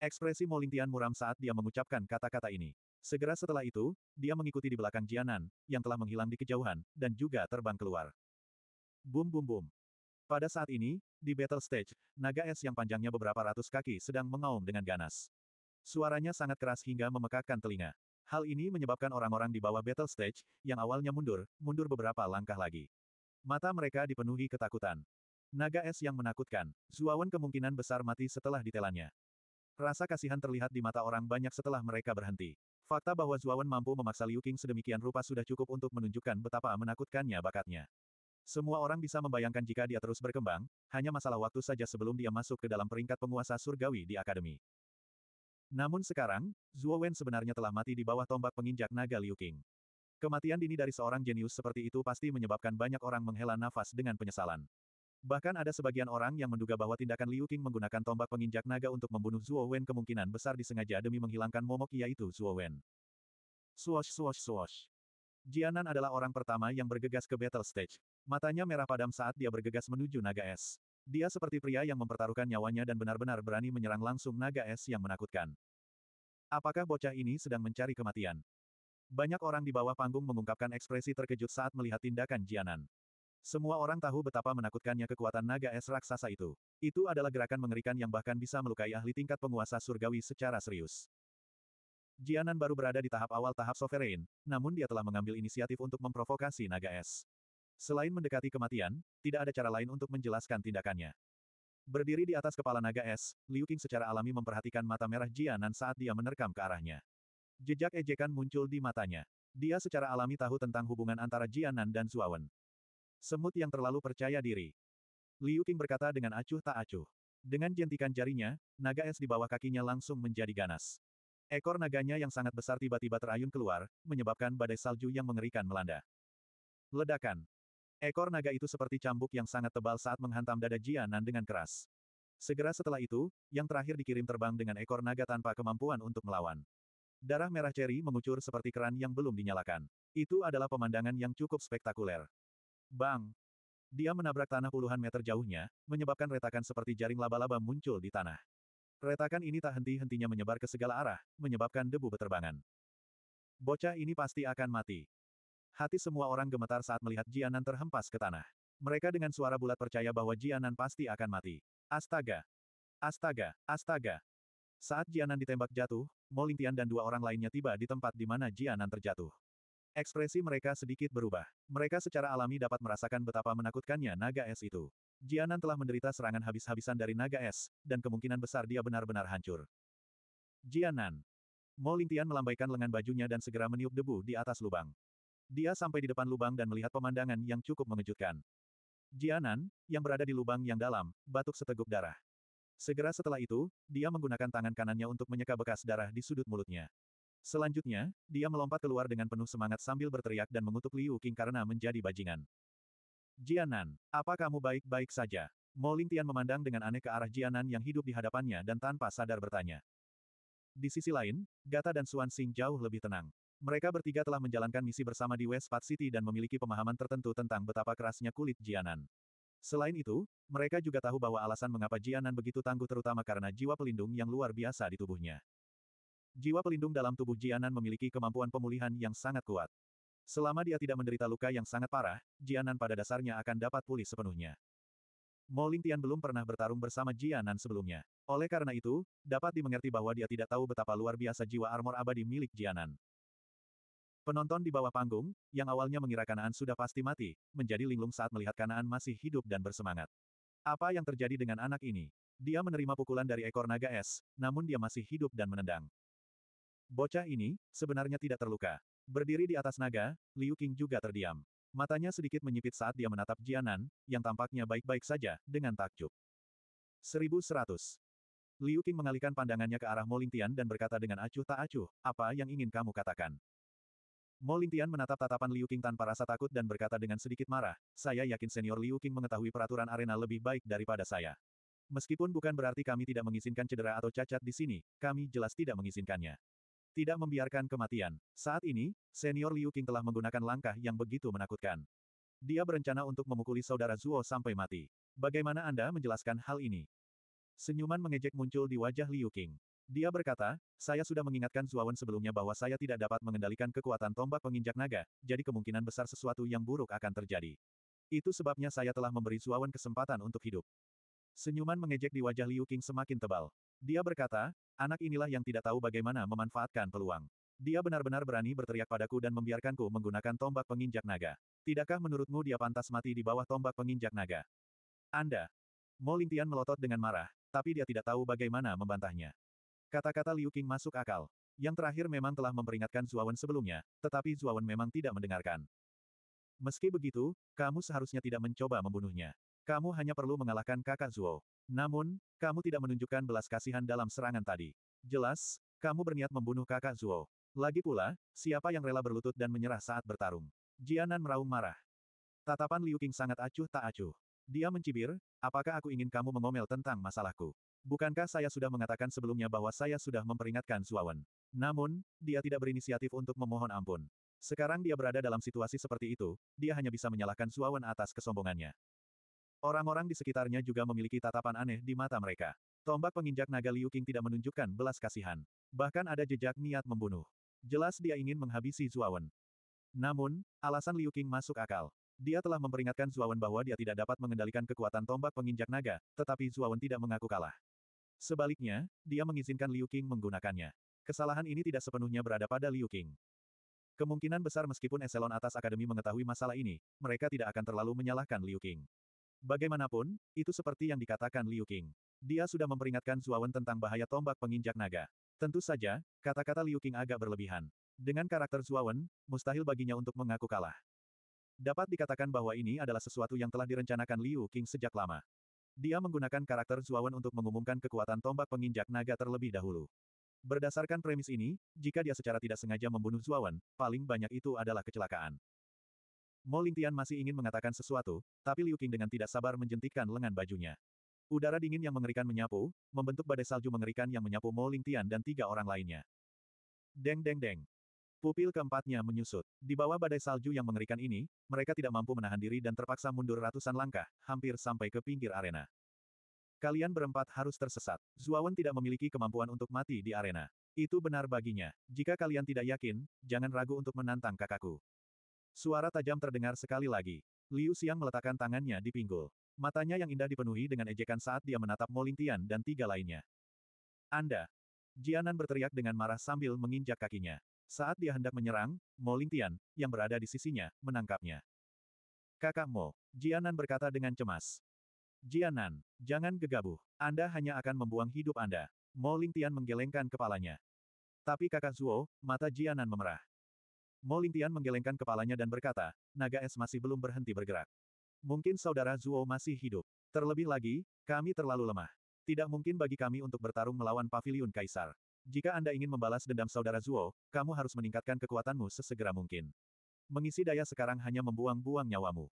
Ekspresi Molingtian muram saat dia mengucapkan kata-kata ini. Segera setelah itu, dia mengikuti di belakang Jianan, yang telah menghilang di kejauhan, dan juga terbang keluar. Bum bum bum. Pada saat ini, di battle stage, naga es yang panjangnya beberapa ratus kaki sedang mengaum dengan ganas. Suaranya sangat keras hingga memekakkan telinga. Hal ini menyebabkan orang-orang di bawah battle stage, yang awalnya mundur, mundur beberapa langkah lagi. Mata mereka dipenuhi ketakutan. Naga es yang menakutkan, Zuawan kemungkinan besar mati setelah ditelannya. Rasa kasihan terlihat di mata orang banyak setelah mereka berhenti. Fakta bahwa Zuawan mampu memaksa Liu Qing sedemikian rupa sudah cukup untuk menunjukkan betapa menakutkannya bakatnya. Semua orang bisa membayangkan jika dia terus berkembang, hanya masalah waktu saja sebelum dia masuk ke dalam peringkat penguasa surgawi di akademi. Namun sekarang, Zuo sebenarnya telah mati di bawah tombak penginjak naga Liu Qing. Kematian dini dari seorang jenius seperti itu pasti menyebabkan banyak orang menghela nafas dengan penyesalan. Bahkan ada sebagian orang yang menduga bahwa tindakan Liu Qing menggunakan tombak penginjak naga untuk membunuh Zuo Wen kemungkinan besar disengaja demi menghilangkan momok yaitu Zuo Wen. Swosh swosh swosh. Jianan adalah orang pertama yang bergegas ke battle stage. Matanya merah padam saat dia bergegas menuju naga es. Dia seperti pria yang mempertaruhkan nyawanya dan benar-benar berani menyerang langsung naga es yang menakutkan. Apakah bocah ini sedang mencari kematian? Banyak orang di bawah panggung mengungkapkan ekspresi terkejut saat melihat tindakan Jianan. Semua orang tahu betapa menakutkannya kekuatan naga es raksasa itu. Itu adalah gerakan mengerikan yang bahkan bisa melukai ahli tingkat penguasa surgawi secara serius. Jianan baru berada di tahap awal tahap sovereign, namun dia telah mengambil inisiatif untuk memprovokasi naga es. Selain mendekati kematian, tidak ada cara lain untuk menjelaskan tindakannya. Berdiri di atas kepala naga es, Liu Qing secara alami memperhatikan mata merah Jianan saat dia menerkam ke arahnya. Jejak ejekan muncul di matanya. Dia secara alami tahu tentang hubungan antara Jianan dan Zuawan. Semut yang terlalu percaya diri. Liu Qing berkata dengan acuh tak acuh. Dengan jentikan jarinya, naga es di bawah kakinya langsung menjadi ganas. Ekor naganya yang sangat besar tiba-tiba terayun keluar, menyebabkan badai salju yang mengerikan melanda. Ledakan. Ekor naga itu seperti cambuk yang sangat tebal saat menghantam dada Jianan dengan keras. Segera setelah itu, yang terakhir dikirim terbang dengan ekor naga tanpa kemampuan untuk melawan. Darah merah ceri mengucur seperti keran yang belum dinyalakan. Itu adalah pemandangan yang cukup spektakuler. Bang! Dia menabrak tanah puluhan meter jauhnya, menyebabkan retakan seperti jaring laba-laba muncul di tanah. Retakan ini tak henti-hentinya menyebar ke segala arah, menyebabkan debu beterbangan. Bocah ini pasti akan mati. Hati semua orang gemetar saat melihat Jianan terhempas ke tanah. Mereka dengan suara bulat percaya bahwa Jianan pasti akan mati. Astaga! Astaga! Astaga! Saat Jianan ditembak jatuh, Molintian dan dua orang lainnya tiba di tempat di mana Jianan terjatuh. Ekspresi mereka sedikit berubah. Mereka secara alami dapat merasakan betapa menakutkannya naga es itu. Jianan telah menderita serangan habis-habisan dari naga es, dan kemungkinan besar dia benar-benar hancur. Jianan. Mo Lingtian melambaikan lengan bajunya dan segera meniup debu di atas lubang. Dia sampai di depan lubang dan melihat pemandangan yang cukup mengejutkan. Jianan, yang berada di lubang yang dalam, batuk seteguk darah. Segera setelah itu, dia menggunakan tangan kanannya untuk menyeka bekas darah di sudut mulutnya. Selanjutnya, dia melompat keluar dengan penuh semangat sambil berteriak dan mengutuk Liu Qing karena menjadi bajingan. Jianan, apa kamu baik-baik saja? Mo Tian memandang dengan aneh ke arah Jianan yang hidup di hadapannya dan tanpa sadar bertanya. Di sisi lain, Gata dan Xuan Xing jauh lebih tenang. Mereka bertiga telah menjalankan misi bersama di West Park City dan memiliki pemahaman tertentu tentang betapa kerasnya kulit Jianan. Selain itu, mereka juga tahu bahwa alasan mengapa Jianan begitu tangguh terutama karena jiwa pelindung yang luar biasa di tubuhnya. Jiwa pelindung dalam tubuh Jianan memiliki kemampuan pemulihan yang sangat kuat. Selama dia tidak menderita luka yang sangat parah, Jianan pada dasarnya akan dapat pulih sepenuhnya. Mo Lingtian belum pernah bertarung bersama Jianan sebelumnya. Oleh karena itu, dapat dimengerti bahwa dia tidak tahu betapa luar biasa jiwa armor abadi milik Jianan. Penonton di bawah panggung, yang awalnya mengira Kanaan sudah pasti mati, menjadi linglung saat melihat Kanaan masih hidup dan bersemangat. Apa yang terjadi dengan anak ini? Dia menerima pukulan dari ekor naga es, namun dia masih hidup dan menendang. Bocah ini, sebenarnya tidak terluka. Berdiri di atas naga, Liu Qing juga terdiam. Matanya sedikit menyipit saat dia menatap Jianan, yang tampaknya baik-baik saja, dengan takjub. 1100. Liu Qing mengalihkan pandangannya ke arah Molintian dan berkata dengan acuh tak acuh, apa yang ingin kamu katakan? Molintian menatap tatapan Liu Qing tanpa rasa takut dan berkata dengan sedikit marah, saya yakin senior Liu Qing mengetahui peraturan arena lebih baik daripada saya. Meskipun bukan berarti kami tidak mengizinkan cedera atau cacat di sini, kami jelas tidak mengizinkannya. Tidak membiarkan kematian. Saat ini, senior Liu Qing telah menggunakan langkah yang begitu menakutkan. Dia berencana untuk memukuli saudara Zuo sampai mati. Bagaimana Anda menjelaskan hal ini? Senyuman mengejek muncul di wajah Liu Qing. Dia berkata, saya sudah mengingatkan Zuawan sebelumnya bahwa saya tidak dapat mengendalikan kekuatan tombak penginjak naga, jadi kemungkinan besar sesuatu yang buruk akan terjadi. Itu sebabnya saya telah memberi Zuawan kesempatan untuk hidup. Senyuman mengejek di wajah Liu Qing semakin tebal. Dia berkata, anak inilah yang tidak tahu bagaimana memanfaatkan peluang. Dia benar-benar berani berteriak padaku dan membiarkanku menggunakan tombak penginjak naga. Tidakkah menurutmu dia pantas mati di bawah tombak penginjak naga? Anda. Mo Lingtian melotot dengan marah, tapi dia tidak tahu bagaimana membantahnya. Kata-kata Liu Qing masuk akal. Yang terakhir memang telah memperingatkan Zuawan sebelumnya, tetapi Zuawan memang tidak mendengarkan. Meski begitu, kamu seharusnya tidak mencoba membunuhnya. Kamu hanya perlu mengalahkan kakak Zuo. Namun, kamu tidak menunjukkan belas kasihan dalam serangan tadi. Jelas, kamu berniat membunuh kakak Zuo. Lagi pula, siapa yang rela berlutut dan menyerah saat bertarung? Jianan meraung marah. Tatapan Liu Qing sangat acuh tak acuh. Dia mencibir, apakah aku ingin kamu mengomel tentang masalahku? Bukankah saya sudah mengatakan sebelumnya bahwa saya sudah memperingatkan Suawan? Namun, dia tidak berinisiatif untuk memohon ampun. Sekarang dia berada dalam situasi seperti itu, dia hanya bisa menyalahkan Suawan atas kesombongannya. Orang-orang di sekitarnya juga memiliki tatapan aneh di mata mereka. Tombak penginjak naga Liu Qing tidak menunjukkan belas kasihan. Bahkan ada jejak niat membunuh. Jelas dia ingin menghabisi Zuawan. Namun, alasan Liu Qing masuk akal. Dia telah memperingatkan Zuawan bahwa dia tidak dapat mengendalikan kekuatan tombak penginjak naga, tetapi Zuawan tidak mengaku kalah. Sebaliknya, dia mengizinkan Liu Qing menggunakannya. Kesalahan ini tidak sepenuhnya berada pada Liu Qing. Kemungkinan besar meskipun eselon atas akademi mengetahui masalah ini, mereka tidak akan terlalu menyalahkan Liu Qing. Bagaimanapun, itu seperti yang dikatakan Liu Qing. Dia sudah memperingatkan Zuawan tentang bahaya tombak penginjak naga. Tentu saja, kata-kata Liu Qing agak berlebihan. Dengan karakter Zuawan, mustahil baginya untuk mengaku kalah. Dapat dikatakan bahwa ini adalah sesuatu yang telah direncanakan Liu Qing sejak lama. Dia menggunakan karakter Zuawan untuk mengumumkan kekuatan tombak penginjak naga terlebih dahulu. Berdasarkan premis ini, jika dia secara tidak sengaja membunuh Zuawan, paling banyak itu adalah kecelakaan. Mo Lingtian masih ingin mengatakan sesuatu, tapi Liu Qing dengan tidak sabar menjentikkan lengan bajunya. Udara dingin yang mengerikan menyapu, membentuk badai salju mengerikan yang menyapu Mo Lingtian dan tiga orang lainnya. Deng deng deng. Pupil keempatnya menyusut. Di bawah badai salju yang mengerikan ini, mereka tidak mampu menahan diri dan terpaksa mundur ratusan langkah, hampir sampai ke pinggir arena. Kalian berempat harus tersesat. Zuawan tidak memiliki kemampuan untuk mati di arena. Itu benar baginya. Jika kalian tidak yakin, jangan ragu untuk menantang kakakku. Suara tajam terdengar sekali lagi. Liu Xiang meletakkan tangannya di pinggul. Matanya yang indah dipenuhi dengan ejekan saat dia menatap Molintian dan tiga lainnya. Anda! Jianan berteriak dengan marah sambil menginjak kakinya. Saat dia hendak menyerang, Molintian, Lintian yang berada di sisinya, menangkapnya. Kakak Mo, Jianan berkata dengan cemas. Jianan, jangan gegabah. Anda hanya akan membuang hidup Anda. Mo Lintian menggelengkan kepalanya. Tapi kakak Zuo, mata Jianan memerah. Mo Lingtian menggelengkan kepalanya dan berkata, naga es masih belum berhenti bergerak. Mungkin saudara Zuo masih hidup. Terlebih lagi, kami terlalu lemah. Tidak mungkin bagi kami untuk bertarung melawan pavilion kaisar. Jika Anda ingin membalas dendam saudara Zuo, kamu harus meningkatkan kekuatanmu sesegera mungkin. Mengisi daya sekarang hanya membuang-buang nyawamu.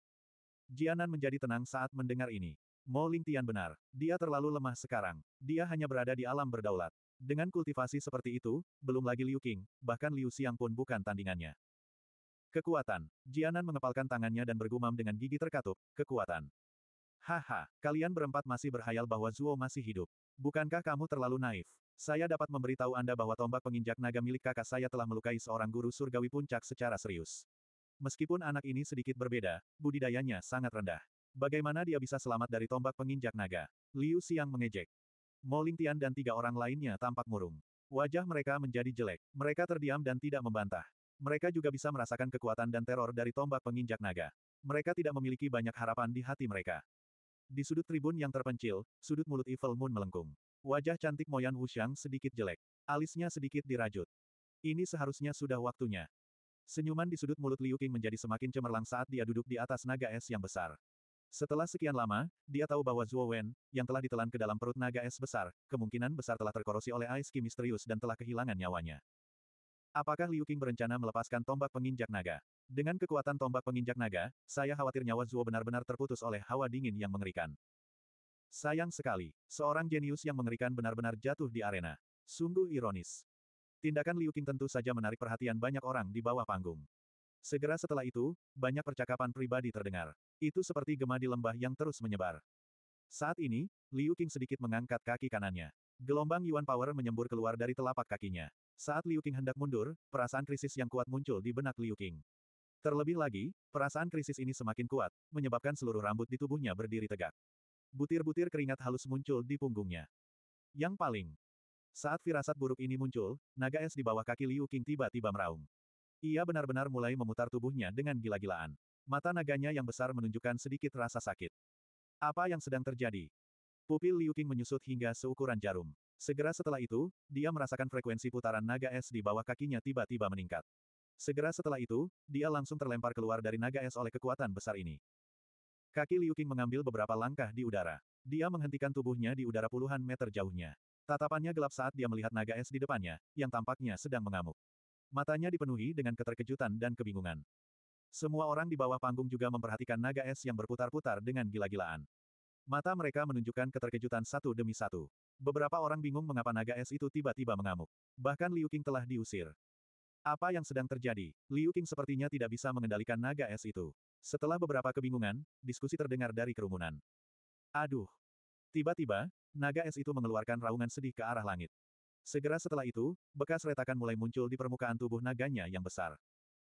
Jianan menjadi tenang saat mendengar ini. Mo Lingtian benar. Dia terlalu lemah sekarang. Dia hanya berada di alam berdaulat. Dengan kultivasi seperti itu, belum lagi Liu Qing, bahkan Liu Xiang pun bukan tandingannya. Kekuatan. Jianan mengepalkan tangannya dan bergumam dengan gigi terkatup, kekuatan. Haha, kalian berempat masih berhayal bahwa Zuo masih hidup. Bukankah kamu terlalu naif? Saya dapat memberitahu Anda bahwa tombak penginjak naga milik kakak saya telah melukai seorang guru surgawi puncak secara serius. Meskipun anak ini sedikit berbeda, budidayanya sangat rendah. Bagaimana dia bisa selamat dari tombak penginjak naga? Liu Xiang mengejek. Mo Lingtian dan tiga orang lainnya tampak murung. Wajah mereka menjadi jelek. Mereka terdiam dan tidak membantah. Mereka juga bisa merasakan kekuatan dan teror dari tombak penginjak naga. Mereka tidak memiliki banyak harapan di hati mereka. Di sudut tribun yang terpencil, sudut mulut Evil Moon melengkung. Wajah cantik Moyan Wuxiang sedikit jelek. Alisnya sedikit dirajut. Ini seharusnya sudah waktunya. Senyuman di sudut mulut Liu Qing menjadi semakin cemerlang saat dia duduk di atas naga es yang besar. Setelah sekian lama, dia tahu bahwa Zhuo Wen, yang telah ditelan ke dalam perut naga es besar, kemungkinan besar telah terkorosi oleh Aiski misterius dan telah kehilangan nyawanya. Apakah Liu Qing berencana melepaskan tombak penginjak naga? Dengan kekuatan tombak penginjak naga, saya khawatir nyawa Zhuo benar-benar terputus oleh hawa dingin yang mengerikan. Sayang sekali, seorang jenius yang mengerikan benar-benar jatuh di arena. Sungguh ironis. Tindakan Liu Qing tentu saja menarik perhatian banyak orang di bawah panggung. Segera setelah itu, banyak percakapan pribadi terdengar. Itu seperti gema di lembah yang terus menyebar. Saat ini, Liu Qing sedikit mengangkat kaki kanannya. Gelombang Yuan Power menyembur keluar dari telapak kakinya. Saat Liu Qing hendak mundur, perasaan krisis yang kuat muncul di benak Liu Qing. Terlebih lagi, perasaan krisis ini semakin kuat, menyebabkan seluruh rambut di tubuhnya berdiri tegak. Butir-butir keringat halus muncul di punggungnya. Yang paling, saat firasat buruk ini muncul, naga es di bawah kaki Liu Qing tiba-tiba meraung. Ia benar-benar mulai memutar tubuhnya dengan gila-gilaan. Mata naganya yang besar menunjukkan sedikit rasa sakit. Apa yang sedang terjadi? Pupil Liu Qing menyusut hingga seukuran jarum. Segera setelah itu, dia merasakan frekuensi putaran naga es di bawah kakinya tiba-tiba meningkat. Segera setelah itu, dia langsung terlempar keluar dari naga es oleh kekuatan besar ini. Kaki Liu Qing mengambil beberapa langkah di udara. Dia menghentikan tubuhnya di udara puluhan meter jauhnya. Tatapannya gelap saat dia melihat naga es di depannya, yang tampaknya sedang mengamuk. Matanya dipenuhi dengan keterkejutan dan kebingungan. Semua orang di bawah panggung juga memperhatikan naga es yang berputar-putar dengan gila-gilaan. Mata mereka menunjukkan keterkejutan satu demi satu. Beberapa orang bingung mengapa naga es itu tiba-tiba mengamuk. Bahkan Liu Qing telah diusir. Apa yang sedang terjadi? Liu Qing sepertinya tidak bisa mengendalikan naga es itu. Setelah beberapa kebingungan, diskusi terdengar dari kerumunan. Aduh. Tiba-tiba, naga es itu mengeluarkan raungan sedih ke arah langit. Segera setelah itu, bekas retakan mulai muncul di permukaan tubuh naganya yang besar.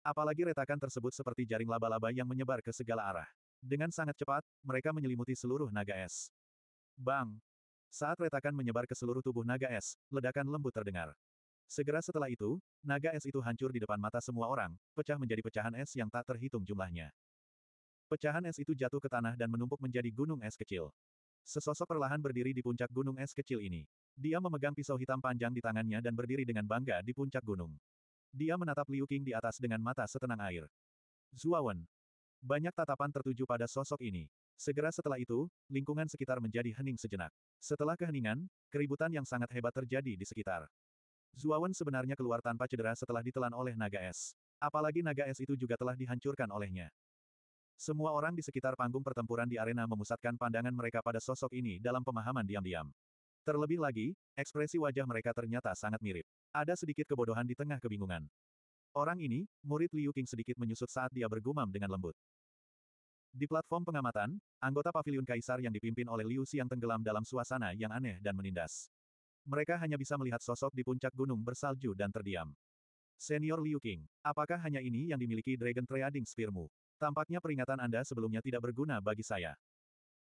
Apalagi retakan tersebut seperti jaring laba-laba yang menyebar ke segala arah. Dengan sangat cepat, mereka menyelimuti seluruh naga es. Bang! Saat retakan menyebar ke seluruh tubuh naga es, ledakan lembut terdengar. Segera setelah itu, naga es itu hancur di depan mata semua orang, pecah menjadi pecahan es yang tak terhitung jumlahnya. Pecahan es itu jatuh ke tanah dan menumpuk menjadi gunung es kecil. Sesosok perlahan berdiri di puncak gunung es kecil ini. Dia memegang pisau hitam panjang di tangannya dan berdiri dengan bangga di puncak gunung. Dia menatap Liu Qing di atas dengan mata setenang air. Zuawan. Banyak tatapan tertuju pada sosok ini. Segera setelah itu, lingkungan sekitar menjadi hening sejenak. Setelah keheningan, keributan yang sangat hebat terjadi di sekitar. Zuawan sebenarnya keluar tanpa cedera setelah ditelan oleh naga es. Apalagi naga es itu juga telah dihancurkan olehnya. Semua orang di sekitar panggung pertempuran di arena memusatkan pandangan mereka pada sosok ini dalam pemahaman diam-diam. Terlebih lagi, ekspresi wajah mereka ternyata sangat mirip. Ada sedikit kebodohan di tengah kebingungan. Orang ini, murid Liu Qing sedikit menyusut saat dia bergumam dengan lembut. Di platform pengamatan, anggota pavilion kaisar yang dipimpin oleh Liu Xiang tenggelam dalam suasana yang aneh dan menindas. Mereka hanya bisa melihat sosok di puncak gunung bersalju dan terdiam. Senior Liu Qing, apakah hanya ini yang dimiliki Dragon Trading Spearmu? Tampaknya peringatan Anda sebelumnya tidak berguna bagi saya.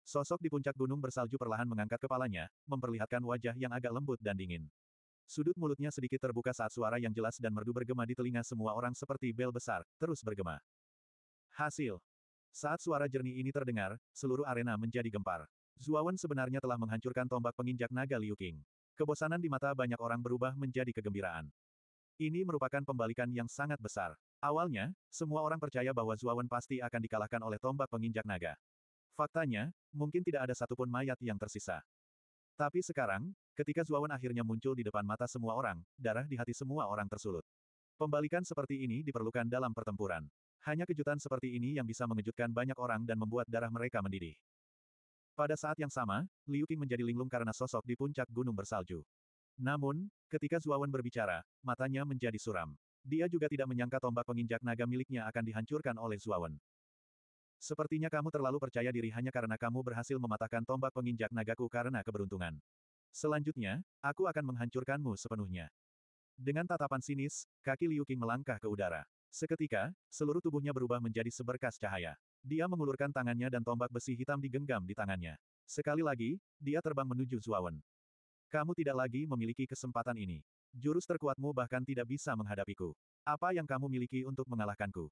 Sosok di puncak gunung bersalju perlahan mengangkat kepalanya, memperlihatkan wajah yang agak lembut dan dingin. Sudut mulutnya sedikit terbuka saat suara yang jelas dan merdu bergema di telinga semua orang seperti bel besar, terus bergema. Hasil. Saat suara jernih ini terdengar, seluruh arena menjadi gempar. Zuawan sebenarnya telah menghancurkan tombak penginjak naga Liu King. Kebosanan di mata banyak orang berubah menjadi kegembiraan. Ini merupakan pembalikan yang sangat besar. Awalnya, semua orang percaya bahwa Zuawan pasti akan dikalahkan oleh tombak penginjak naga. Faktanya, mungkin tidak ada satupun mayat yang tersisa. Tapi sekarang, ketika Zuawan akhirnya muncul di depan mata semua orang, darah di hati semua orang tersulut. Pembalikan seperti ini diperlukan dalam pertempuran. Hanya kejutan seperti ini yang bisa mengejutkan banyak orang dan membuat darah mereka mendidih. Pada saat yang sama, Liu Qing menjadi linglung karena sosok di puncak gunung bersalju. Namun, ketika Zuawan berbicara, matanya menjadi suram. Dia juga tidak menyangka tombak penginjak naga miliknya akan dihancurkan oleh Zuawan. Sepertinya kamu terlalu percaya diri hanya karena kamu berhasil mematahkan tombak penginjak nagaku karena keberuntungan. Selanjutnya, aku akan menghancurkanmu sepenuhnya. Dengan tatapan sinis, kaki Liu Qing melangkah ke udara. Seketika, seluruh tubuhnya berubah menjadi seberkas cahaya. Dia mengulurkan tangannya dan tombak besi hitam digenggam di tangannya. Sekali lagi, dia terbang menuju Zuawan. Kamu tidak lagi memiliki kesempatan ini. Jurus terkuatmu bahkan tidak bisa menghadapiku. Apa yang kamu miliki untuk mengalahkanku?